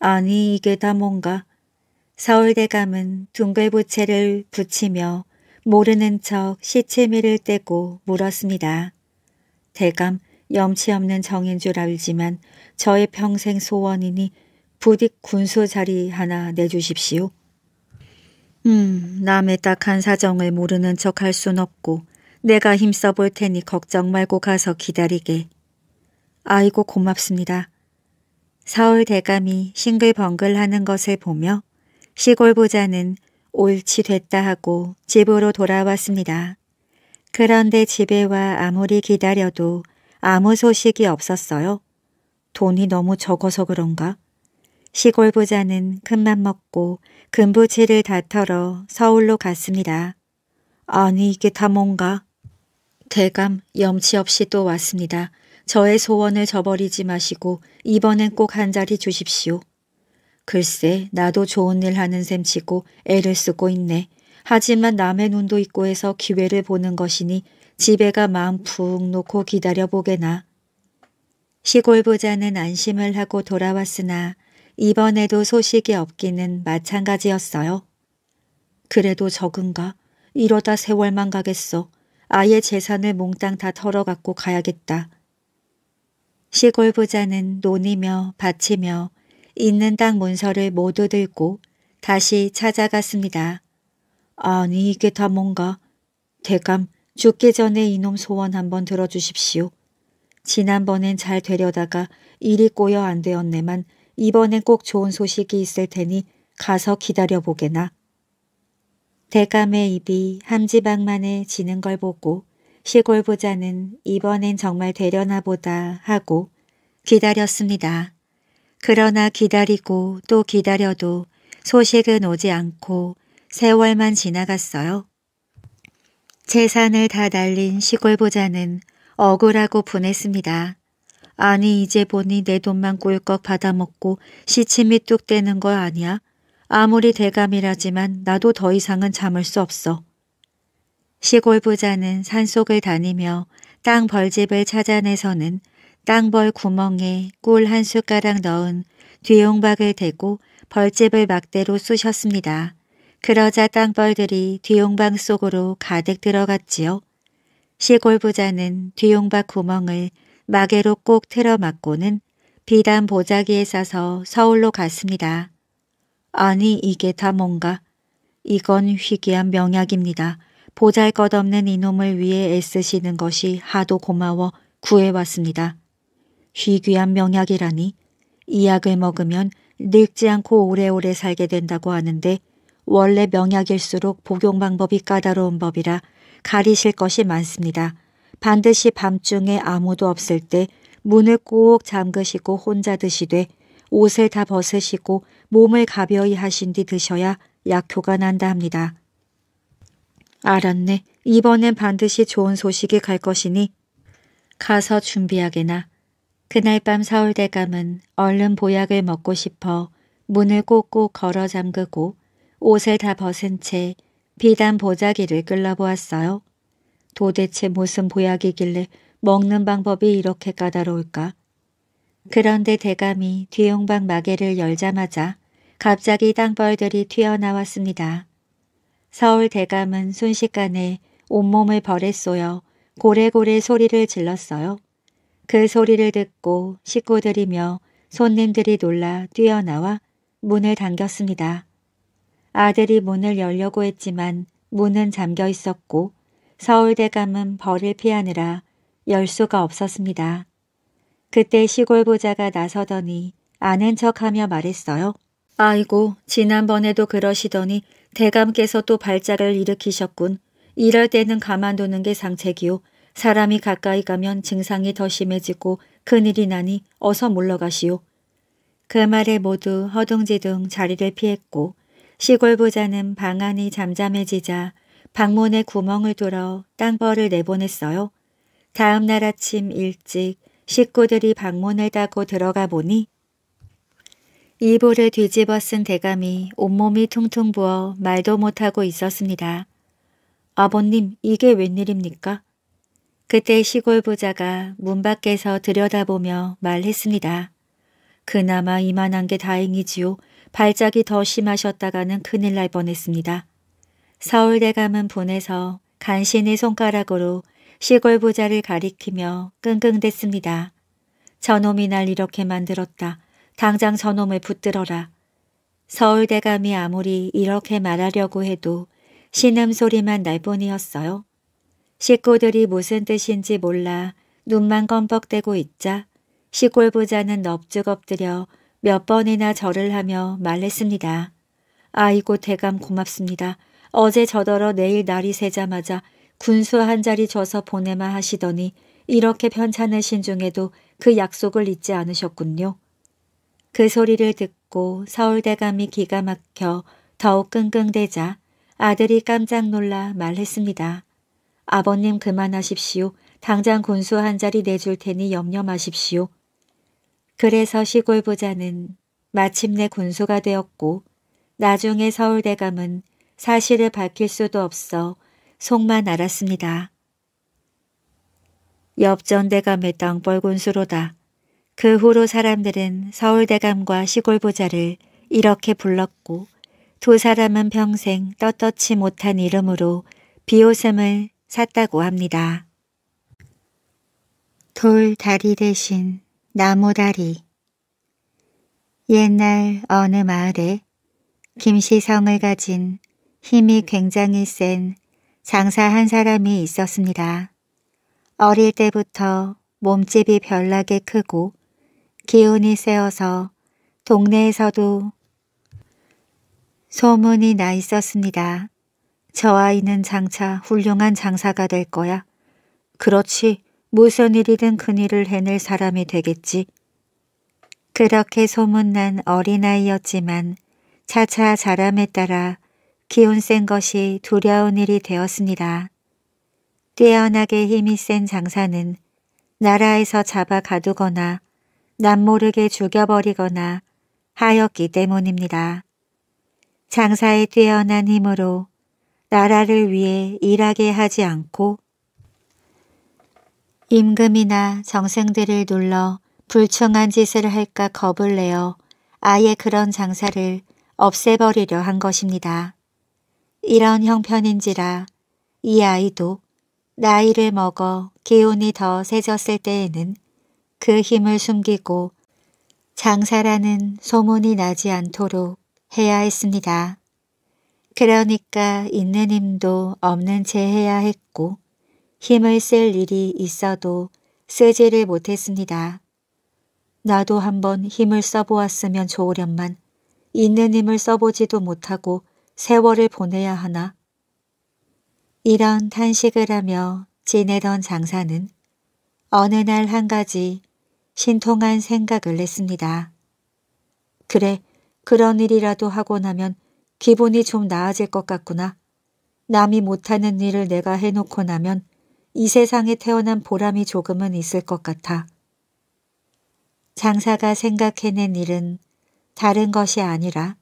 아니 이게 다 뭔가. 서울대감은 둥글부채를 붙이며 모르는 척 시치미를 떼고 물었습니다. 대감 염치 없는 정인 줄 알지만 저의 평생 소원이니 부디 군수 자리 하나 내주십시오. 음, 남의 딱한 사정을 모르는 척 할 순 없고 내가 힘써 볼 테니 걱정 말고 가서 기다리게. 아이고 고맙습니다. 서울 대감이 싱글벙글 하는 것을 보며 시골 부자는 옳지 됐다 하고 집으로 돌아왔습니다. 그런데 집에 와 아무리 기다려도 아무 소식이 없었어요. 돈이 너무 적어서 그런가? 시골 부자는 큰 맘 먹고 금부채를다 털어 서울로 갔습니다. 아니 이게 다 뭔가? 대감 염치 없이 또 왔습니다. 저의 소원을 저버리지 마시고 이번엔 꼭 한 자리 주십시오. 글쎄 나도 좋은 일 하는 셈 치고 애를 쓰고 있네. 하지만 남의 눈도 있고 해서 기회를 보는 것이니 집에가 마음 푹 놓고 기다려보게나. 시골 부자는 안심을 하고 돌아왔으나 이번에도 소식이 없기는 마찬가지였어요. 그래도 적은가? 이러다 세월만 가겠어. 아예 재산을 몽땅 다 털어갖고 가야겠다. 시골 부자는 논이며 밭이며 있는 땅 문서를 모두 들고 다시 찾아갔습니다. 아니 이게 다 뭔가. 대감 죽기 전에 이놈 소원 한번 들어주십시오. 지난번엔 잘 되려다가 일이 꼬여 안 되었네만 이번엔 꼭 좋은 소식이 있을 테니 가서 기다려보게나. 대감의 입이 함지방만에 지는 걸 보고 시골 부자는 이번엔 정말 되려나 보다 하고 기다렸습니다. 그러나 기다리고 또 기다려도 소식은 오지 않고 세월만 지나갔어요. 재산을 다 날린 시골 부자는 억울하고 분했습니다. 아니 이제 보니 내 돈만 꿀꺽 받아먹고 시침이 뚝 떼는 거 아니야? 아무리 대감이라지만 나도 더 이상은 참을 수 없어. 시골 부자는 산속을 다니며 땅 벌집을 찾아내서는 땅벌 구멍에 꿀 한 숟가락 넣은 뒤용박을 대고 벌집을 막대로 쑤셨습니다. 그러자 땅벌들이 뒤용박 속으로 가득 들어갔지요. 시골 부자는 뒤용박 구멍을 마개로 꼭 틀어 막고는 비단 보자기에 싸서 서울로 갔습니다. 아니 이게 다 뭔가? 이건 희귀한 명약입니다. 보잘것없는 이놈을 위해 애쓰시는 것이 하도 고마워 구해왔습니다. 희귀한 명약이라니 이 약을 먹으면 늙지 않고 오래오래 살게 된다고 하는데 원래 명약일수록 복용 방법이 까다로운 법이라 가리실 것이 많습니다. 반드시 밤중에 아무도 없을 때 문을 꼭 잠그시고 혼자 드시되 옷을 다 벗으시고 몸을 가벼이 하신 뒤 드셔야 약효가 난다 합니다. 알았네. 이번엔 반드시 좋은 소식이 갈 것이니 가서 준비하게나. 그날 밤 서울대감은 얼른 보약을 먹고 싶어 문을 꼭꼭 걸어 잠그고 옷을 다 벗은 채 비단 보자기를 끌러보았어요. 도대체 무슨 보약이길래 먹는 방법이 이렇게 까다로울까? 그런데 대감이 뒤용방 마개를 열자마자 갑자기 땅벌들이 튀어나왔습니다. 서울 대감은 순식간에 온몸을 벌에 쏘여 고래고래 소리를 질렀어요. 그 소리를 듣고 식구들이며 손님들이 놀라 뛰어나와 문을 당겼습니다. 아들이 문을 열려고 했지만 문은 잠겨 있었고 서울대감은 벌을 피하느라 열 수가 없었습니다. 그때 시골 부자가 나서더니 아는 척하며 말했어요. 아이고 지난번에도 그러시더니 대감께서 또 발작을 일으키셨군. 이럴 때는 가만두는 게 상책이요. 사람이 가까이 가면 증상이 더 심해지고 큰일이 나니 어서 물러가시오. 그 말에 모두 허둥지둥 자리를 피했고 시골 부자는 방안이 잠잠해지자 방문에 구멍을 뚫어 땅벌을 내보냈어요. 다음 날 아침 일찍 식구들이 방문을 따고 들어가 보니 이불을 뒤집어 쓴 대감이 온몸이 퉁퉁 부어 말도 못하고 있었습니다. 아버님 이게 웬일입니까? 그때 시골 부자가 문 밖에서 들여다보며 말했습니다. 그나마 이만한 게 다행이지요. 발작이 더 심하셨다가는 큰일 날 뻔했습니다. 서울대감은 분해서 간신히 손가락으로 시골 부자를 가리키며 끙끙댔습니다. 저놈이 날 이렇게 만들었다. 당장 저놈을 붙들어라. 서울대감이 아무리 이렇게 말하려고 해도 신음소리만 날 뿐이었어요. 식구들이 무슨 뜻인지 몰라 눈만 껌뻑대고 있자 시골 부자는 넙죽 엎드려 몇 번이나 절을 하며 말했습니다. 아이고 대감 고맙습니다. 어제 저더러 내일 날이 새자마자 군수 한 자리 줘서 보내마 하시더니 이렇게 편찮으신 중에도 그 약속을 잊지 않으셨군요. 그 소리를 듣고 서울대감이 기가 막혀 더욱 끙끙대자 아들이 깜짝 놀라 말했습니다. 아버님 그만하십시오. 당장 군수 한 자리 내줄 테니 염려 마십시오. 그래서 시골 부자는 마침내 군수가 되었고 나중에 서울대감은 사실을 밝힐 수도 없어 속만 알았습니다. 옆전대감의 땅벌 군수로다. 그 후로 사람들은 서울대감과 시골부자를 이렇게 불렀고 두 사람은 평생 떳떳지 못한 이름으로 비오음을 샀다고 합니다. 돌다리 대신 나무다리 옛날 어느 마을에 김시성을 가진 힘이 굉장히 센 장사 한 사람이 있었습니다. 어릴 때부터 몸집이 별나게 크고 기운이 세어서 동네에서도 소문이 나 있었습니다. 저 아이는 장차 훌륭한 장사가 될 거야. 그렇지 무슨 일이든 큰일을 해낼 사람이 되겠지. 그렇게 소문난 어린아이였지만 차차 자람에 따라 기운 센 것이 두려운 일이 되었습니다. 뛰어나게 힘이 센 장사는 나라에서 잡아 가두거나 남모르게 죽여버리거나 하였기 때문입니다. 장사에 뛰어난 힘으로 나라를 위해 일하게 하지 않고 임금이나 정승들을 눌러 불충한 짓을 할까 겁을 내어 아예 그런 장사를 없애버리려 한 것입니다. 이런 형편인지라 이 아이도 나이를 먹어 기운이 더 세졌을 때에는 그 힘을 숨기고 장사라는 소문이 나지 않도록 해야 했습니다. 그러니까 있는 힘도 없는 채 해야 했고 힘을 쓸 일이 있어도 쓰지를 못했습니다. 나도 한번 힘을 써보았으면 좋으련만 있는 힘을 써보지도 못하고 세월을 보내야 하나. 이런 탄식을 하며 지내던 장사는 어느 날 한 가지 신통한 생각을 했습니다. 그래, 그런 일이라도 하고 나면 기분이 좀 나아질 것 같구나. 남이 못하는 일을 내가 해놓고 나면 이 세상에 태어난 보람이 조금은 있을 것 같아. 장사가 생각해낸 일은 다른 것이 아니라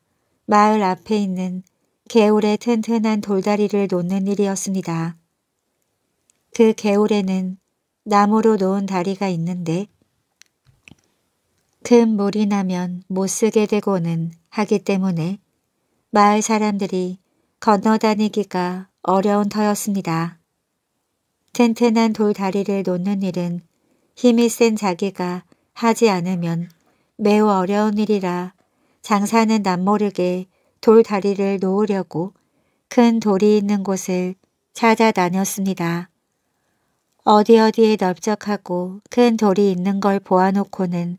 마을 앞에 있는 개울의 튼튼한 돌다리를 놓는 일이었습니다. 그 개울에는 나무로 놓은 다리가 있는데 큰 물이 나면 못 쓰게 되고는 하기 때문에 마을 사람들이 건너다니기가 어려운 터였습니다. 튼튼한 돌다리를 놓는 일은 힘이 센 자기가 하지 않으면 매우 어려운 일이라 장사는 남모르게 돌다리를 놓으려고 큰 돌이 있는 곳을 찾아다녔습니다. 어디 어디에 넓적하고 큰 돌이 있는 걸 보아놓고는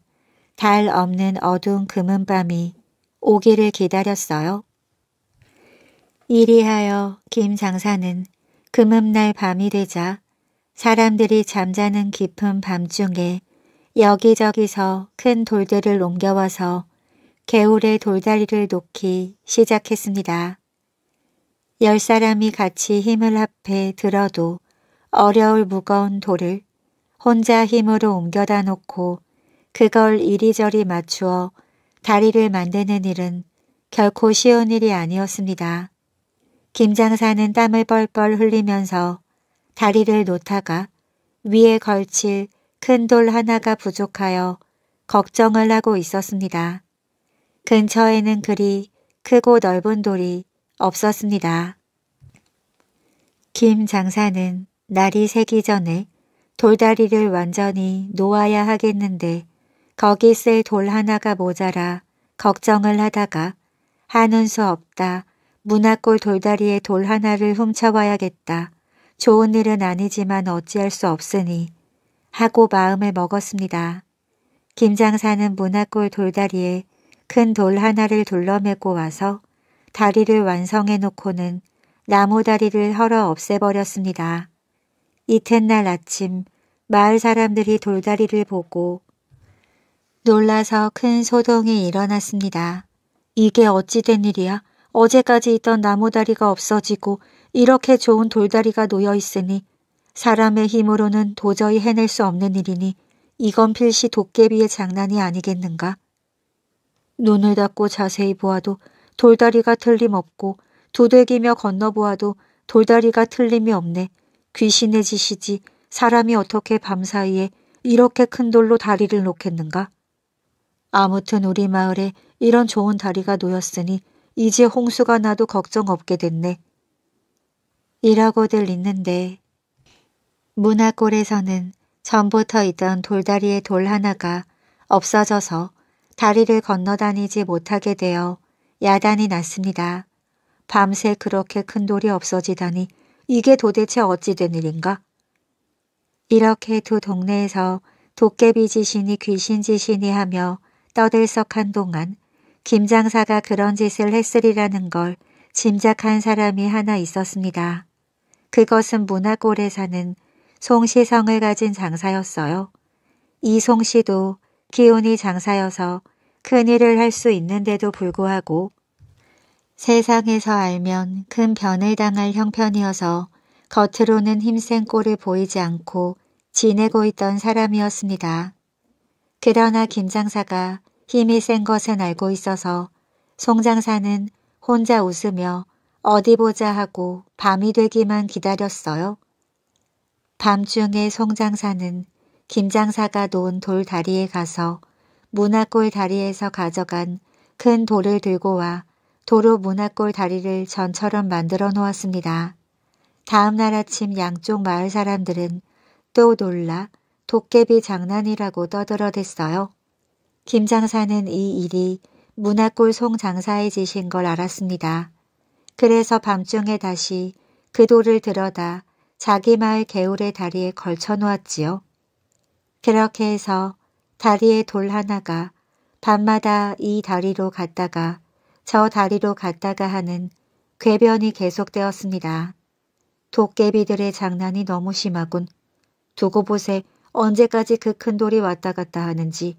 달 없는 어두운 금은 밤이 오기를 기다렸어요. 이리하여 김 장사는 금음날 밤이 되자 사람들이 잠자는 깊은 밤중에 여기저기서 큰 돌들을 옮겨와서 개울의 돌다리를 놓기 시작했습니다. 열 사람이 같이 힘을 합해 들어도 어려울 무거운 돌을 혼자 힘으로 옮겨다 놓고 그걸 이리저리 맞추어 다리를 만드는 일은 결코 쉬운 일이 아니었습니다. 김장사는 땀을 뻘뻘 흘리면서 다리를 놓다가 위에 걸칠 큰 돌 하나가 부족하여 걱정을 하고 있었습니다. 근처에는 그리 크고 넓은 돌이 없었습니다. 김 장사는 날이 새기 전에 돌다리를 완전히 놓아야 하겠는데 거기 쓸 돌 하나가 모자라 걱정을 하다가 하는 수 없다. 문학골 돌다리에 돌 하나를 훔쳐와야겠다. 좋은 일은 아니지만 어찌할 수 없으니 하고 마음을 먹었습니다. 김장사는 문학골 돌다리에 큰 돌 하나를 둘러매고 와서 다리를 완성해 놓고는 나무 다리를 헐어 없애버렸습니다. 이튿날 아침 마을 사람들이 돌다리를 보고 놀라서 큰 소동이 일어났습니다. 이게 어찌된 일이야? 어제까지 있던 나무다리가 없어지고 이렇게 좋은 돌다리가 놓여 있으니 사람의 힘으로는 도저히 해낼 수 없는 일이니 이건 필시 도깨비의 장난이 아니겠는가? 눈을 닫고 자세히 보아도 돌다리가 틀림없고 두들기며 건너보아도 돌다리가 틀림이 없네. 귀신의 짓이지 사람이 어떻게 밤사이에 이렇게 큰 돌로 다리를 놓겠는가? 아무튼 우리 마을에 이런 좋은 다리가 놓였으니 이제 홍수가 나도 걱정 없게 됐네. 이라고들 있는데 문화골에서는 전부터 있던 돌다리의 돌 하나가 없어져서 다리를 건너다니지 못하게 되어 야단이 났습니다. 밤새 그렇게 큰 돌이 없어지다니 이게 도대체 어찌 된 일인가? 이렇게 두 동네에서 도깨비 지신이 귀신 지신이 하며 떠들썩한 동안 김장사가 그런 짓을 했으리라는 걸 짐작한 사람이 하나 있었습니다. 그것은 문화골에 사는 송시성을 가진 장사였어요. 이송 씨도 기운이 장사여서 큰일을 할 수 있는데도 불구하고 세상에서 알면 큰 변을 당할 형편이어서 겉으로는 힘센 꼴을 보이지 않고 지내고 있던 사람이었습니다. 그러나 김 장사가 힘이 센 것은 알고 있어서 송 장사는 혼자 웃으며 어디 보자 하고 밤이 되기만 기다렸어요. 밤중에 송 장사는 김 장사가 놓은 돌 다리에 가서 문화골 다리에서 가져간 큰 돌을 들고 와 도로 문화골 다리를 전처럼 만들어 놓았습니다. 다음 날 아침 양쪽 마을 사람들은 또 놀라 도깨비 장난이라고 떠들어댔어요. 김 장사는 이 일이 문화골 송 장사의 짓인 걸 알았습니다. 그래서 밤중에 다시 그 돌을 들여다 자기 마을 개울의 다리에 걸쳐 놓았지요. 그렇게 해서 다리에 돌 하나가 밤마다 이 다리로 갔다가 저 다리로 갔다가 하는 괴변이 계속되었습니다. 도깨비들의 장난이 너무 심하군. 두고 보세 언제까지 그 큰 돌이 왔다 갔다 하는지.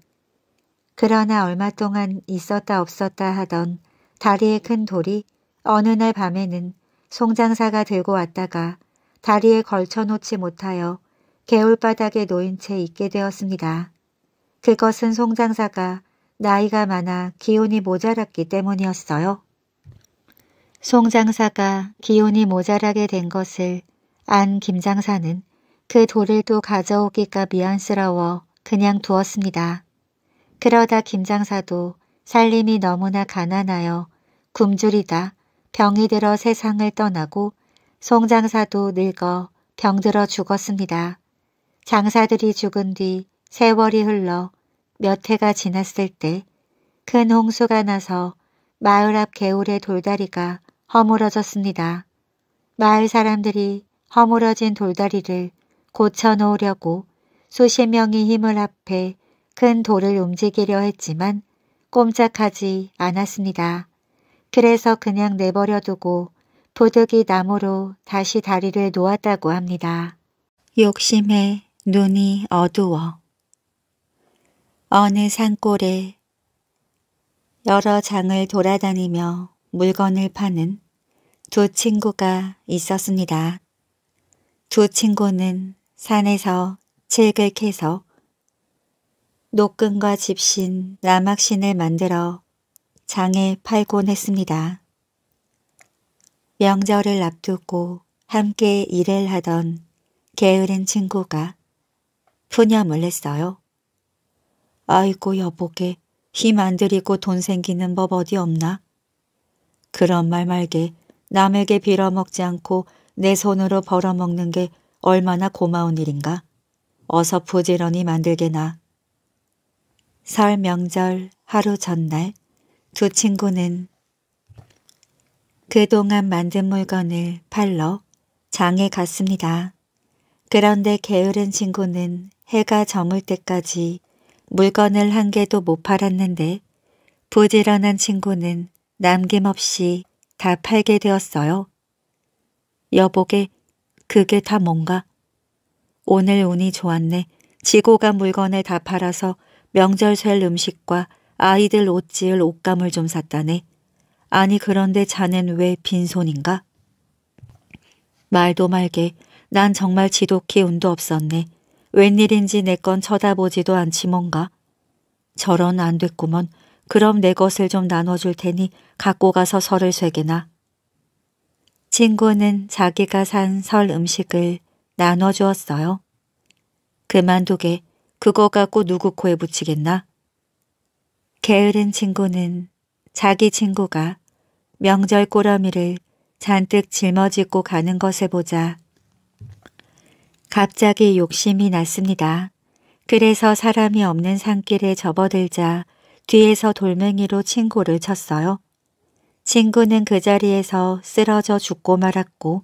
그러나 얼마 동안 있었다 없었다 하던 다리의 큰 돌이 어느 날 밤에는 송장사가 들고 왔다가 다리에 걸쳐놓지 못하여 개울바닥에 놓인 채 있게 되었습니다. 그것은 송장사가 나이가 많아 기운이 모자랐기 때문이었어요. 송장사가 기운이 모자라게 된 것을 안 김장사는 그 돌을 또 가져오기가 미안스러워 그냥 두었습니다. 그러다 김장사도 살림이 너무나 가난하여 굶주리다 병이 들어 세상을 떠나고 송장사도 늙어 병들어 죽었습니다. 장사들이 죽은 뒤 세월이 흘러 몇 해가 지났을 때 큰 홍수가 나서 마을 앞 개울의 돌다리가 허물어졌습니다. 마을 사람들이 허물어진 돌다리를 고쳐놓으려고 수십 명이 힘을 합해 큰 돌을 움직이려 했지만 꼼짝하지 않았습니다. 그래서 그냥 내버려두고 부득이 나무로 다시 다리를 놓았다고 합니다. 욕심에 눈이 어두워 어느 산골에 여러 장을 돌아다니며 물건을 파는 두 친구가 있었습니다. 두 친구는 산에서 책을 캐서녹근과 집신, 남막신을 만들어 장에 팔곤 했습니다. 명절을 앞두고 함께 일을 하던 게으른 친구가 푸념을 했어요. 아이고 여보게 힘 안 들이고 돈 생기는 법 어디 없나? 그런 말 말게 남에게 빌어먹지 않고 내 손으로 벌어먹는 게 얼마나 고마운 일인가. 어서 부지런히 만들게나. 설 명절 하루 전날 두 친구는 그동안 만든 물건을 팔러 장에 갔습니다. 그런데 게으른 친구는 해가 저물 때까지 물건을 한 개도 못 팔았는데 부지런한 친구는 남김없이 다 팔게 되었어요. 여보게 그게 다 뭔가? 오늘 운이 좋았네. 지고 간 물건을 다 팔아서 명절 쇠 음식과 아이들 옷 지을 옷감을 좀 샀다네. 아니 그런데 자넨 왜 빈손인가? 말도 말게 난 정말 지독히 운도 없었네. 웬일인지 내 건 쳐다보지도 않지 뭔가. 저런 안 됐구먼. 그럼 내 것을 좀 나눠줄 테니 갖고 가서 설을 쇠게나. 친구는 자기가 산 설 음식을 나눠주었어요. 그만두게 그거 갖고 누구 코에 붙이겠나? 게으른 친구는 자기 친구가 명절 꼬러미를 잔뜩 짊어지고 가는 것을 보자 갑자기 욕심이 났습니다. 그래서 사람이 없는 산길에 접어들자 뒤에서 돌멩이로 친구를 쳤어요. 친구는 그 자리에서 쓰러져 죽고 말았고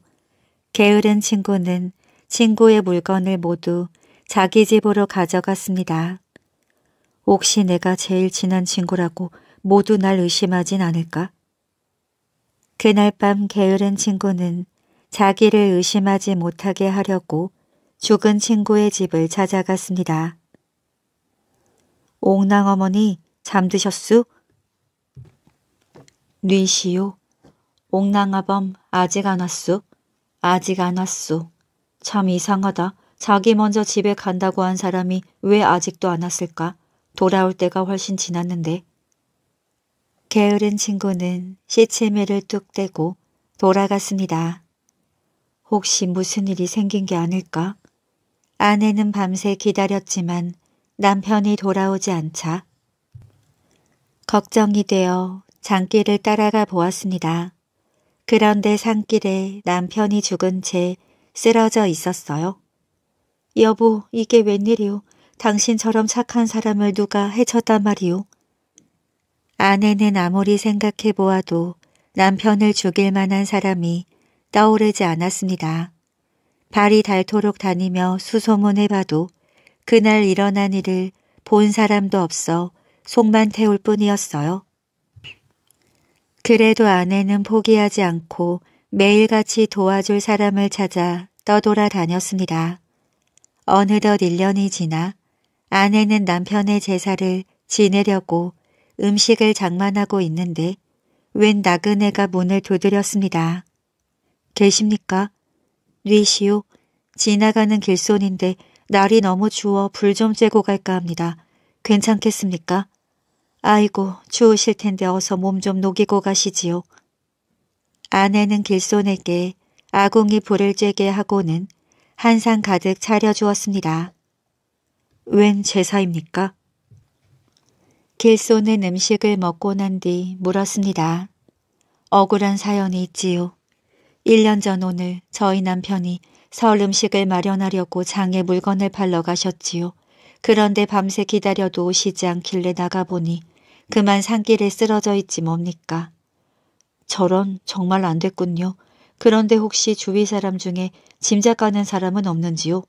게으른 친구는 친구의 물건을 모두 자기 집으로 가져갔습니다. 혹시 내가 제일 친한 친구라고 모두 날 의심하진 않을까? 그날 밤 게으른 친구는 자기를 의심하지 못하게 하려고 죽은 친구의 집을 찾아갔습니다. 옹랑 어머니 잠드셨수? 뉘시오. 옥랑아범 아직 안 왔소. 아직 안 왔소. 참 이상하다. 자기 먼저 집에 간다고 한 사람이 왜 아직도 안 왔을까? 돌아올 때가 훨씬 지났는데. 게으른 친구는 시체미를뚝 떼고 돌아갔습니다. 혹시 무슨 일이 생긴 게 아닐까? 아내는 밤새 기다렸지만 남편이 돌아오지 않자 걱정이 되어 장길을 따라가 보았습니다. 그런데 산길에 남편이 죽은 채 쓰러져 있었어요. 여보, 이게 웬일이오? 당신처럼 착한 사람을 누가 해쳤단 말이오? 아내는 아무리 생각해 보아도 남편을 죽일 만한 사람이 떠오르지 않았습니다. 발이 닳도록 다니며 수소문해봐도 그날 일어난 일을 본 사람도 없어 속만 태울 뿐이었어요. 그래도 아내는 포기하지 않고 매일같이 도와줄 사람을 찾아 떠돌아 다녔습니다. 어느덧 1년이 지나 아내는 남편의 제사를 지내려고 음식을 장만하고 있는데 웬 나그네가 문을 두드렸습니다. 계십니까? 리시오, 지나가는 길손인데 날이 너무 추워 불 좀 쬐고 갈까 합니다. 괜찮겠습니까? 아이고 주우실 텐데 어서 몸 좀 녹이고 가시지요. 아내는 길손에게 아궁이 불을 쬐게 하고는 한 상 가득 차려주었습니다. 웬 제사입니까? 길손은 음식을 먹고 난 뒤 물었습니다. 억울한 사연이 있지요. 1년 전 오늘 저희 남편이 설 음식을 마련하려고 장에 물건을 팔러 가셨지요. 그런데 밤새 기다려도 오시지 않길래 나가보니 그만 산길에 쓰러져 있지 뭡니까. 저런 정말 안 됐군요. 그런데 혹시 주위 사람 중에 짐작 가는 사람은 없는지요?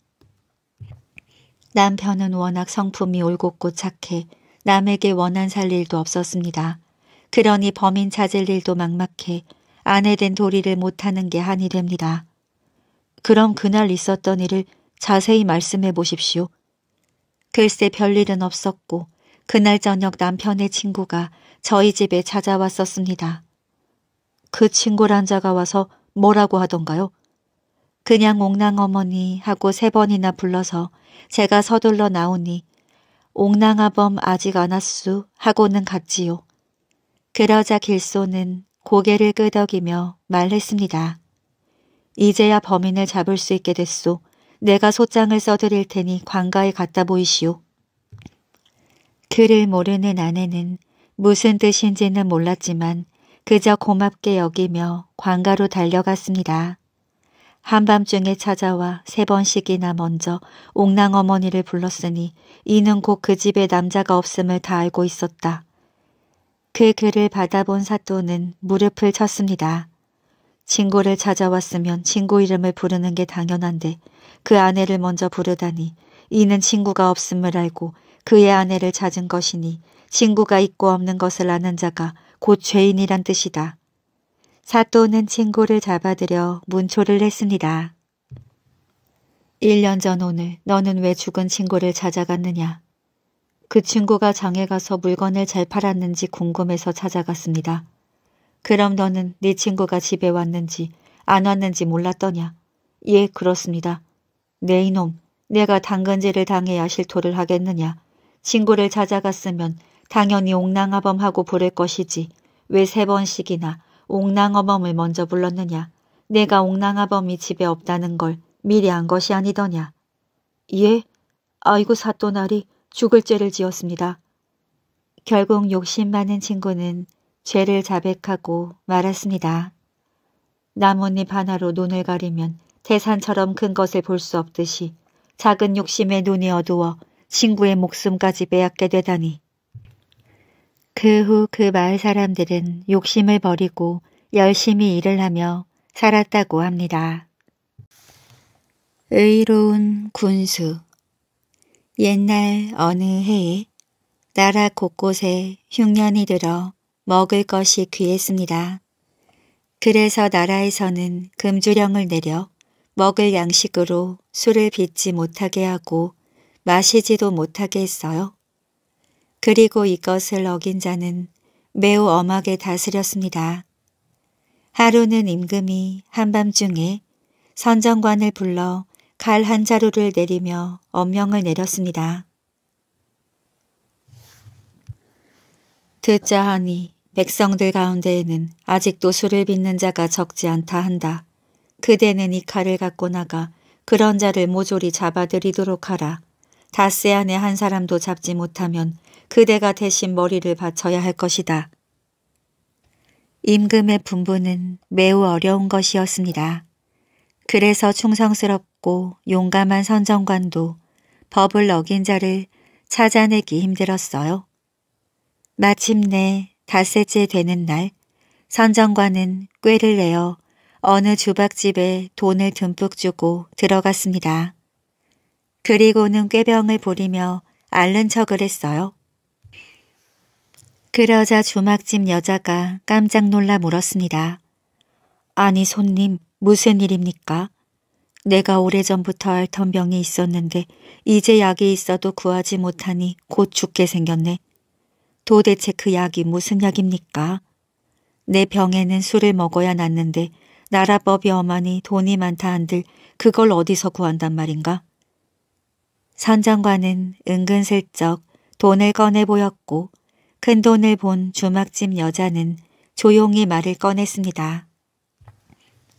남편은 워낙 성품이 올곧고 착해 남에게 원한 살 일도 없었습니다. 그러니 범인 찾을 일도 막막해 아내 된 도리를 못하는 게 한이 됩니다. 그럼 그날 있었던 일을 자세히 말씀해 보십시오. 글쎄 별일은 없었고 그날 저녁 남편의 친구가 저희 집에 찾아왔었습니다. 그 친구란 자가 와서 뭐라고 하던가요? 그냥 옥랑 어머니 하고 세 번이나 불러서 제가 서둘러 나오니 옥랑아범 아직 안 왔수 하고는 갔지요. 그러자 길소는 고개를 끄덕이며 말했습니다. 이제야 범인을 잡을 수 있게 됐소. 내가 소장을 써드릴 테니 관가에 갖다 보이시오. 그를 모르는 아내는 무슨 뜻인지는 몰랐지만 그저 고맙게 여기며 관가로 달려갔습니다. 한밤중에 찾아와 세 번씩이나 먼저 옥랑 어머니를 불렀으니 이는 곧 그 집에 남자가 없음을 다 알고 있었다. 그 글을 받아본 사또는 무릎을 쳤습니다. 친구를 찾아왔으면 친구 이름을 부르는 게 당연한데 그 아내를 먼저 부르다니 이는 친구가 없음을 알고 그의 아내를 찾은 것이니 친구가 있고 없는 것을 아는 자가 곧 죄인이란 뜻이다. 사또는 친구를 잡아들여 문초를 했습니다. 1년 전 오늘 너는 왜 죽은 친구를 찾아갔느냐? 그 친구가 장에 가서 물건을 잘 팔았는지 궁금해서 찾아갔습니다. 그럼 너는 네 친구가 집에 왔는지 안 왔는지 몰랐더냐? 예, 그렇습니다. 네 이놈, 내가 당근질을 당해야 실토를 하겠느냐? 친구를 찾아갔으면 당연히 옥랑아범하고 부를 것이지 왜 세 번씩이나 옥랑어범을 먼저 불렀느냐. 내가 옥랑아범이 집에 없다는 걸 미리 안 것이 아니더냐. 예? 아이고 사또나리 죽을 죄를 지었습니다. 결국 욕심 많은 친구는 죄를 자백하고 말았습니다. 나뭇잎 하나로 눈을 가리면 태산처럼 큰 것을 볼 수 없듯이 작은 욕심에 눈이 어두워 친구의 목숨까지 빼앗게 되다니. 그후그 그 마을 사람들은 욕심을 버리고 열심히 일을 하며 살았다고 합니다. 의로운 군수 옛날 어느 해에 나라 곳곳에 흉년이 들어 먹을 것이 귀했습니다. 그래서 나라에서는 금주령을 내려 먹을 양식으로 술을 빚지 못하게 하고 마시지도 못하게 했어요. 그리고 이것을 어긴 자는 매우 엄하게 다스렸습니다. 하루는 임금이 한밤중에 선정관을 불러 갈 한 자루를 내리며 엄명을 내렸습니다. 듣자 하니 백성들 가운데에는 아직도 술을 빚는 자가 적지 않다 한다. 그대는 이 칼을 갖고 나가 그런 자를 모조리 잡아들이도록 하라. 다스의 안에 한 사람도 잡지 못하면 그대가 대신 머리를 받쳐야 할 것이다. 임금의 분부는 매우 어려운 것이었습니다. 그래서 충성스럽고 용감한 선정관도 법을 어긴 자를 찾아내기 힘들었어요. 마침내 닷새째 되는 날 선정관은 꾀를 내어 어느 주박집에 돈을 듬뿍 주고 들어갔습니다. 그리고는 꾀병을 부리며 앓는 척을 했어요. 그러자 주막집 여자가 깜짝 놀라 물었습니다. 아니 손님 무슨 일입니까? 내가 오래전부터 앓던 병이 있었는데 이제 약이 있어도 구하지 못하니 곧 죽게 생겼네. 도대체 그 약이 무슨 약입니까? 내 병에는 술을 먹어야 낫는데 나라법이 엄하니 돈이 많다 한들 그걸 어디서 구한단 말인가? 선장관은 은근슬쩍 돈을 꺼내 보였고 큰 돈을 본 주막집 여자는 조용히 말을 꺼냈습니다.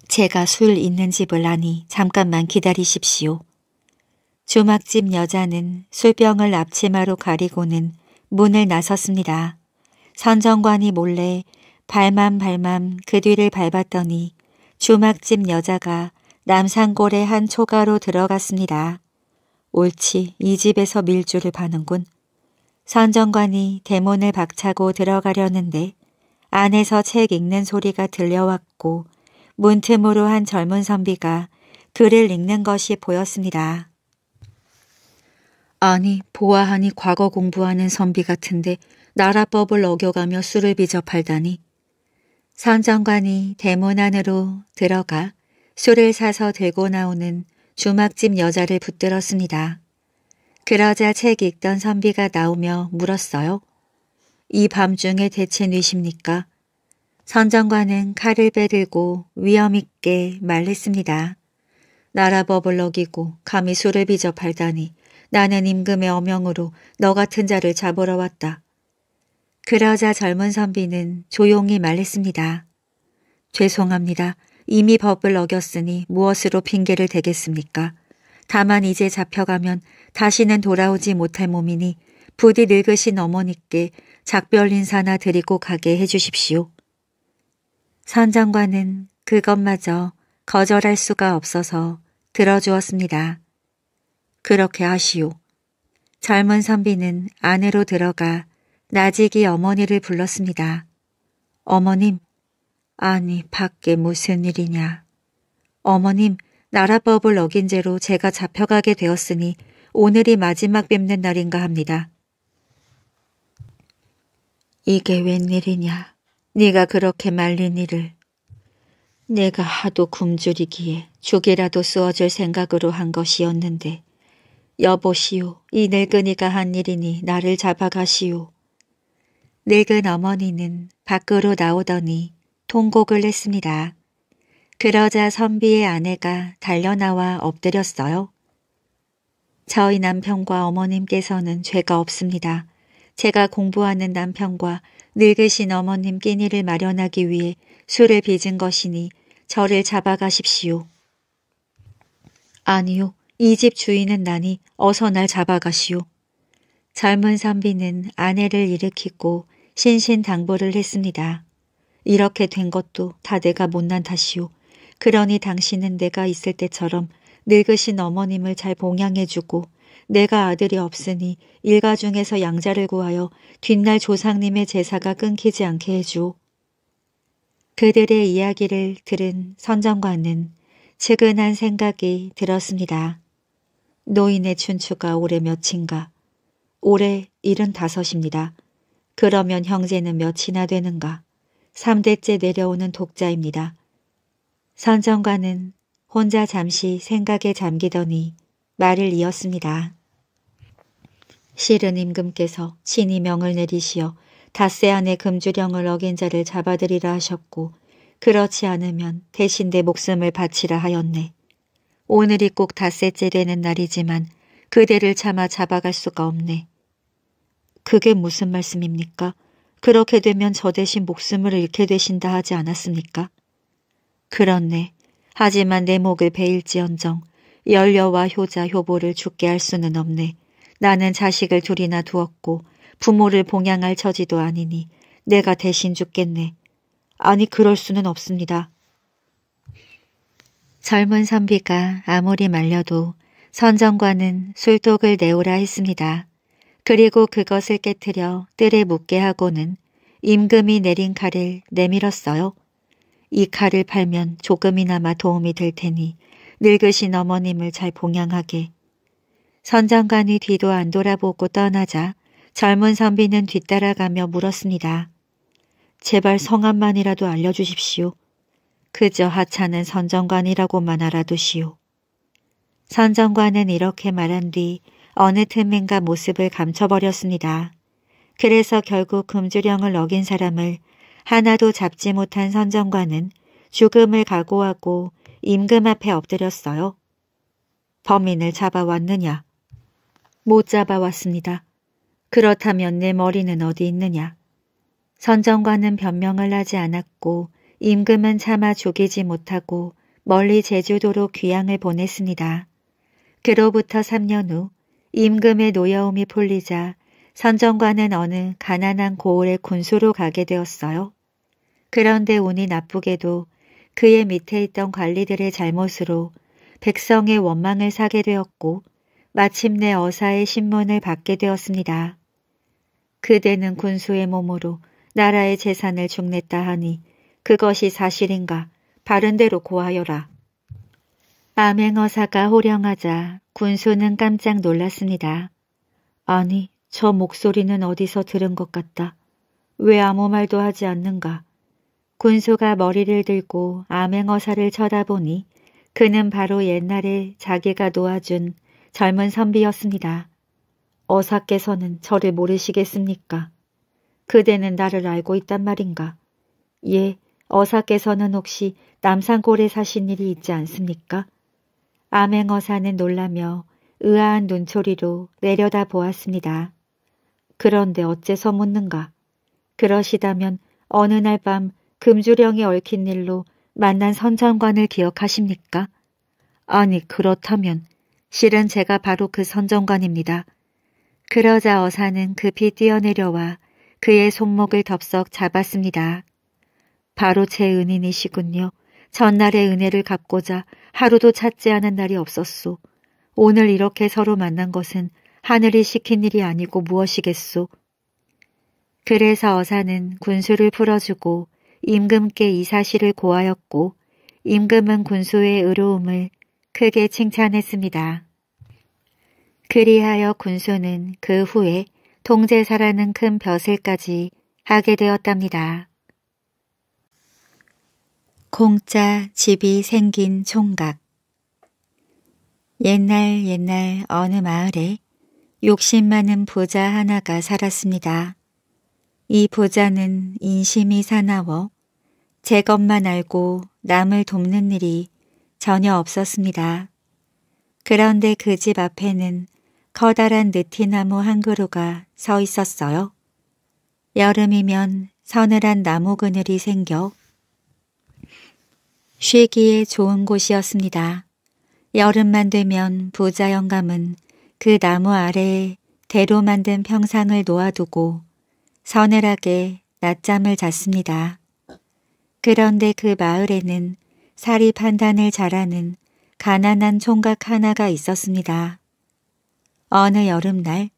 제가 술 있는 집을 아니 잠깐만 기다리십시오. 주막집 여자는 술병을 앞치마로 가리고는 문을 나섰습니다. 선정관이 몰래 발만 발만 그 뒤를 밟았더니 주막집 여자가 남산골의 한 초가로 들어갔습니다. 옳지 이 집에서 밀주를 파는군. 선정관이 대문을 박차고 들어가려는데 안에서 책 읽는 소리가 들려왔고 문틈으로 한 젊은 선비가 글을 읽는 것이 보였습니다. 아니 보아하니 과거 공부하는 선비 같은데 나라법을 어겨가며 술을 비접할다니 선정관이 대문 안으로 들어가 술을 사서 들고 나오는 주막집 여자를 붙들었습니다. 그러자 책 읽던 선비가 나오며 물었어요. 이 밤중에 대체 뉘십니까? 선정관은 칼을 베들고 위엄있게 말했습니다. 나라법을 어기고 감히 술을 빚어 팔다니 나는 임금의 어명으로 너 같은 자를 잡으러 왔다. 그러자 젊은 선비는 조용히 말했습니다. 죄송합니다. 이미 법을 어겼으니 무엇으로 핑계를 대겠습니까? 다만 이제 잡혀가면 다시는 돌아오지 못할 몸이니 부디 늙으신 어머니께 작별 인사나 드리고 가게 해주십시오. 선장관은 그것마저 거절할 수가 없어서 들어주었습니다. 그렇게 하시오. 젊은 선비는 안으로 들어가 나직이 어머니를 불렀습니다. 어머님, 아니 밖에 무슨 일이냐. 어머님 나라법을 어긴 죄로 제가 잡혀가게 되었으니 오늘이 마지막 뵙는 날인가 합니다. 이게 웬일이냐. 네가 그렇게 말린 일을. 내가 하도 굶주리기에 죽이라도 쏘어줄 생각으로 한 것이었는데 여보시오 이 늙은이가 한 일이니 나를 잡아가시오. 늙은 어머니는 밖으로 나오더니 통곡을 했습니다. 그러자 선비의 아내가 달려나와 엎드렸어요. 저희 남편과 어머님께서는 죄가 없습니다. 제가 공부하는 남편과 늙으신 어머님 끼니를 마련하기 위해 술을 빚은 것이니 저를 잡아가십시오. 아니요, 이 집 주인은 나니 어서 날 잡아가시오. 젊은 선비는 아내를 일으키고 신신당부를 했습니다. 이렇게 된 것도 다 내가 못난 탓이오. 그러니 당신은 내가 있을 때처럼 늙으신 어머님을 잘 봉양해주고 내가 아들이 없으니 일가 중에서 양자를 구하여 뒷날 조상님의 제사가 끊기지 않게 해주오. 그들의 이야기를 들은 선정관은 측은한 생각이 들었습니다. 노인의 춘추가 올해 몇인가? 올해 일흔다섯입니다. 그러면 형제는 몇이나 되는가? 3대째 내려오는 독자입니다. 선정관은 혼자 잠시 생각에 잠기더니 말을 이었습니다. 실은 임금께서 신이 명을 내리시어 닷새 안에 금주령을 어긴 자를 잡아들이라 하셨고 그렇지 않으면 대신 내 목숨을 바치라 하였네. 오늘이 꼭 닷새째 되는 날이지만 그대를 차아 잡아갈 수가 없네. 그게 무슨 말씀입니까? 그렇게 되면 저 대신 목숨을 잃게 되신다 하지 않았습니까? 그렇네. 하지만 내 목을 베일지언정 열녀와 효자 효보를 죽게 할 수는 없네. 나는 자식을 둘이나 두었고 부모를 봉양할 처지도 아니니 내가 대신 죽겠네. 아니 그럴 수는 없습니다. 젊은 선비가 아무리 말려도 선정관은 술독을 내오라 했습니다. 그리고 그것을 깨뜨려 뜰에 묻게 하고는 임금이 내린 칼을 내밀었어요. 이 칼을 팔면 조금이나마 도움이 될 테니 늙으신 어머님을 잘 봉양하게. 선장관이 뒤도 안 돌아보고 떠나자 젊은 선비는 뒤따라가며 물었습니다. 제발 성함만이라도 알려주십시오. 그저 하찮은 선정관이라고만 알아두시오. 선정관은 이렇게 말한 뒤 어느 틈인가 모습을 감춰버렸습니다. 그래서 결국 금주령을 어긴 사람을 하나도 잡지 못한 선정관은 죽음을 각오하고 임금 앞에 엎드렸어요. 범인을 잡아왔느냐? 못 잡아왔습니다. 그렇다면 내 머리는 어디 있느냐? 선정관은 변명을 하지 않았고 임금은 차마 죽이지 못하고 멀리 제주도로 귀향을 보냈습니다. 그로부터 3년 후 임금의 노여움이 풀리자 선정관은 어느 가난한 고을의 군수로 가게 되었어요. 그런데 운이 나쁘게도 그의 밑에 있던 관리들의 잘못으로 백성의 원망을 사게 되었고 마침내 어사의 신문을 받게 되었습니다. 그대는 군수의 몸으로 나라의 재산을 중냈다 하니 그것이 사실인가 바른대로 고하여라. 암행어사가 호령하자 군수는 깜짝 놀랐습니다. 아니, 저 목소리는 어디서 들은 것 같다. 왜 아무 말도 하지 않는가. 군수가 머리를 들고 암행어사를 쳐다보니 그는 바로 옛날에 자기가 놓아준 젊은 선비였습니다. 어사께서는 저를 모르시겠습니까? 그대는 나를 알고 있단 말인가? 예, 어사께서는 혹시 남산골에 사신 일이 있지 않습니까? 암행어사는 놀라며 의아한 눈초리로 내려다 보았습니다. 그런데 어째서 묻는가? 그러시다면 어느 날 밤 금주령에 얽힌 일로 만난 선정관을 기억하십니까? 아니 그렇다면 실은 제가 바로 그 선정관입니다. 그러자 어사는 급히 뛰어내려와 그의 손목을 덥석 잡았습니다. 바로 제 은인이시군요. 전날의 은혜를 갚고자 하루도 찾지 않은 날이 없었소. 오늘 이렇게 서로 만난 것은 하늘이 시킨 일이 아니고 무엇이겠소. 그래서 어사는 군수를 풀어주고 임금께 이 사실을 고하였고 임금은 군수의 의로움을 크게 칭찬했습니다. 그리하여 군수는 그 후에 동제사라는 큰 벼슬까지 하게 되었답니다. 공짜 집이 생긴 총각 옛날 옛날 어느 마을에 욕심 많은 부자 하나가 살았습니다. 이부자는 인심이 사나워 제 것만 알고 남을 돕는 일이 전혀 없었습니다. 그런데 그 집 앞에는 커다란 느티나무 한 그루가 서 있었어요. 여름이면 서늘한 나무 그늘이 생겨 쉬기에 좋은 곳이었습니다. 여름만 되면 부자 영감은 그 나무 아래에 대로 만든 평상을 놓아두고 서늘하게 낮잠을 잤습니다. 그런데 그 마을에는 사리 판단을 잘하는 가난한 총각 하나가 있었습니다. 어느 여름날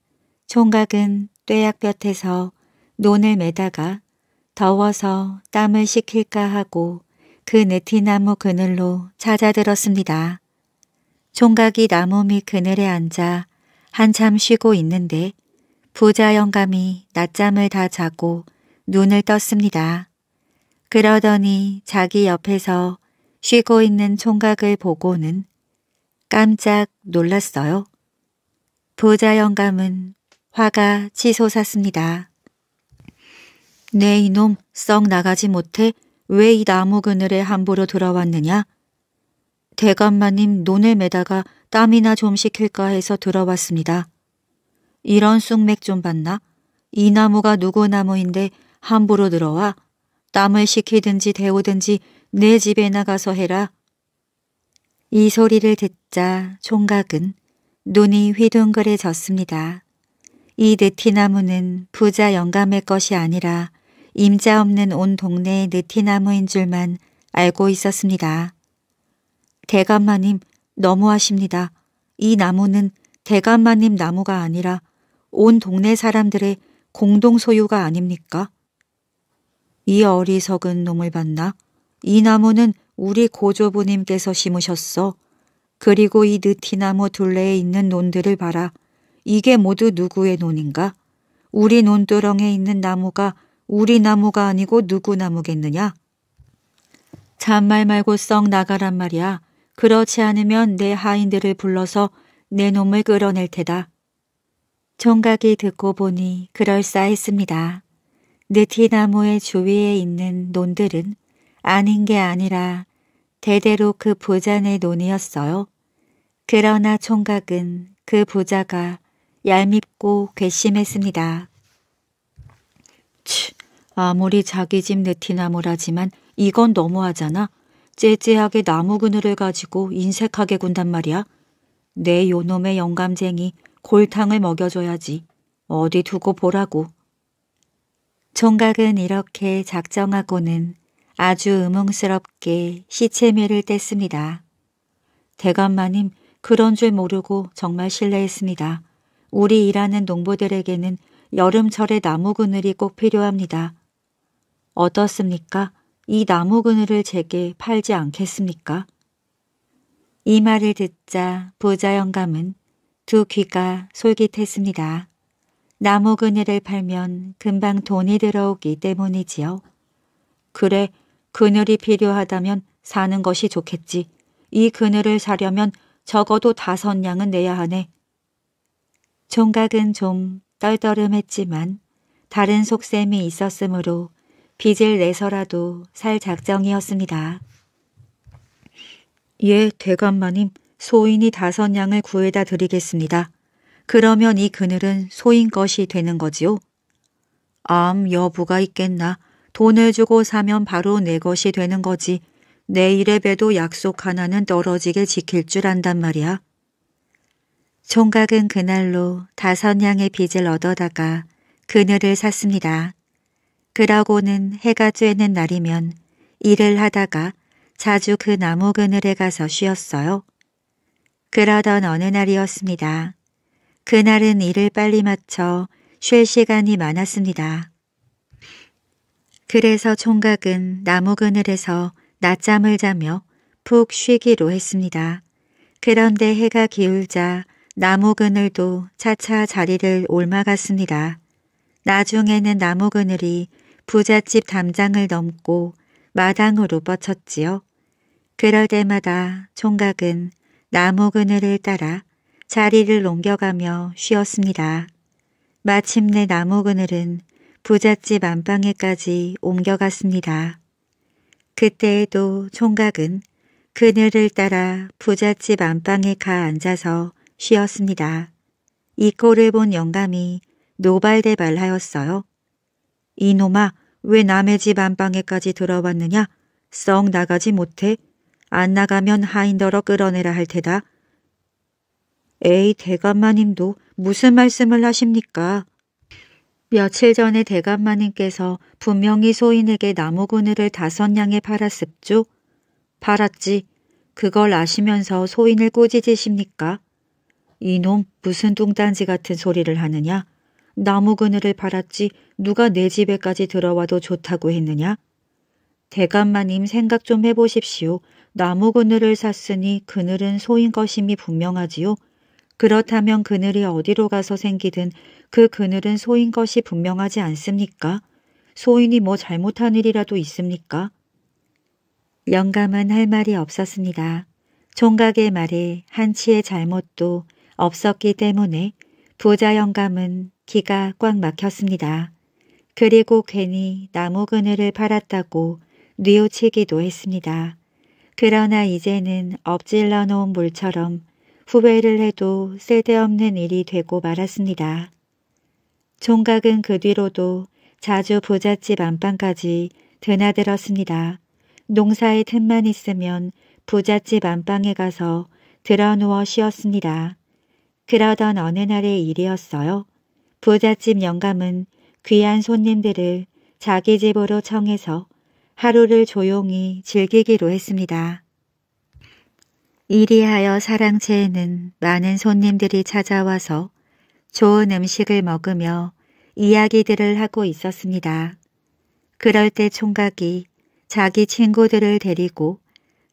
총각은 뙤약볕에서 논을 매다가 더워서 땀을 식힐까 하고 그 느티나무 그늘로 찾아들었습니다. 총각이 나무 밑 그늘에 앉아 한참 쉬고 있는데 부자 영감이 낮잠을 다 자고 눈을 떴습니다. 그러더니 자기 옆에서 쉬고 있는 총각을 보고는 깜짝 놀랐어요. 부자 영감은 화가 치솟았습니다. 내 네, 이놈 썩 나가지 못해 왜이 나무 그늘에 함부로 들어왔느냐? 대감마님 논을 매다가 땀이나 좀 식힐까 해서 들어왔습니다. 이런 쑥맥 좀 봤나? 이 나무가 누구 나무인데 함부로 들어와? 땀을 식히든지 데우든지 내 집에 나가서 해라. 이 소리를 듣자 총각은 눈이 휘둥그레졌습니다. 이 느티나무는 부자 영감의 것이 아니라 임자 없는 온 동네의 느티나무인 줄만 알고 있었습니다. 대감마님 너무하십니다. 이 나무는 대감마님 나무가 아니라 온 동네 사람들의 공동 소유가 아닙니까? 이 어리석은 놈을 봤나? 이 나무는 우리 고조부님께서 심으셨어. 그리고 이 느티나무 둘레에 있는 논들을 봐라. 이게 모두 누구의 논인가? 우리 논두렁에 있는 나무가 우리 나무가 아니고 누구 나무겠느냐? 잔말 말고 썩 나가란 말이야. 그렇지 않으면 내 하인들을 불러서 내 놈을 끌어낼 테다. 총각이 듣고 보니 그럴싸했습니다. 느티나무의 주위에 있는 논들은 아닌 게 아니라 대대로 그부잔의 논이었어요. 그러나 총각은 그 부자가 얄밉고 괘씸했습니다. 치, 아무리 자기 집 느티나무라지만 이건 너무하잖아. 째째하게 나무 그늘을 가지고 인색하게 군단 말이야. 내 요놈의 영감쟁이 골탕을 먹여줘야지. 어디 두고 보라고. 총각은 이렇게 작정하고는 아주 음흉스럽게 시체미를 뗐습니다. 대감마님 그런 줄 모르고 정말 실례했습니다. 우리 일하는 농부들에게는 여름철에 나무 그늘이 꼭 필요합니다. 어떻습니까? 이 나무 그늘을 제게 팔지 않겠습니까? 이 말을 듣자 부자 영감은 두 귀가 솔깃했습니다. 나무 그늘을 팔면 금방 돈이 들어오기 때문이지요. 그래, 그늘이 필요하다면 사는 것이 좋겠지. 이 그늘을 사려면 적어도 다섯 냥은 내야 하네. 종각은좀 떨떠름했지만 다른 속셈이 있었으므로 빚을 내서라도 살 작정이었습니다. 예, 대감마님, 소인이 다섯 양을 구해다 드리겠습니다. 그러면 이 그늘은 소인 것이 되는 거지요? 암 여부가 있겠나. 돈을 주고 사면 바로 내 것이 되는 거지. 내일에 배도 약속 하나는 떨어지게 지킬 줄 안단 말이야. 총각은 그날로 다섯 양의 빚을 얻어다가 그늘을 샀습니다. 그러고는 해가 쬐는 날이면 일을 하다가 자주 그 나무 그늘에 가서 쉬었어요. 그러던 어느 날이었습니다. 그날은 일을 빨리 마쳐 쉴 시간이 많았습니다. 그래서 총각은 나무 그늘에서 낮잠을 자며 푹 쉬기로 했습니다. 그런데 해가 기울자 나무 그늘도 차차 자리를 옮아갔습니다. 나중에는 나무 그늘이 부잣집 담장을 넘고 마당으로 뻗쳤지요. 그럴 때마다 총각은 나무 그늘을 따라 자리를 옮겨가며 쉬었습니다. 마침내 나무 그늘은 부잣집 안방에까지 옮겨갔습니다. 그때에도 총각은 그늘을 따라 부잣집 안방에 가 앉아서 쉬었습니다. 이 꼴을 본 영감이 노발대발하였어요. 이놈아 왜 남의 집 안방에까지 들어왔느냐? 썩 나가지 못해. 안 나가면 하인더러 끌어내라 할 테다. 에이 대감마님도 무슨 말씀을 하십니까? 며칠 전에 대감마님께서 분명히 소인에게 나무 그늘을 다섯 양에 팔았습죠. 팔았지. 그걸 아시면서 소인을 꼬지지십니까? 이놈 무슨 뚱딴지 같은 소리를 하느냐? 나무 그늘을 바랐지 누가 내 집에까지 들어와도 좋다고 했느냐? 대감마님 생각 좀 해보십시오. 나무 그늘을 샀으니 그늘은 소인 것임이 분명하지요. 그렇다면 그늘이 어디로 가서 생기든 그 그늘은 소인 것이 분명하지 않습니까? 소인이 뭐 잘못한 일이라도 있습니까? 영감은 할 말이 없었습니다. 총각의 말에 한치의 잘못도 없었기 때문에 부자 영감은 기가 꽉 막혔습니다. 그리고 괜히 나무 그늘을 팔았다고 뉘우치기도 했습니다. 그러나 이제는 엎질러 놓은 물처럼 후회를 해도 쓸데없는 일이 되고 말았습니다. 종각은 그 뒤로도 자주 부잣집 안방까지 드나들었습니다. 농사에 틈만 있으면 부잣집 안방에 가서 들어누워 쉬었습니다. 그러던 어느 날의 일이었어요. 부잣집 영감은 귀한 손님들을 자기 집으로 청해서 하루를 조용히 즐기기로 했습니다. 이리하여 사랑채에는 많은 손님들이 찾아와서 좋은 음식을 먹으며 이야기들을 하고 있었습니다. 그럴 때 총각이 자기 친구들을 데리고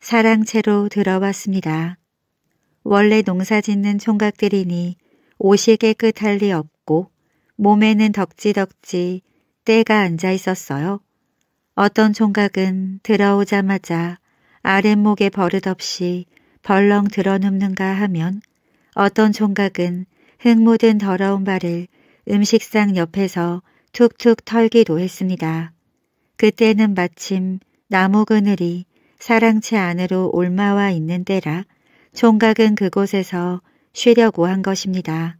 사랑채로 들어왔습니다. 원래 농사짓는 총각들이니 옷이 깨끗할 리 없고 몸에는 덕지덕지 때가 앉아 있었어요. 어떤 총각은 들어오자마자 아랫목에 버릇없이 벌렁 들어눕는가 하면 어떤 총각은 흙 묻은 더러운 발을 음식상 옆에서 툭툭 털기도 했습니다. 그때는 마침 나무 그늘이 사랑채 안으로 올마와 있는 때라 총각은 그곳에서 쉬려고 한 것입니다.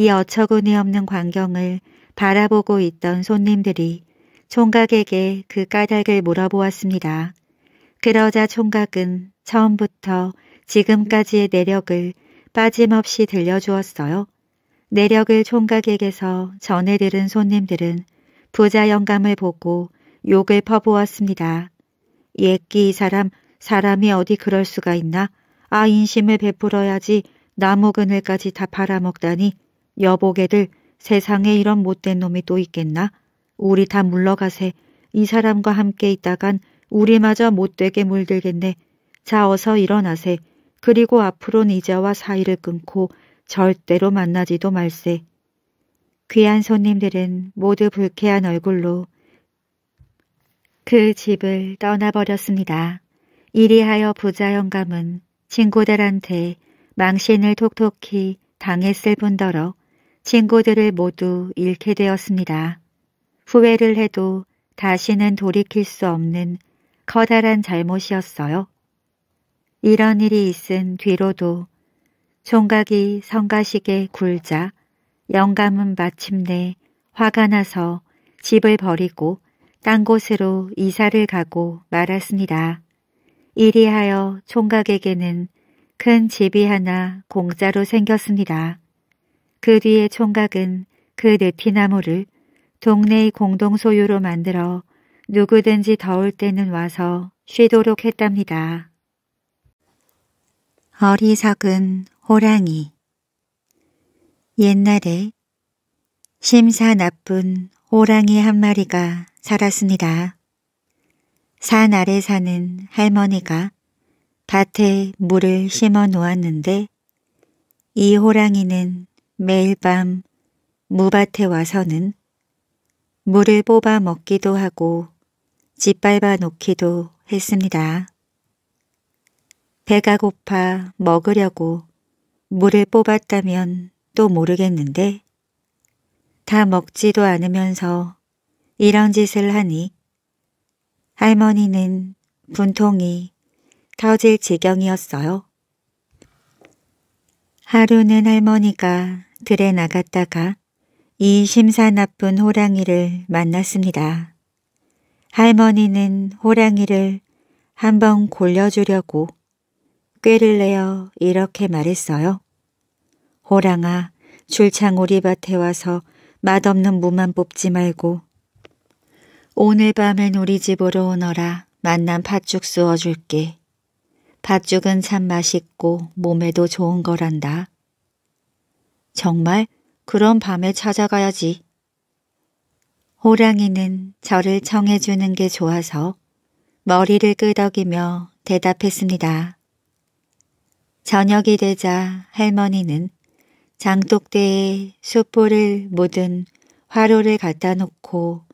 이 어처구니 없는 광경을 바라보고 있던 손님들이 총각에게 그 까닭을 물어보았습니다. 그러자 총각은 처음부터 지금까지의 내력을 빠짐없이 들려주었어요. 내력을 총각에게서 전해 들은 손님들은 부자 영감을 보고 욕을 퍼부었습니다. 옛끼이 사람, 사람이 어디 그럴 수가 있나? 아 인심을 베풀어야지 나무 그늘까지 다 팔아먹다니 여보게들 세상에 이런 못된 놈이 또 있겠나? 우리 다 물러가세. 이 사람과 함께 있다간 우리마저 못되게 물들겠네. 자 어서 일어나세. 그리고 앞으로는 이자와 사이를 끊고 절대로 만나지도 말세. 귀한 손님들은 모두 불쾌한 얼굴로 그 집을 떠나버렸습니다. 이리하여 부자 영감은 친구들한테 망신을 톡톡히 당했을 뿐더러 친구들을 모두 잃게 되었습니다. 후회를 해도 다시는 돌이킬 수 없는 커다란 잘못이었어요. 이런 일이 있은 뒤로도 총각이 성가시게 굴자 영감은 마침내 화가 나서 집을 버리고 딴 곳으로 이사를 가고 말았습니다. 이리하여 총각에게는 큰 집이 하나 공짜로 생겼습니다. 그 뒤에 총각은 그 느티나무를 동네의 공동 소유로 만들어 누구든지 더울 때는 와서 쉬도록 했답니다. 어리석은 호랑이 옛날에 심사 나쁜 호랑이 한 마리가 살았습니다. 산 아래 사는 할머니가 밭에 물을 심어 놓았는데 이 호랑이는 매일 밤 무밭에 와서는 물을 뽑아 먹기도 하고 짓밟아 놓기도 했습니다. 배가 고파 먹으려고 물을 뽑았다면 또 모르겠는데 다 먹지도 않으면서 이런 짓을 하니 할머니는 분통이 터질 지경이었어요. 하루는 할머니가 들에 나갔다가 이 심사 나쁜 호랑이를 만났습니다. 할머니는 호랑이를 한번 골려주려고 꾀를 내어 이렇게 말했어요. 호랑아 줄창 오리밭에 와서 맛없는 무만 뽑지 말고 오늘 밤엔 우리 집으로 오너라 만난 팥죽 쑤어줄게. 팥죽은 참 맛있고 몸에도 좋은 거란다. 정말 그런 밤에 찾아가야지. 호랑이는 저를 청해주는 게 좋아서 머리를 끄덕이며 대답했습니다. 저녁이 되자 할머니는 장독대에 숯불을 묻은 화로를 갖다 놓고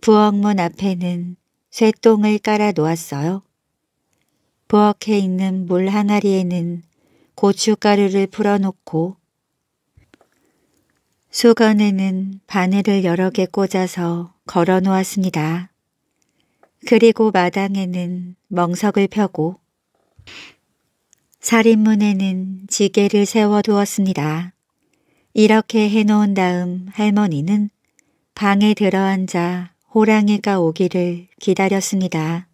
부엌문 앞에는 쇠똥을 깔아 놓았어요. 부엌에 있는 물 항아리에는 고춧가루를 풀어놓고 수건에는 바늘을 여러 개 꽂아서 걸어 놓았습니다. 그리고 마당에는 멍석을 펴고 살인문에는 지게를 세워두었습니다. 이렇게 해놓은 다음 할머니는 방에 들어앉아 호랑이가 오기를 기다렸습니다.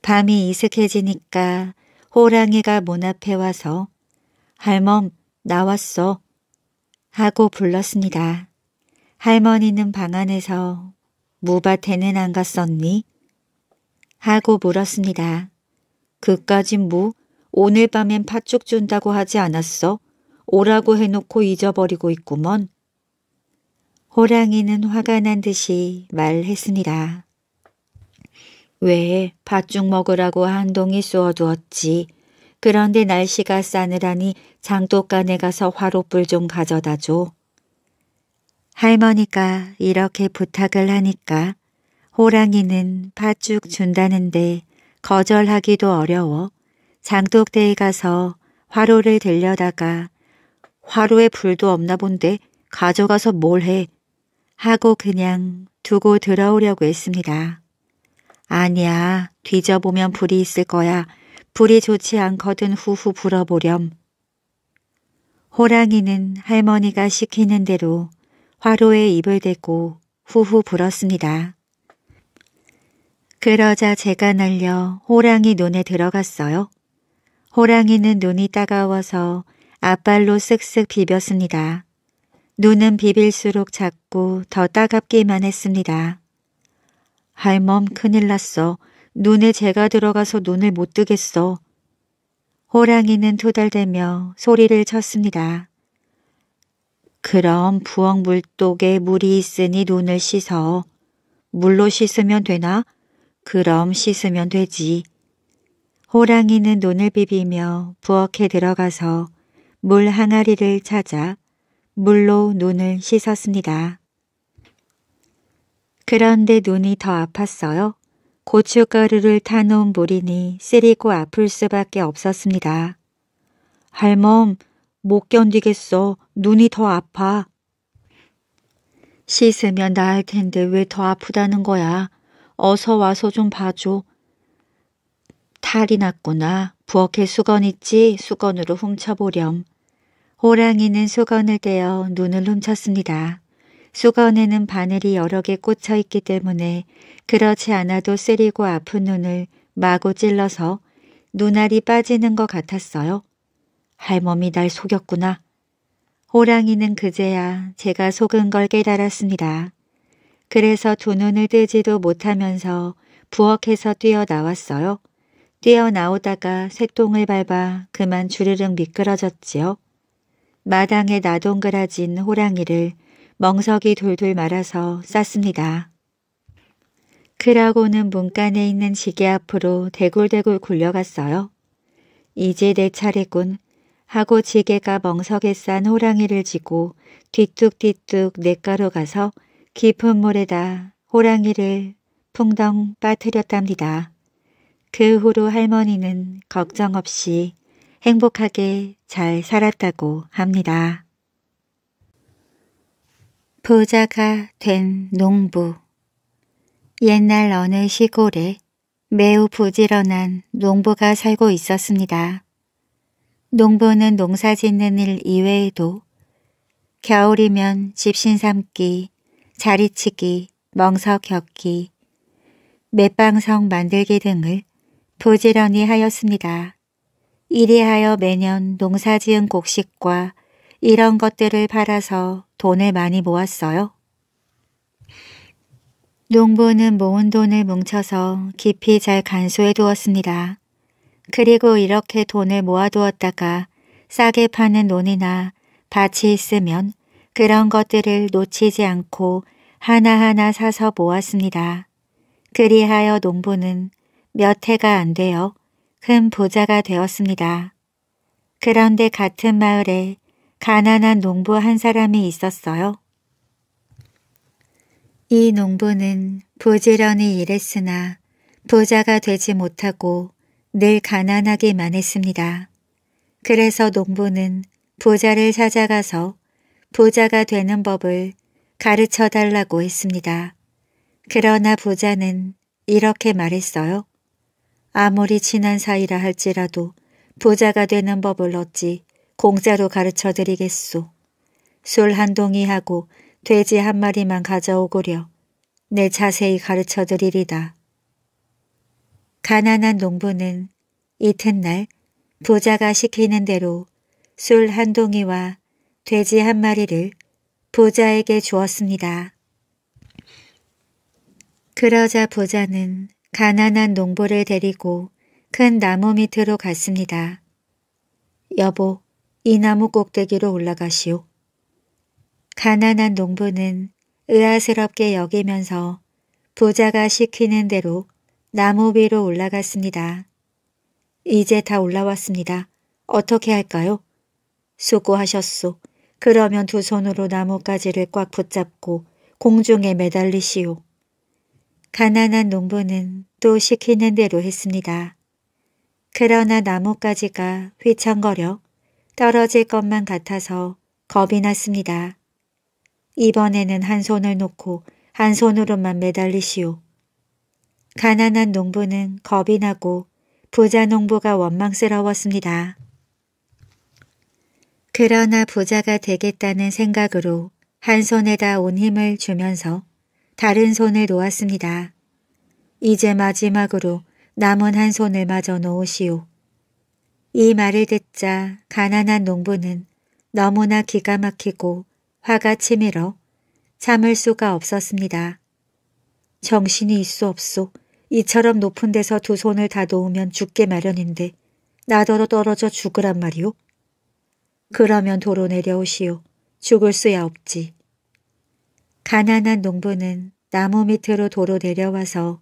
밤이 이슥해지니까 호랑이가 문 앞에 와서 할멈 나왔어 하고 불렀습니다. 할머니는 방 안에서 무밭에는 안 갔었니? 하고 물었습니다. 그까진 무 뭐, 오늘 밤엔 팥죽 준다고 하지 않았어? 오라고 해놓고 잊어버리고 있구먼. 호랑이는 화가 난 듯이 말했습니다. 왜 팥죽 먹으라고 한동이 쏘아두었지. 그런데 날씨가 싸늘하니 장독간에 가서 화로불 좀 가져다 줘. 할머니가 이렇게 부탁을 하니까 호랑이는 팥죽 준다는데 거절하기도 어려워 장독대에 가서 화로를 들려다가 화로에 불도 없나 본데 가져가서 뭘 해? 하고 그냥 두고 들어오려고 했습니다. 아니야 뒤져보면 불이 있을 거야 불이 좋지 않거든 후후 불어보렴. 호랑이는 할머니가 시키는 대로 화로에 입을 대고 후후 불었습니다. 그러자 제가 날려 호랑이 눈에 들어갔어요. 호랑이는 눈이 따가워서 앞발로 쓱쓱 비볐습니다. 눈은 비빌수록 작고 더 따갑기만 했습니다. 할멈 큰일 났어. 눈에 재가 들어가서 눈을 못 뜨겠어. 호랑이는 투덜대며 소리를 쳤습니다. 그럼 부엌 물독에 물이 있으니 눈을 씻어. 물로 씻으면 되나? 그럼 씻으면 되지. 호랑이는 눈을 비비며 부엌에 들어가서 물 항아리를 찾아 물로 눈을 씻었습니다. 그런데 눈이 더 아팠어요. 고춧가루를 타놓은 물이니 쓰리고 아플 수밖에 없었습니다. 할멈, 못 견디겠어. 눈이 더 아파. 씻으면 나을 텐데 왜 더 아프다는 거야. 어서 와서 좀 봐줘. 탈이 났구나. 부엌에 수건 있지? 수건으로 훔쳐보렴. 호랑이는 수건을 떼어 눈을 훔쳤습니다. 수건에는 바늘이 여러 개 꽂혀 있기 때문에 그렇지 않아도 쓰리고 아픈 눈을 마구 찔러서 눈알이 빠지는 것 같았어요. 할멈이 날 속였구나. 호랑이는 그제야 제가 속은 걸 깨달았습니다. 그래서 두 눈을 뜨지도 못하면서 부엌에서 뛰어나왔어요. 뛰어나오다가 새똥을 밟아 그만 주르륵 미끄러졌지요. 마당에 나동그라진 호랑이를 멍석이 돌돌 말아서 쌌습니다. 그라고는 문간에 있는 지게 앞으로 대굴대굴 굴려갔어요. 이제 내 차례군 하고 지게가 멍석에 싼 호랑이를 지고 뒤뚝뒤뚝 냇가로 가서 깊은 물에다 호랑이를 풍덩 빠뜨렸답니다. 그 후로 할머니는 걱정 없이 행복하게 잘 살았다고 합니다. 부자가 된 농부 옛날 어느 시골에 매우 부지런한 농부가 살고 있었습니다. 농부는 농사 짓는 일 이외에도 겨울이면 집신 삼기 자리치기, 멍석 겪기 맷방석 만들기 등을 부지런히 하였습니다. 이리하여 매년 농사지은 곡식과 이런 것들을 팔아서 돈을 많이 모았어요. 농부는 모은 돈을 뭉쳐서 깊이 잘 간소해 두었습니다. 그리고 이렇게 돈을 모아두었다가 싸게 파는 논이나 밭이 있으면 그런 것들을 놓치지 않고 하나하나 사서 모았습니다. 그리하여 농부는 몇 해가 안 되어 큰 부자가 되었습니다. 그런데 같은 마을에 가난한 농부 한 사람이 있었어요. 이 농부는 부지런히 일했으나 부자가 되지 못하고 늘 가난하게만 했습니다. 그래서 농부는 부자를 찾아가서 부자가 되는 법을 가르쳐 달라고 했습니다. 그러나 부자는 이렇게 말했어요. 아무리 친한 사이라 할지라도 부자가 되는 법을 어찌 공짜로 가르쳐 드리겠소. 술 한 동이하고 돼지 한 마리만 가져오고려. 내 자세히 가르쳐 드리리다. 가난한 농부는 이튿날 부자가 시키는 대로 술 한 동이와 돼지 한 마리를 부자에게 주었습니다. 그러자 부자는 가난한 농부를 데리고 큰 나무 밑으로 갔습니다. 여보, 이 나무 꼭대기로 올라가시오. 가난한 농부는 의아스럽게 여기면서 부자가 시키는 대로 나무 위로 올라갔습니다. 이제 다 올라왔습니다. 어떻게 할까요? 수고하셨소. 그러면 두 손으로 나뭇가지를 꽉 붙잡고 공중에 매달리시오. 가난한 농부는 또 시키는 대로 했습니다. 그러나 나뭇가지가 휘청거려 떨어질 것만 같아서 겁이 났습니다. 이번에는 한 손을 놓고 한 손으로만 매달리시오. 가난한 농부는 겁이 나고 부자 농부가 원망스러웠습니다. 그러나 부자가 되겠다는 생각으로 한 손에다 온 힘을 주면서 다른 손을 놓았습니다. 이제 마지막으로 남은 한 손을 마저 놓으시오. 이 말을 듣자 가난한 농부는 너무나 기가 막히고 화가 치밀어 참을 수가 없었습니다. 정신이 있소 없소 이처럼 높은 데서 두 손을 다 놓으면 죽게 마련인데 나더러 떨어져 죽으란 말이오? 그러면 도로 내려오시오. 죽을 수야 없지. 가난한 농부는 나무 밑으로 도로 내려와서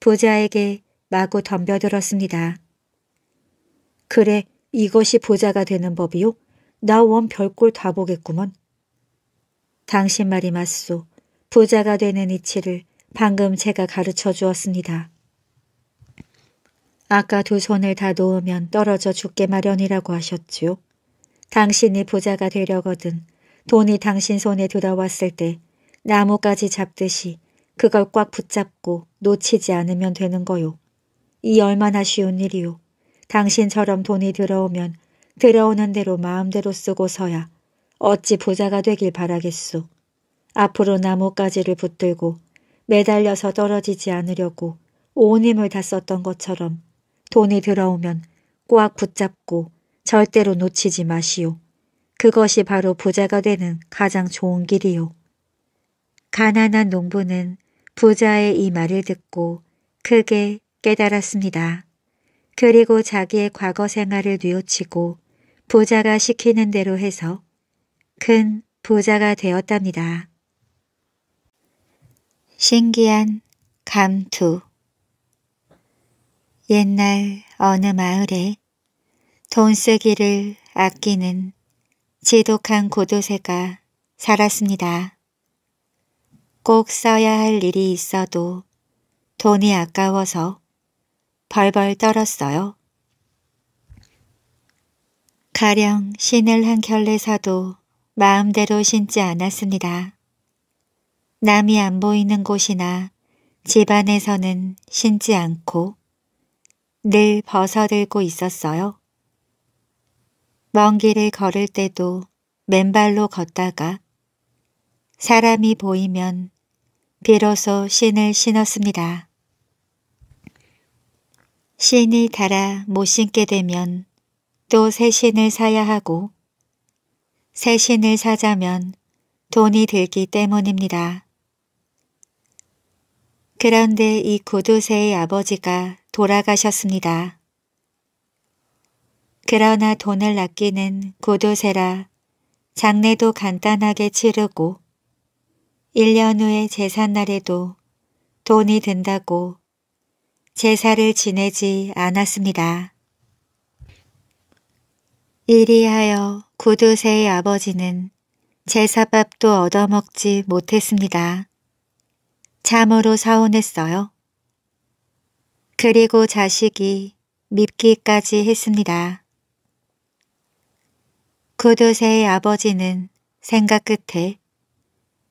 부자에게 마구 덤벼들었습니다. 그래 이것이 보자가 되는 법이요. 나 원 별꼴 다 보겠구먼. 당신 말이 맞소. 부자가 되는 이치를 방금 제가 가르쳐 주었습니다. 아까 두 손을 다 놓으면 떨어져 죽게 마련이라고 하셨지요. 당신이 부자가 되려거든 돈이 당신 손에 들어왔을 때 나뭇가지 잡듯이 그걸 꽉 붙잡고 놓치지 않으면 되는 거요. 이 얼마나 쉬운 일이요. 당신처럼 돈이 들어오면 들어오는 대로 마음대로 쓰고서야 어찌 부자가 되길 바라겠소. 앞으로 나뭇가지를 붙들고 매달려서 떨어지지 않으려고 온 힘을 다 썼던 것처럼 돈이 들어오면 꽉 붙잡고 절대로 놓치지 마시오. 그것이 바로 부자가 되는 가장 좋은 길이요. 가난한 농부는 부자의 이 말을 듣고 크게 깨달았습니다. 그리고 자기의 과거 생활을 뉘우치고 부자가 시키는 대로 해서 큰 부자가 되었답니다. 신기한 감투 옛날 어느 마을에 돈 쓰기를 아끼는 지독한 고도새가 살았습니다. 꼭 써야 할 일이 있어도 돈이 아까워서 벌벌 떨었어요. 가령 신을 한 결례 사도 마음대로 신지 않았습니다. 남이 안 보이는 곳이나 집안에서는 신지 않고 늘 벗어들고 있었어요. 먼 길을 걸을 때도 맨발로 걷다가 사람이 보이면 비로소 신을 신었습니다. 신이 달아 못 신게 되면 또 새 신을 사야 하고 새 신을 사자면 돈이 들기 때문입니다. 그런데 이 구두쇠의 아버지가 돌아가셨습니다. 그러나 돈을 아끼는 구두쇠라 장례도 간단하게 치르고 1년 후의 제삿날에도 돈이 든다고 제사를 지내지 않았습니다. 이리하여 구두쇠의 아버지는 제사밥도 얻어먹지 못했습니다. 참으로 서운했어요. 그리고 자식이 밉기까지 했습니다. 구두쇠의 아버지는 생각 끝에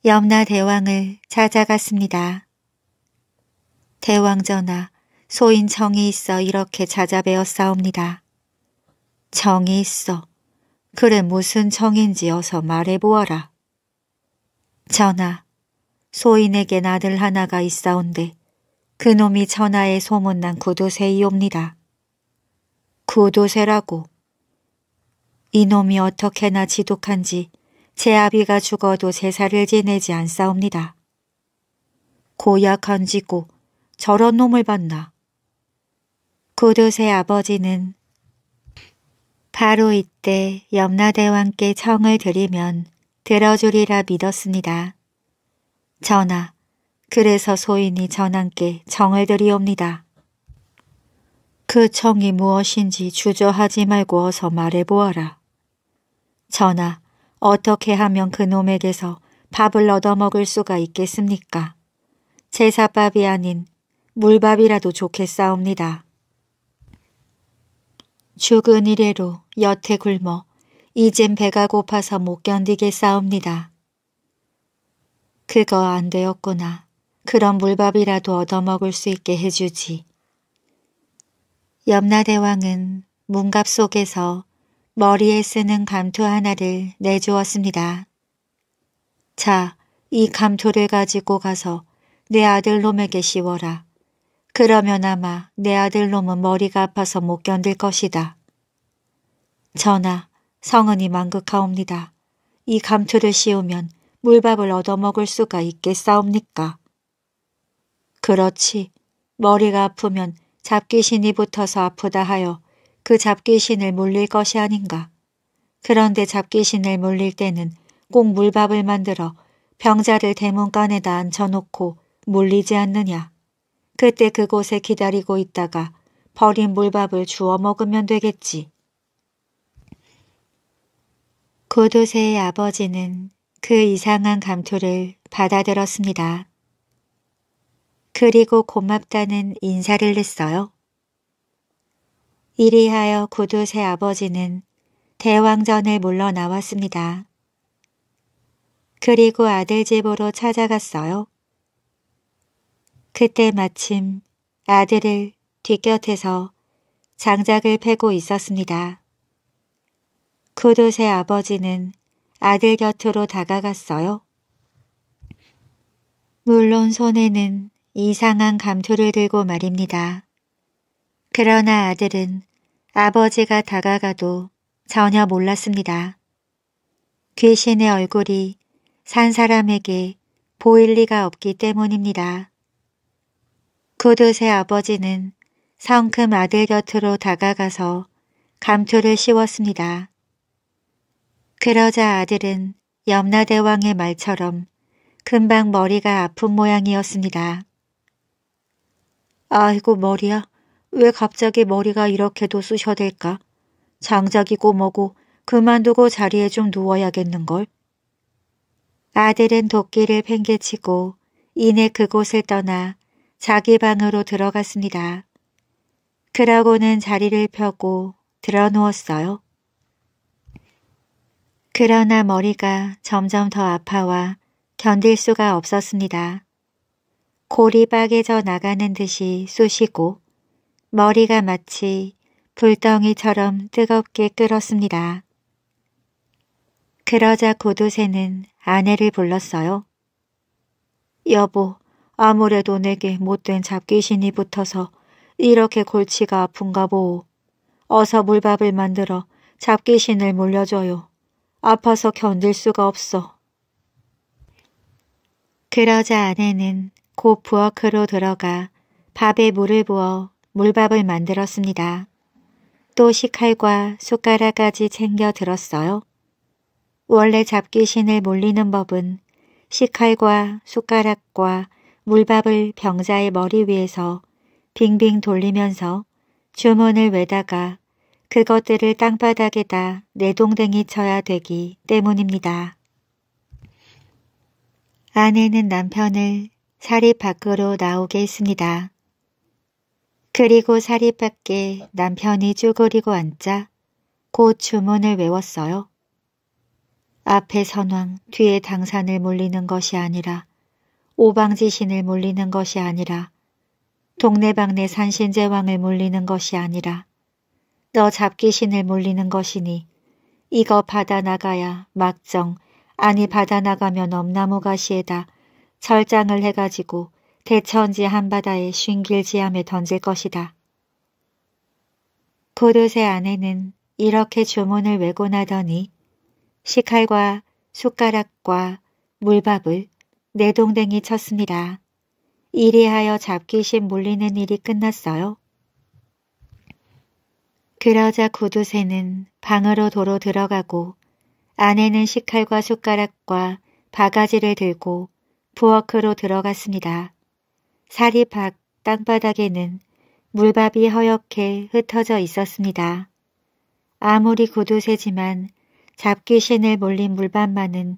염라 대왕을 찾아갔습니다. 대왕 전하, 소인 정이 있어 이렇게 찾아뵈어 싸웁니다. 정이 있어. 그래 무슨 정인지 어서 말해보아라. 전하, 소인에겐 아들 하나가 있사온데 그놈이 전하의 소문난 구두쇠이옵니다. 구두쇠라고. 이놈이 어떻게나 지독한지 제 아비가 죽어도 제사를 지내지 않사옵니다. 고약한 지고 저런 놈을 봤나. 고두세 아버지는 바로 이때 염라대왕께 청을 드리면 들어주리라 믿었습니다. 전하, 그래서 소인이 전왕께 청을 드리옵니다. 그 청이 무엇인지 주저하지 말고 어서 말해보아라. 전하, 어떻게 하면 그놈에게서 밥을 얻어먹을 수가 있겠습니까? 제사밥이 아닌 물밥이라도 좋겠사옵니다. 죽은 이래로 여태 굶어 이젠 배가 고파서 못 견디게 싸웁니다. 그거 안 되었구나. 그런 물밥이라도 얻어먹을 수 있게 해주지. 염라대왕은 문갑 속에서 머리에 쓰는 감투 하나를 내주었습니다. 자, 이 감투를 가지고 가서 내 아들놈에게 씌워라. 그러면 아마 내 아들놈은 머리가 아파서 못 견딜 것이다. 전하, 성은이 만극하옵니다이 감투를 씌우면 물밥을 얻어먹을 수가 있겠사옵니까? 그렇지. 머리가 아프면 잡귀신이 붙어서 아프다 하여 그 잡귀신을 물릴 것이 아닌가. 그런데 잡귀신을 물릴 때는 꼭 물밥을 만들어 병자를 대문간에다 앉혀놓고 물리지 않느냐. 그때 그곳에 기다리고 있다가 버린 물밥을 주워 먹으면 되겠지. 고도세의 아버지는 그 이상한 감투를 받아들었습니다. 그리고 고맙다는 인사를 냈어요. 이리하여 고두새 아버지는 대왕전에 물러나왔습니다. 그리고 아들 집으로 찾아갔어요. 그때 마침 아들을 뒤곁에서 장작을 패고 있었습니다. 구두의 아버지는 아들 곁으로 다가갔어요. 물론 손에는 이상한 감투를 들고 말입니다. 그러나 아들은 아버지가 다가가도 전혀 몰랐습니다. 귀신의 얼굴이 산 사람에게 보일 리가 없기 때문입니다. 구두의 아버지는 성큼 아들 곁으로 다가가서 감투를 씌웠습니다. 그러자 아들은 염라대왕의 말처럼 금방 머리가 아픈 모양이었습니다. 아이고 머리야. 왜 갑자기 머리가 이렇게도 쑤셔댈까? 장작이고 뭐고 그만두고 자리에 좀 누워야겠는걸? 아들은 도끼를 팽개치고 이내 그곳을 떠나 자기 방으로 들어갔습니다. 그러고는 자리를 펴고 들어 누웠어요. 그러나 머리가 점점 더 아파와 견딜 수가 없었습니다. 골이 빠개져 나가는 듯이 쑤시고 머리가 마치 불덩이처럼 뜨겁게 끓었습니다. 그러자 고두새는 아내를 불렀어요. 여보, 아무래도 내게 못된 잡귀신이 붙어서 이렇게 골치가 아픈가 보오. 어서 물밥을 만들어 잡귀신을 물려줘요. 아파서 견딜 수가 없어. 그러자 아내는 곧 부엌으로 들어가 밥에 물을 부어 물밥을 만들었습니다. 또 식칼과 숟가락까지 챙겨 들었어요. 원래 잡귀신을 몰리는 법은 식칼과 숟가락과 물밥을 병자의 머리 위에서 빙빙 돌리면서 주문을 외다가 그것들을 땅바닥에다 내동댕이 쳐야 되기 때문입니다. 아내는 남편을 사립 밖으로 나오게 했습니다. 그리고 사립 밖에 남편이 쭈그리고 앉자 곧 주문을 외웠어요. 앞에 선왕, 뒤에 당산을 몰리는 것이 아니라 오방지신을 물리는 것이 아니라 동네방네 산신제왕을 물리는 것이 아니라 너 잡기신을 물리는 것이니 이거 받아 나가야 막정 아니 받아 나가면 엄나무가시에다 철장을 해가지고 대천지 한바다에 쉰길지함에 던질 것이다. 고릇의 아내는 이렇게 주문을 외곤하더니 식칼과 숟가락과 물밥을 내동댕이 쳤습니다. 이리하여 잡귀신 물리는 일이 끝났어요. 그러자 구두쇠는 방으로 도로 들어가고 아내는 식칼과 숟가락과 바가지를 들고 부엌으로 들어갔습니다. 살이 박 땅바닥에는 물밥이 허옇게 흩어져 있었습니다. 아무리 구두쇠지만 잡귀신을 몰린 물밥만은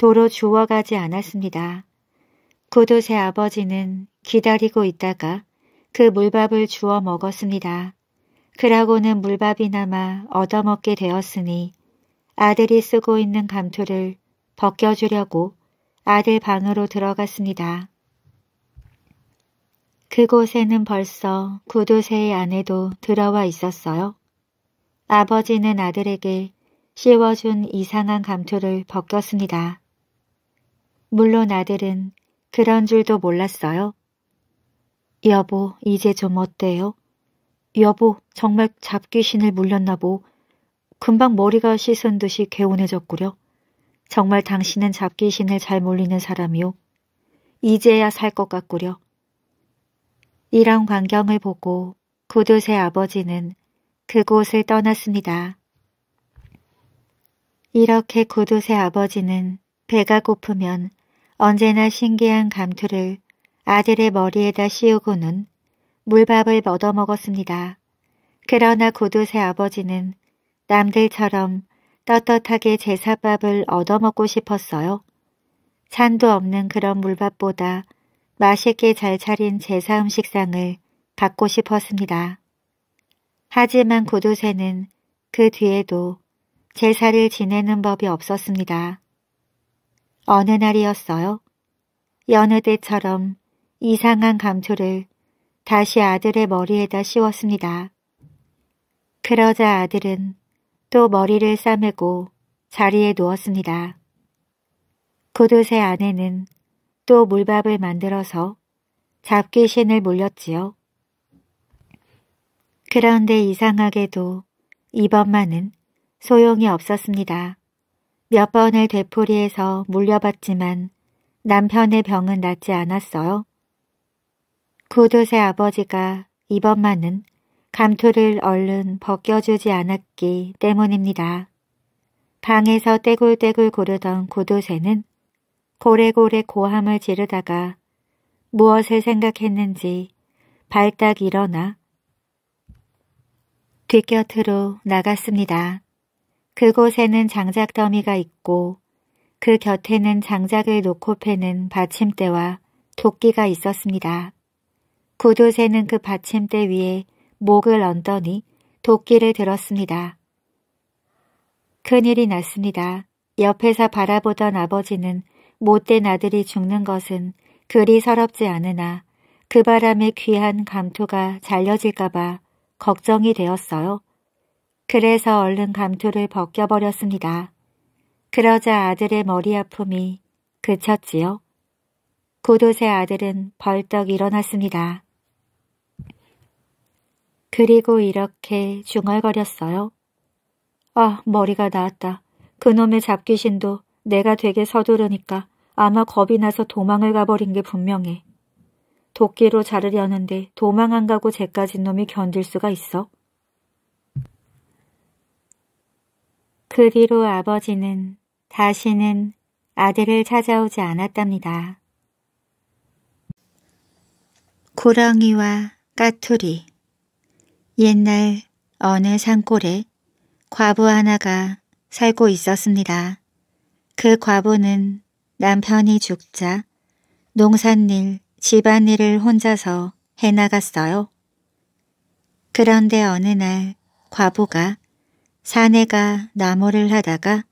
도로 주워가지 않았습니다. 구두새 아버지는 기다리고 있다가 그 물밥을 주워 먹었습니다. 그라고는 물밥이나마 얻어먹게 되었으니 아들이 쓰고 있는 감투를 벗겨주려고 아들 방으로 들어갔습니다. 그곳에는 벌써 구두새의 아내도 들어와 있었어요. 아버지는 아들에게 씌워준 이상한 감투를 벗겼습니다. 물론 아들은 그런 줄도 몰랐어요. 여보, 이제 좀 어때요? 여보, 정말 잡귀신을 물렸나 보. 금방 머리가 씻은 듯이 개운해졌구려. 정말 당신은 잡귀신을 잘몰리는사람이오 이제야 살 것 같구려. 이런 광경을 보고 구두쇠 아버지는 그곳을 떠났습니다. 이렇게 구두쇠 아버지는 배가 고프면 언제나 신기한 감투를 아들의 머리에다 씌우고는 물밥을 얻어먹었습니다. 그러나 구두새 아버지는 남들처럼 떳떳하게 제사밥을 얻어먹고 싶었어요. 찬도 없는 그런 물밥보다 맛있게 잘 차린 제사 음식상을 받고 싶었습니다. 하지만 구두새는그 뒤에도 제사를 지내는 법이 없었습니다. 어느 날이었어요. 여느 때처럼 이상한 감초를 다시 아들의 머리에다 씌웠습니다. 그러자 아들은 또 머리를 싸매고 자리에 누웠습니다. 구두쇠 아내는 또 물밥을 만들어서 잡귀신을 물렸지요. 그런데 이상하게도 이번만은 소용이 없었습니다. 몇 번을 되풀이해서 물려봤지만 남편의 병은 낫지 않았어요. 구두쇠 아버지가 이번만은 감투를 얼른 벗겨주지 않았기 때문입니다. 방에서 떼굴떼굴 고르던 구두쇠는 고래고래 고함을 지르다가 무엇을 생각했는지 발딱 일어나 뒷곁으로 나갔습니다. 그곳에는 장작 더미가 있고 그 곁에는 장작을 놓고 패는 받침대와 도끼가 있었습니다. 구두쇠는 그 받침대 위에 목을 얹더니 도끼를 들었습니다. 큰일이 났습니다. 옆에서 바라보던 아버지는 못된 아들이 죽는 것은 그리 서럽지 않으나 그 바람에 귀한 감토가 잘려질까봐 걱정이 되었어요. 그래서 얼른 감투를 벗겨버렸습니다. 그러자 아들의 머리 아픔이 그쳤지요. 구두쇠 아들은 벌떡 일어났습니다. 그리고 이렇게 중얼거렸어요. 아, 머리가 나았다. 그놈의 잡귀신도 내가 되게 서두르니까 아마 겁이 나서 도망을 가버린 게 분명해. 도끼로 자르려는데 도망 안 가고 쟤까지 놈이 견딜 수가 있어? 그 뒤로 아버지는 다시는 아들을 찾아오지 않았답니다. 고랑이와 까투리 옛날 어느 산골에 과부 하나가 살고 있었습니다. 그 과부는 남편이 죽자 농산일, 집안일을 혼자서 해나갔어요. 그런데 어느 날 과부가 사내가 나무를 하다가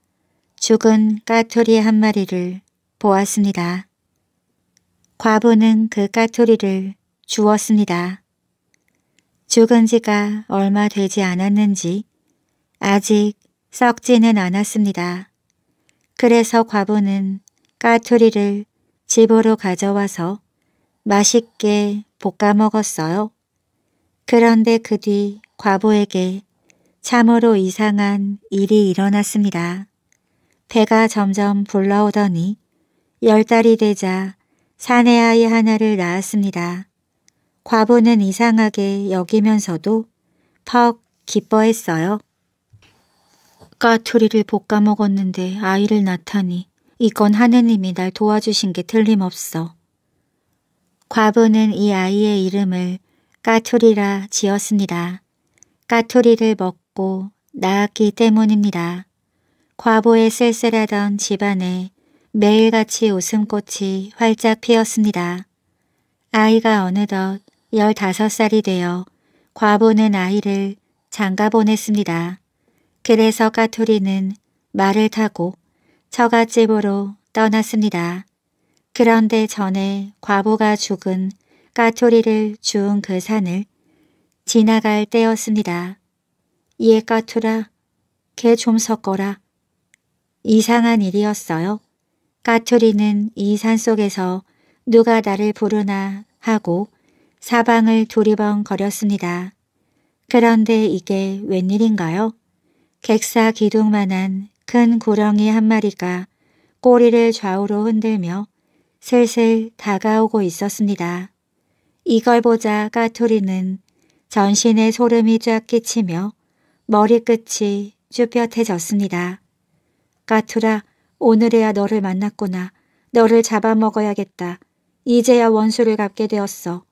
죽은 까투리 한 마리를 보았습니다. 과부는 그 까투리를 주었습니다. 죽은 지가 얼마 되지 않았는지 아직 썩지는 않았습니다. 그래서 과부는 까투리를 집으로 가져와서 맛있게 볶아 먹었어요. 그런데 그 뒤 과부에게 참으로 이상한 일이 일어났습니다. 배가 점점 불러오더니 열 달이 되자 사내 아이 하나를 낳았습니다. 과부는 이상하게 여기면서도 퍽 기뻐했어요. 까투리를 볶아 먹었는데 아이를 낳다니 이건 하느님이 날 도와주신 게 틀림없어. 과부는 이 아이의 이름을 까투리라 지었습니다. 까투리를 먹고 얻고 나았기 때문입니다. 과보에 쓸쓸하던 집안에 매일같이 웃음꽃이 활짝 피었습니다. 아이가 어느덧 15살이 되어 과부는 아이를 장가 보냈습니다. 그래서 까투리는 말을 타고 처갓집으로 떠났습니다. 그런데 전에 과부가 죽은 까투리를 주운 그 산을 지나갈 때였습니다. 이에 까투라 개 좀 섞어라. 이상한 일이었어요. 까투리는 이 산속에서 누가 나를 부르나 하고 사방을 두리번거렸습니다. 그런데 이게 웬일인가요? 객사 기둥만한 큰 구렁이 한 마리가 꼬리를 좌우로 흔들며 슬슬 다가오고 있었습니다. 이걸 보자 까투리는 전신에 소름이 쫙 끼치며 머리끝이 쭈뼛해졌습니다. 까투라, 오늘에야 너를 만났구나. 너를 잡아먹어야겠다. 이제야 원수를 갚게 되었어.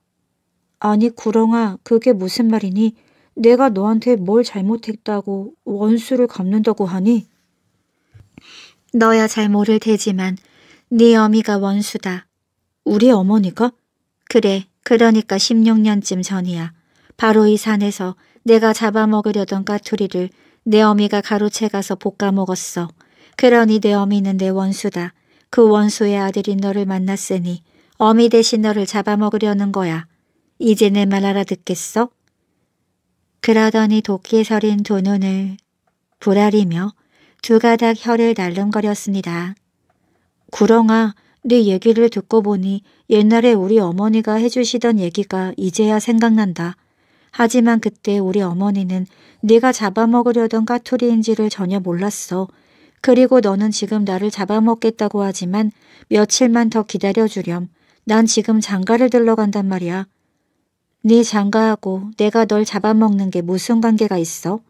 아니 구렁아 그게 무슨 말이니? 내가 너한테 뭘 잘못했다고 원수를 갚는다고 하니? 너야 잘 모를 테지만 네 어미가 원수다. 우리 어머니가? 그래 그러니까 16년쯤 전이야. 바로 이 산에서 내가 잡아먹으려던 까투리를 내 어미가 가로채 가서 볶아 먹었어. 그러니 내 어미는 내 원수다. 그 원수의 아들이 너를 만났으니 어미 대신 너를 잡아먹으려는 거야. 이제 내 말 알아듣겠어? 그러더니 도끼 에 서린 두 눈을 불아리며 두 가닥 혀를 날름거렸습니다. 구렁아, 네 얘기를 듣고 보니 옛날에 우리 어머니가 해주시던 얘기가 이제야 생각난다. 하지만 그때 우리 어머니는 네가 잡아먹으려던 까투리인지를 전혀 몰랐어. 그리고 너는 지금 나를 잡아먹겠다고 하지만 며칠만 더 기다려주렴. 난 지금 장가를 들러간단 말이야. 네 장가하고 내가 널 잡아먹는 게 무슨 관계가 있어?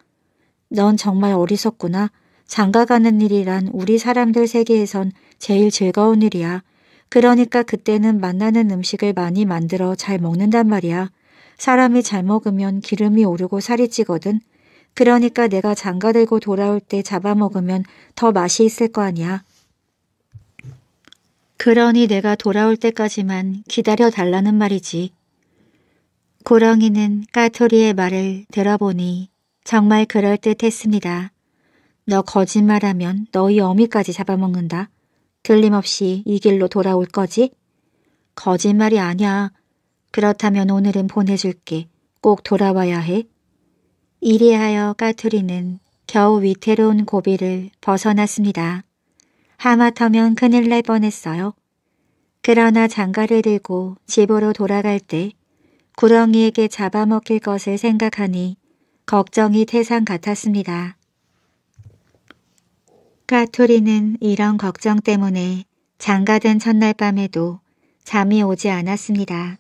넌 정말 어리석구나. 장가 가는 일이란 우리 사람들 세계에선 제일 즐거운 일이야. 그러니까 그때는 만나는 음식을 많이 만들어 잘 먹는단 말이야. 사람이 잘 먹으면 기름이 오르고 살이 찌거든. 그러니까 내가 장가 들고 돌아올 때 잡아먹으면 더 맛이 있을 거 아니야. 그러니 내가 돌아올 때까지만 기다려 달라는 말이지. 고렁이는 까토리의 말을 들어보니 정말 그럴듯했습니다. 너 거짓말하면 너희 어미까지 잡아먹는다. 틀림없이 이 길로 돌아올 거지? 거짓말이 아니야. 그렇다면 오늘은 보내줄게. 꼭 돌아와야 해. 이리하여 까투리는 겨우 위태로운 고비를 벗어났습니다. 하마터면 큰일 날 뻔했어요. 그러나 장가를 들고 집으로 돌아갈 때 구렁이에게 잡아먹힐 것을 생각하니 걱정이 태산 같았습니다. 까투리는 이런 걱정 때문에 장가된 첫날 밤에도 잠이 오지 않았습니다.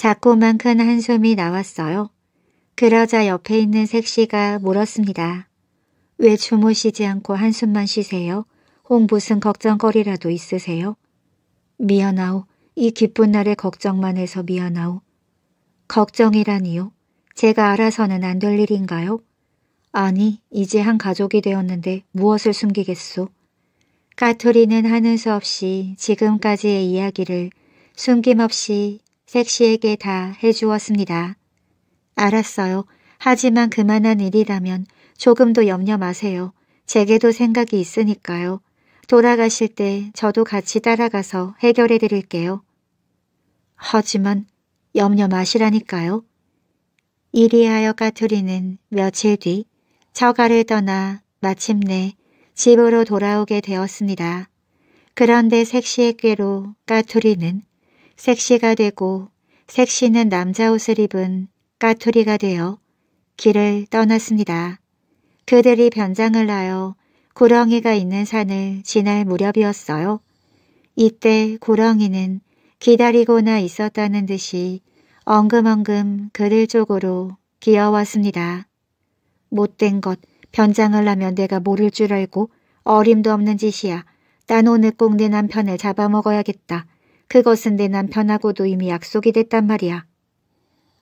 자꾸만 큰 한숨이 나왔어요. 그러자 옆에 있는 색시가 물었습니다. 왜 주무시지 않고 한숨만 쉬세요? 홍 무슨 걱정거리라도 있으세요? 미안하오. 이 기쁜 날에 걱정만 해서 미안하오. 걱정이라니요? 제가 알아서는 안 될 일인가요? 아니, 이제 한 가족이 되었는데 무엇을 숨기겠소? 까토리는 하는 수 없이 지금까지의 이야기를 숨김없이 섹시에게다 해주었습니다. 알았어요. 하지만 그만한 일이라면 조금도 염려 마세요. 제게도 생각이 있으니까요. 돌아가실 때 저도 같이 따라가서 해결해 드릴게요. 하지만 염려 마시라니까요. 이리하여 까투리는 며칠 뒤 처가를 떠나 마침내 집으로 돌아오게 되었습니다. 그런데 색시의 꾀로 까투리는 섹시가 되고 섹시는 남자 옷을 입은 까투리가 되어 길을 떠났습니다. 그들이 변장을 하여 구렁이가 있는 산을 지날 무렵이었어요. 이때 구렁이는 기다리고나 있었다는 듯이 엉금엉금 그들 쪽으로 기어왔습니다. 못된 것, 변장을 하면 내가 모를 줄 알고 어림도 없는 짓이야. 난 오늘 꼭 내 남편을 잡아먹어야겠다. 그것은 내 남편하고도 이미 약속이 됐단 말이야.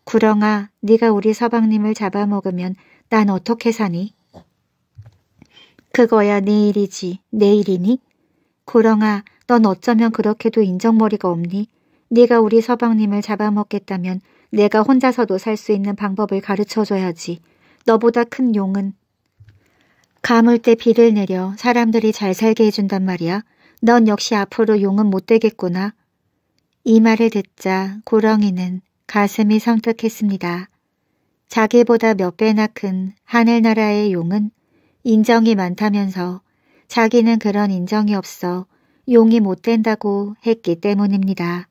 구렁아, 네가 우리 서방님을 잡아먹으면 난 어떻게 사니? 그거야 내 일이지. 내 일이니? 구렁아, 넌 어쩌면 그렇게도 인정머리가 없니? 네가 우리 서방님을 잡아먹겠다면 내가 혼자서도 살 수 있는 방법을 가르쳐줘야지. 너보다 큰 용은 가물 때 비를 내려 사람들이 잘 살게 해준단 말이야. 넌 역시 앞으로 용은 못 되겠구나. 이 말을 듣자 고렁이는 가슴이 성뜩했습니다. 자기보다 몇 배나 큰 하늘나라의 용은 인정이 많다면서 자기는 그런 인정이 없어 용이 못 된다고 했기 때문입니다.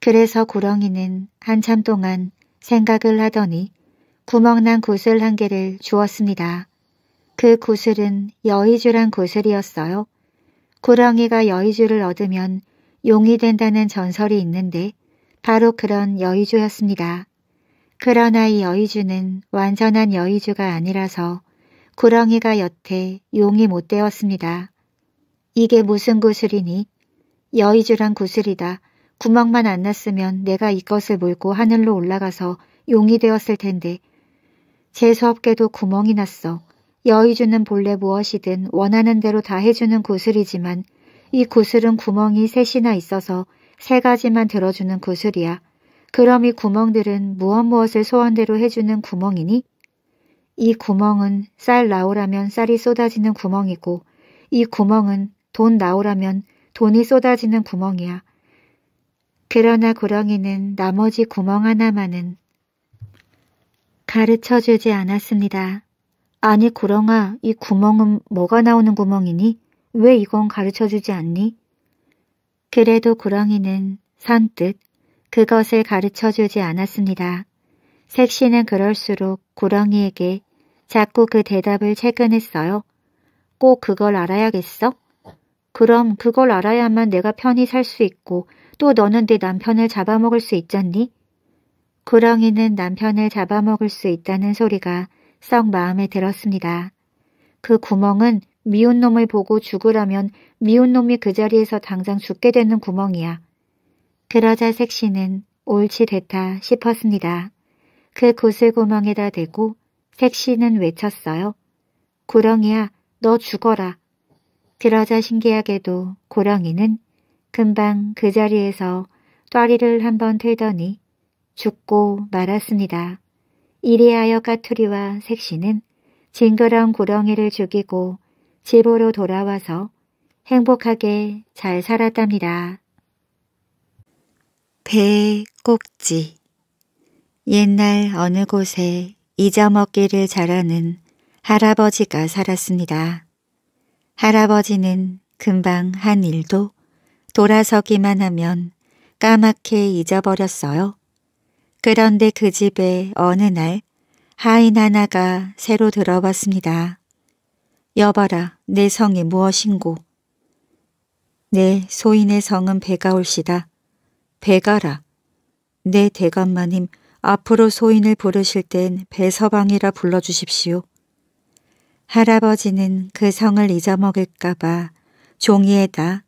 그래서 고렁이는 한참 동안 생각을 하더니 구멍난 구슬 한 개를 주었습니다. 그 구슬은 여의주란 구슬이었어요. 고렁이가 여의주를 얻으면 용이 된다는 전설이 있는데 바로 그런 여의주였습니다. 그러나 이 여의주는 완전한 여의주가 아니라서 구렁이가 여태 용이 못 되었습니다. 이게 무슨 구슬이니? 여의주란 구슬이다. 구멍만 안 났으면 내가 이것을 몰고 하늘로 올라가서 용이 되었을 텐데 재수없게도 구멍이 났어. 여의주는 본래 무엇이든 원하는 대로 다 해주는 구슬이지만 이 구슬은 구멍이 셋이나 있어서 세 가지만 들어주는 구슬이야. 그럼 이 구멍들은 무엇 무엇을 소원대로 해주는 구멍이니? 이 구멍은 쌀 나오라면 쌀이 쏟아지는 구멍이고 이 구멍은 돈 나오라면 돈이 쏟아지는 구멍이야. 그러나 구렁이는 나머지 구멍 하나만은 가르쳐 주지 않았습니다. 아니 구렁아, 이 구멍은 뭐가 나오는 구멍이니? 왜 이건 가르쳐주지 않니? 그래도 구렁이는 선뜻 그것을 가르쳐주지 않았습니다. 색시는 그럴수록 구렁이에게 자꾸 그 대답을 채근했어요. 꼭 그걸 알아야겠어? 그럼 그걸 알아야만 내가 편히 살 수 있고 또 너는 네 남편을 잡아먹을 수 있잖니? 구렁이는 남편을 잡아먹을 수 있다는 소리가 썩 마음에 들었습니다. 그 구멍은 미운 놈을 보고 죽으라면 미운 놈이 그 자리에서 당장 죽게 되는 구멍이야. 그러자 색시는 옳지 됐다 싶었습니다. 그 구슬구멍에다 대고 색시는 외쳤어요. 구렁이야너 죽어라. 그러자 신기하게도 고렁이는 금방 그 자리에서 또리를 한번 틀더니 죽고 말았습니다. 이리하여 까투리와 색시는 징그러운 고렁이를 죽이고 집으로 돌아와서 행복하게 잘 살았답니다. 배 꼭지 옛날 어느 곳에 잊어먹기를 잘하는 할아버지가 살았습니다. 할아버지는 금방 한 일도 돌아서기만 하면 까맣게 잊어버렸어요. 그런데 그 집에 어느 날 하인 하나가 새로 들어왔습니다. 여봐라 내 성이 무엇인고 내 소인의 성은 배가올시다 배가라 내 대감마님 앞으로 소인을 부르실 땐 배서방이라 불러주십시오. 할아버지는 그 성을 잊어먹을까봐 종이에다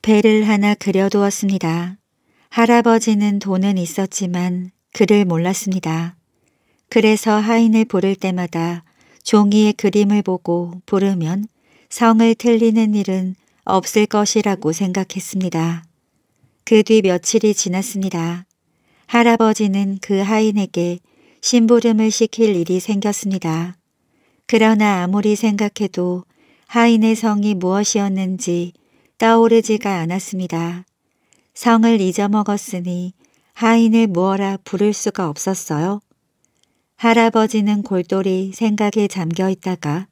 배를 하나 그려두었습니다. 할아버지는 돈은 있었지만 그를 몰랐습니다. 그래서 하인을 부를 때마다 종이의 그림을 보고 부르면 성을 틀리는 일은 없을 것이라고 생각했습니다. 그 뒤 며칠이 지났습니다. 할아버지는 그 하인에게 심부름을 시킬 일이 생겼습니다. 그러나 아무리 생각해도 하인의 성이 무엇이었는지 떠오르지가 않았습니다. 성을 잊어먹었으니 하인을 무어라 부를 수가 없었어요. 할아버지는 골똘히 생각에 잠겨 있다가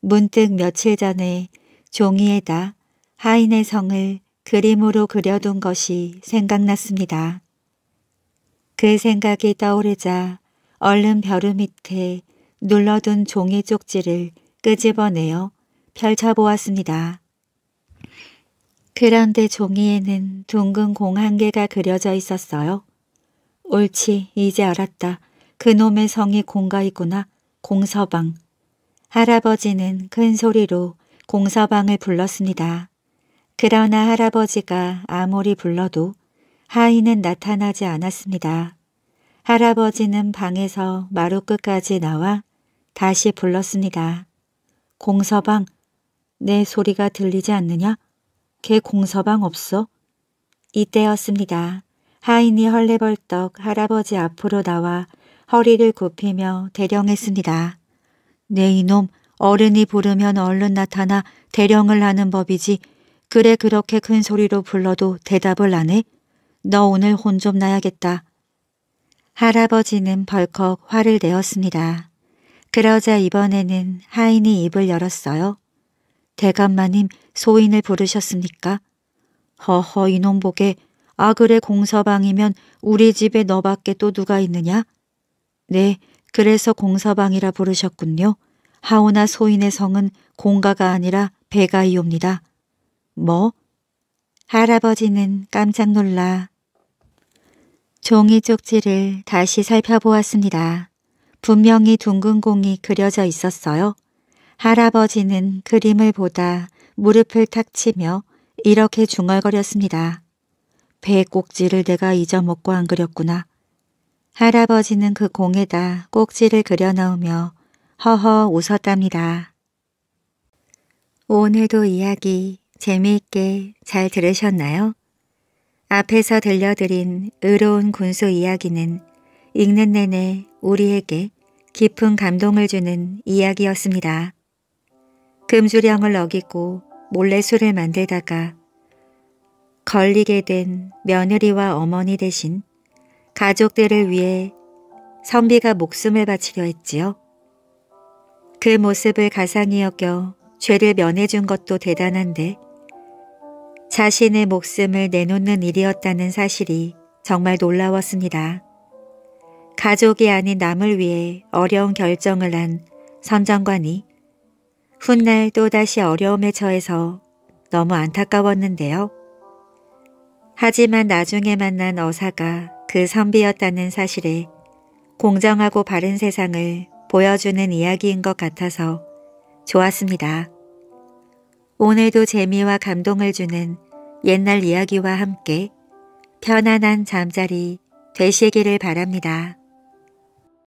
문득 며칠 전에 종이에다 하인의 성을 그림으로 그려둔 것이 생각났습니다. 그 생각이 떠오르자 얼른 벼루 밑에 눌러둔 종이 쪽지를 끄집어내어 펼쳐보았습니다. 그런데 종이에는 둥근 공 한 개가 그려져 있었어요. 옳지, 이제 알았다. 그놈의 성이 공가이구나 공서방. 할아버지는 큰 소리로 공서방을 불렀습니다. 그러나 할아버지가 아무리 불러도 하인은 나타나지 않았습니다. 할아버지는 방에서 마루 끝까지 나와 다시 불렀습니다. 공서방, 내 소리가 들리지 않느냐? 걔 공서방 없어? 이때였습니다. 하인이 헐레벌떡 할아버지 앞으로 나와 허리를 굽히며 대령했습니다. 네 이놈 어른이 부르면 얼른 나타나 대령을 하는 법이지 그래 그렇게 큰 소리로 불러도 대답을 안 해? 너 오늘 혼 좀 나야겠다. 할아버지는 벌컥 화를 내었습니다. 그러자 이번에는 하인이 입을 열었어요. 대감마님 소인을 부르셨습니까? 허허 이놈 보게 아그래 공서방이면 우리 집에 너밖에 또 누가 있느냐? 네, 그래서 공서방이라 부르셨군요. 하오나 소인의 성은 공가가 아니라 배가이옵니다. 뭐? 할아버지는 깜짝 놀라 종이 쪽지를 다시 살펴보았습니다. 분명히 둥근 공이 그려져 있었어요. 할아버지는 그림을 보다 무릎을 탁 치며 이렇게 중얼거렸습니다. 배 꼭지를 내가 잊어먹고 안 그렸구나. 할아버지는 그 공에다 꼭지를 그려 넣으며 허허 웃었답니다. 오늘도 이야기 재미있게 잘 들으셨나요? 앞에서 들려드린 의로운 군수 이야기는 읽는 내내 우리에게 깊은 감동을 주는 이야기였습니다. 금주령을 어기고 몰래 술을 만들다가 걸리게 된 며느리와 어머니 대신 가족들을 위해 선비가 목숨을 바치려 했지요. 그 모습을 가상히 여겨 죄를 면해준 것도 대단한데 자신의 목숨을 내놓는 일이었다는 사실이 정말 놀라웠습니다. 가족이 아닌 남을 위해 어려운 결정을 한 선정관이 훗날 또다시 어려움에 처해서 너무 안타까웠는데요. 하지만 나중에 만난 어사가 그 선비였다는 사실에 공정하고 바른 세상을 보여주는 이야기인 것 같아서 좋았습니다. 오늘도 재미와 감동을 주는 옛날 이야기와 함께 편안한 잠자리 되시기를 바랍니다.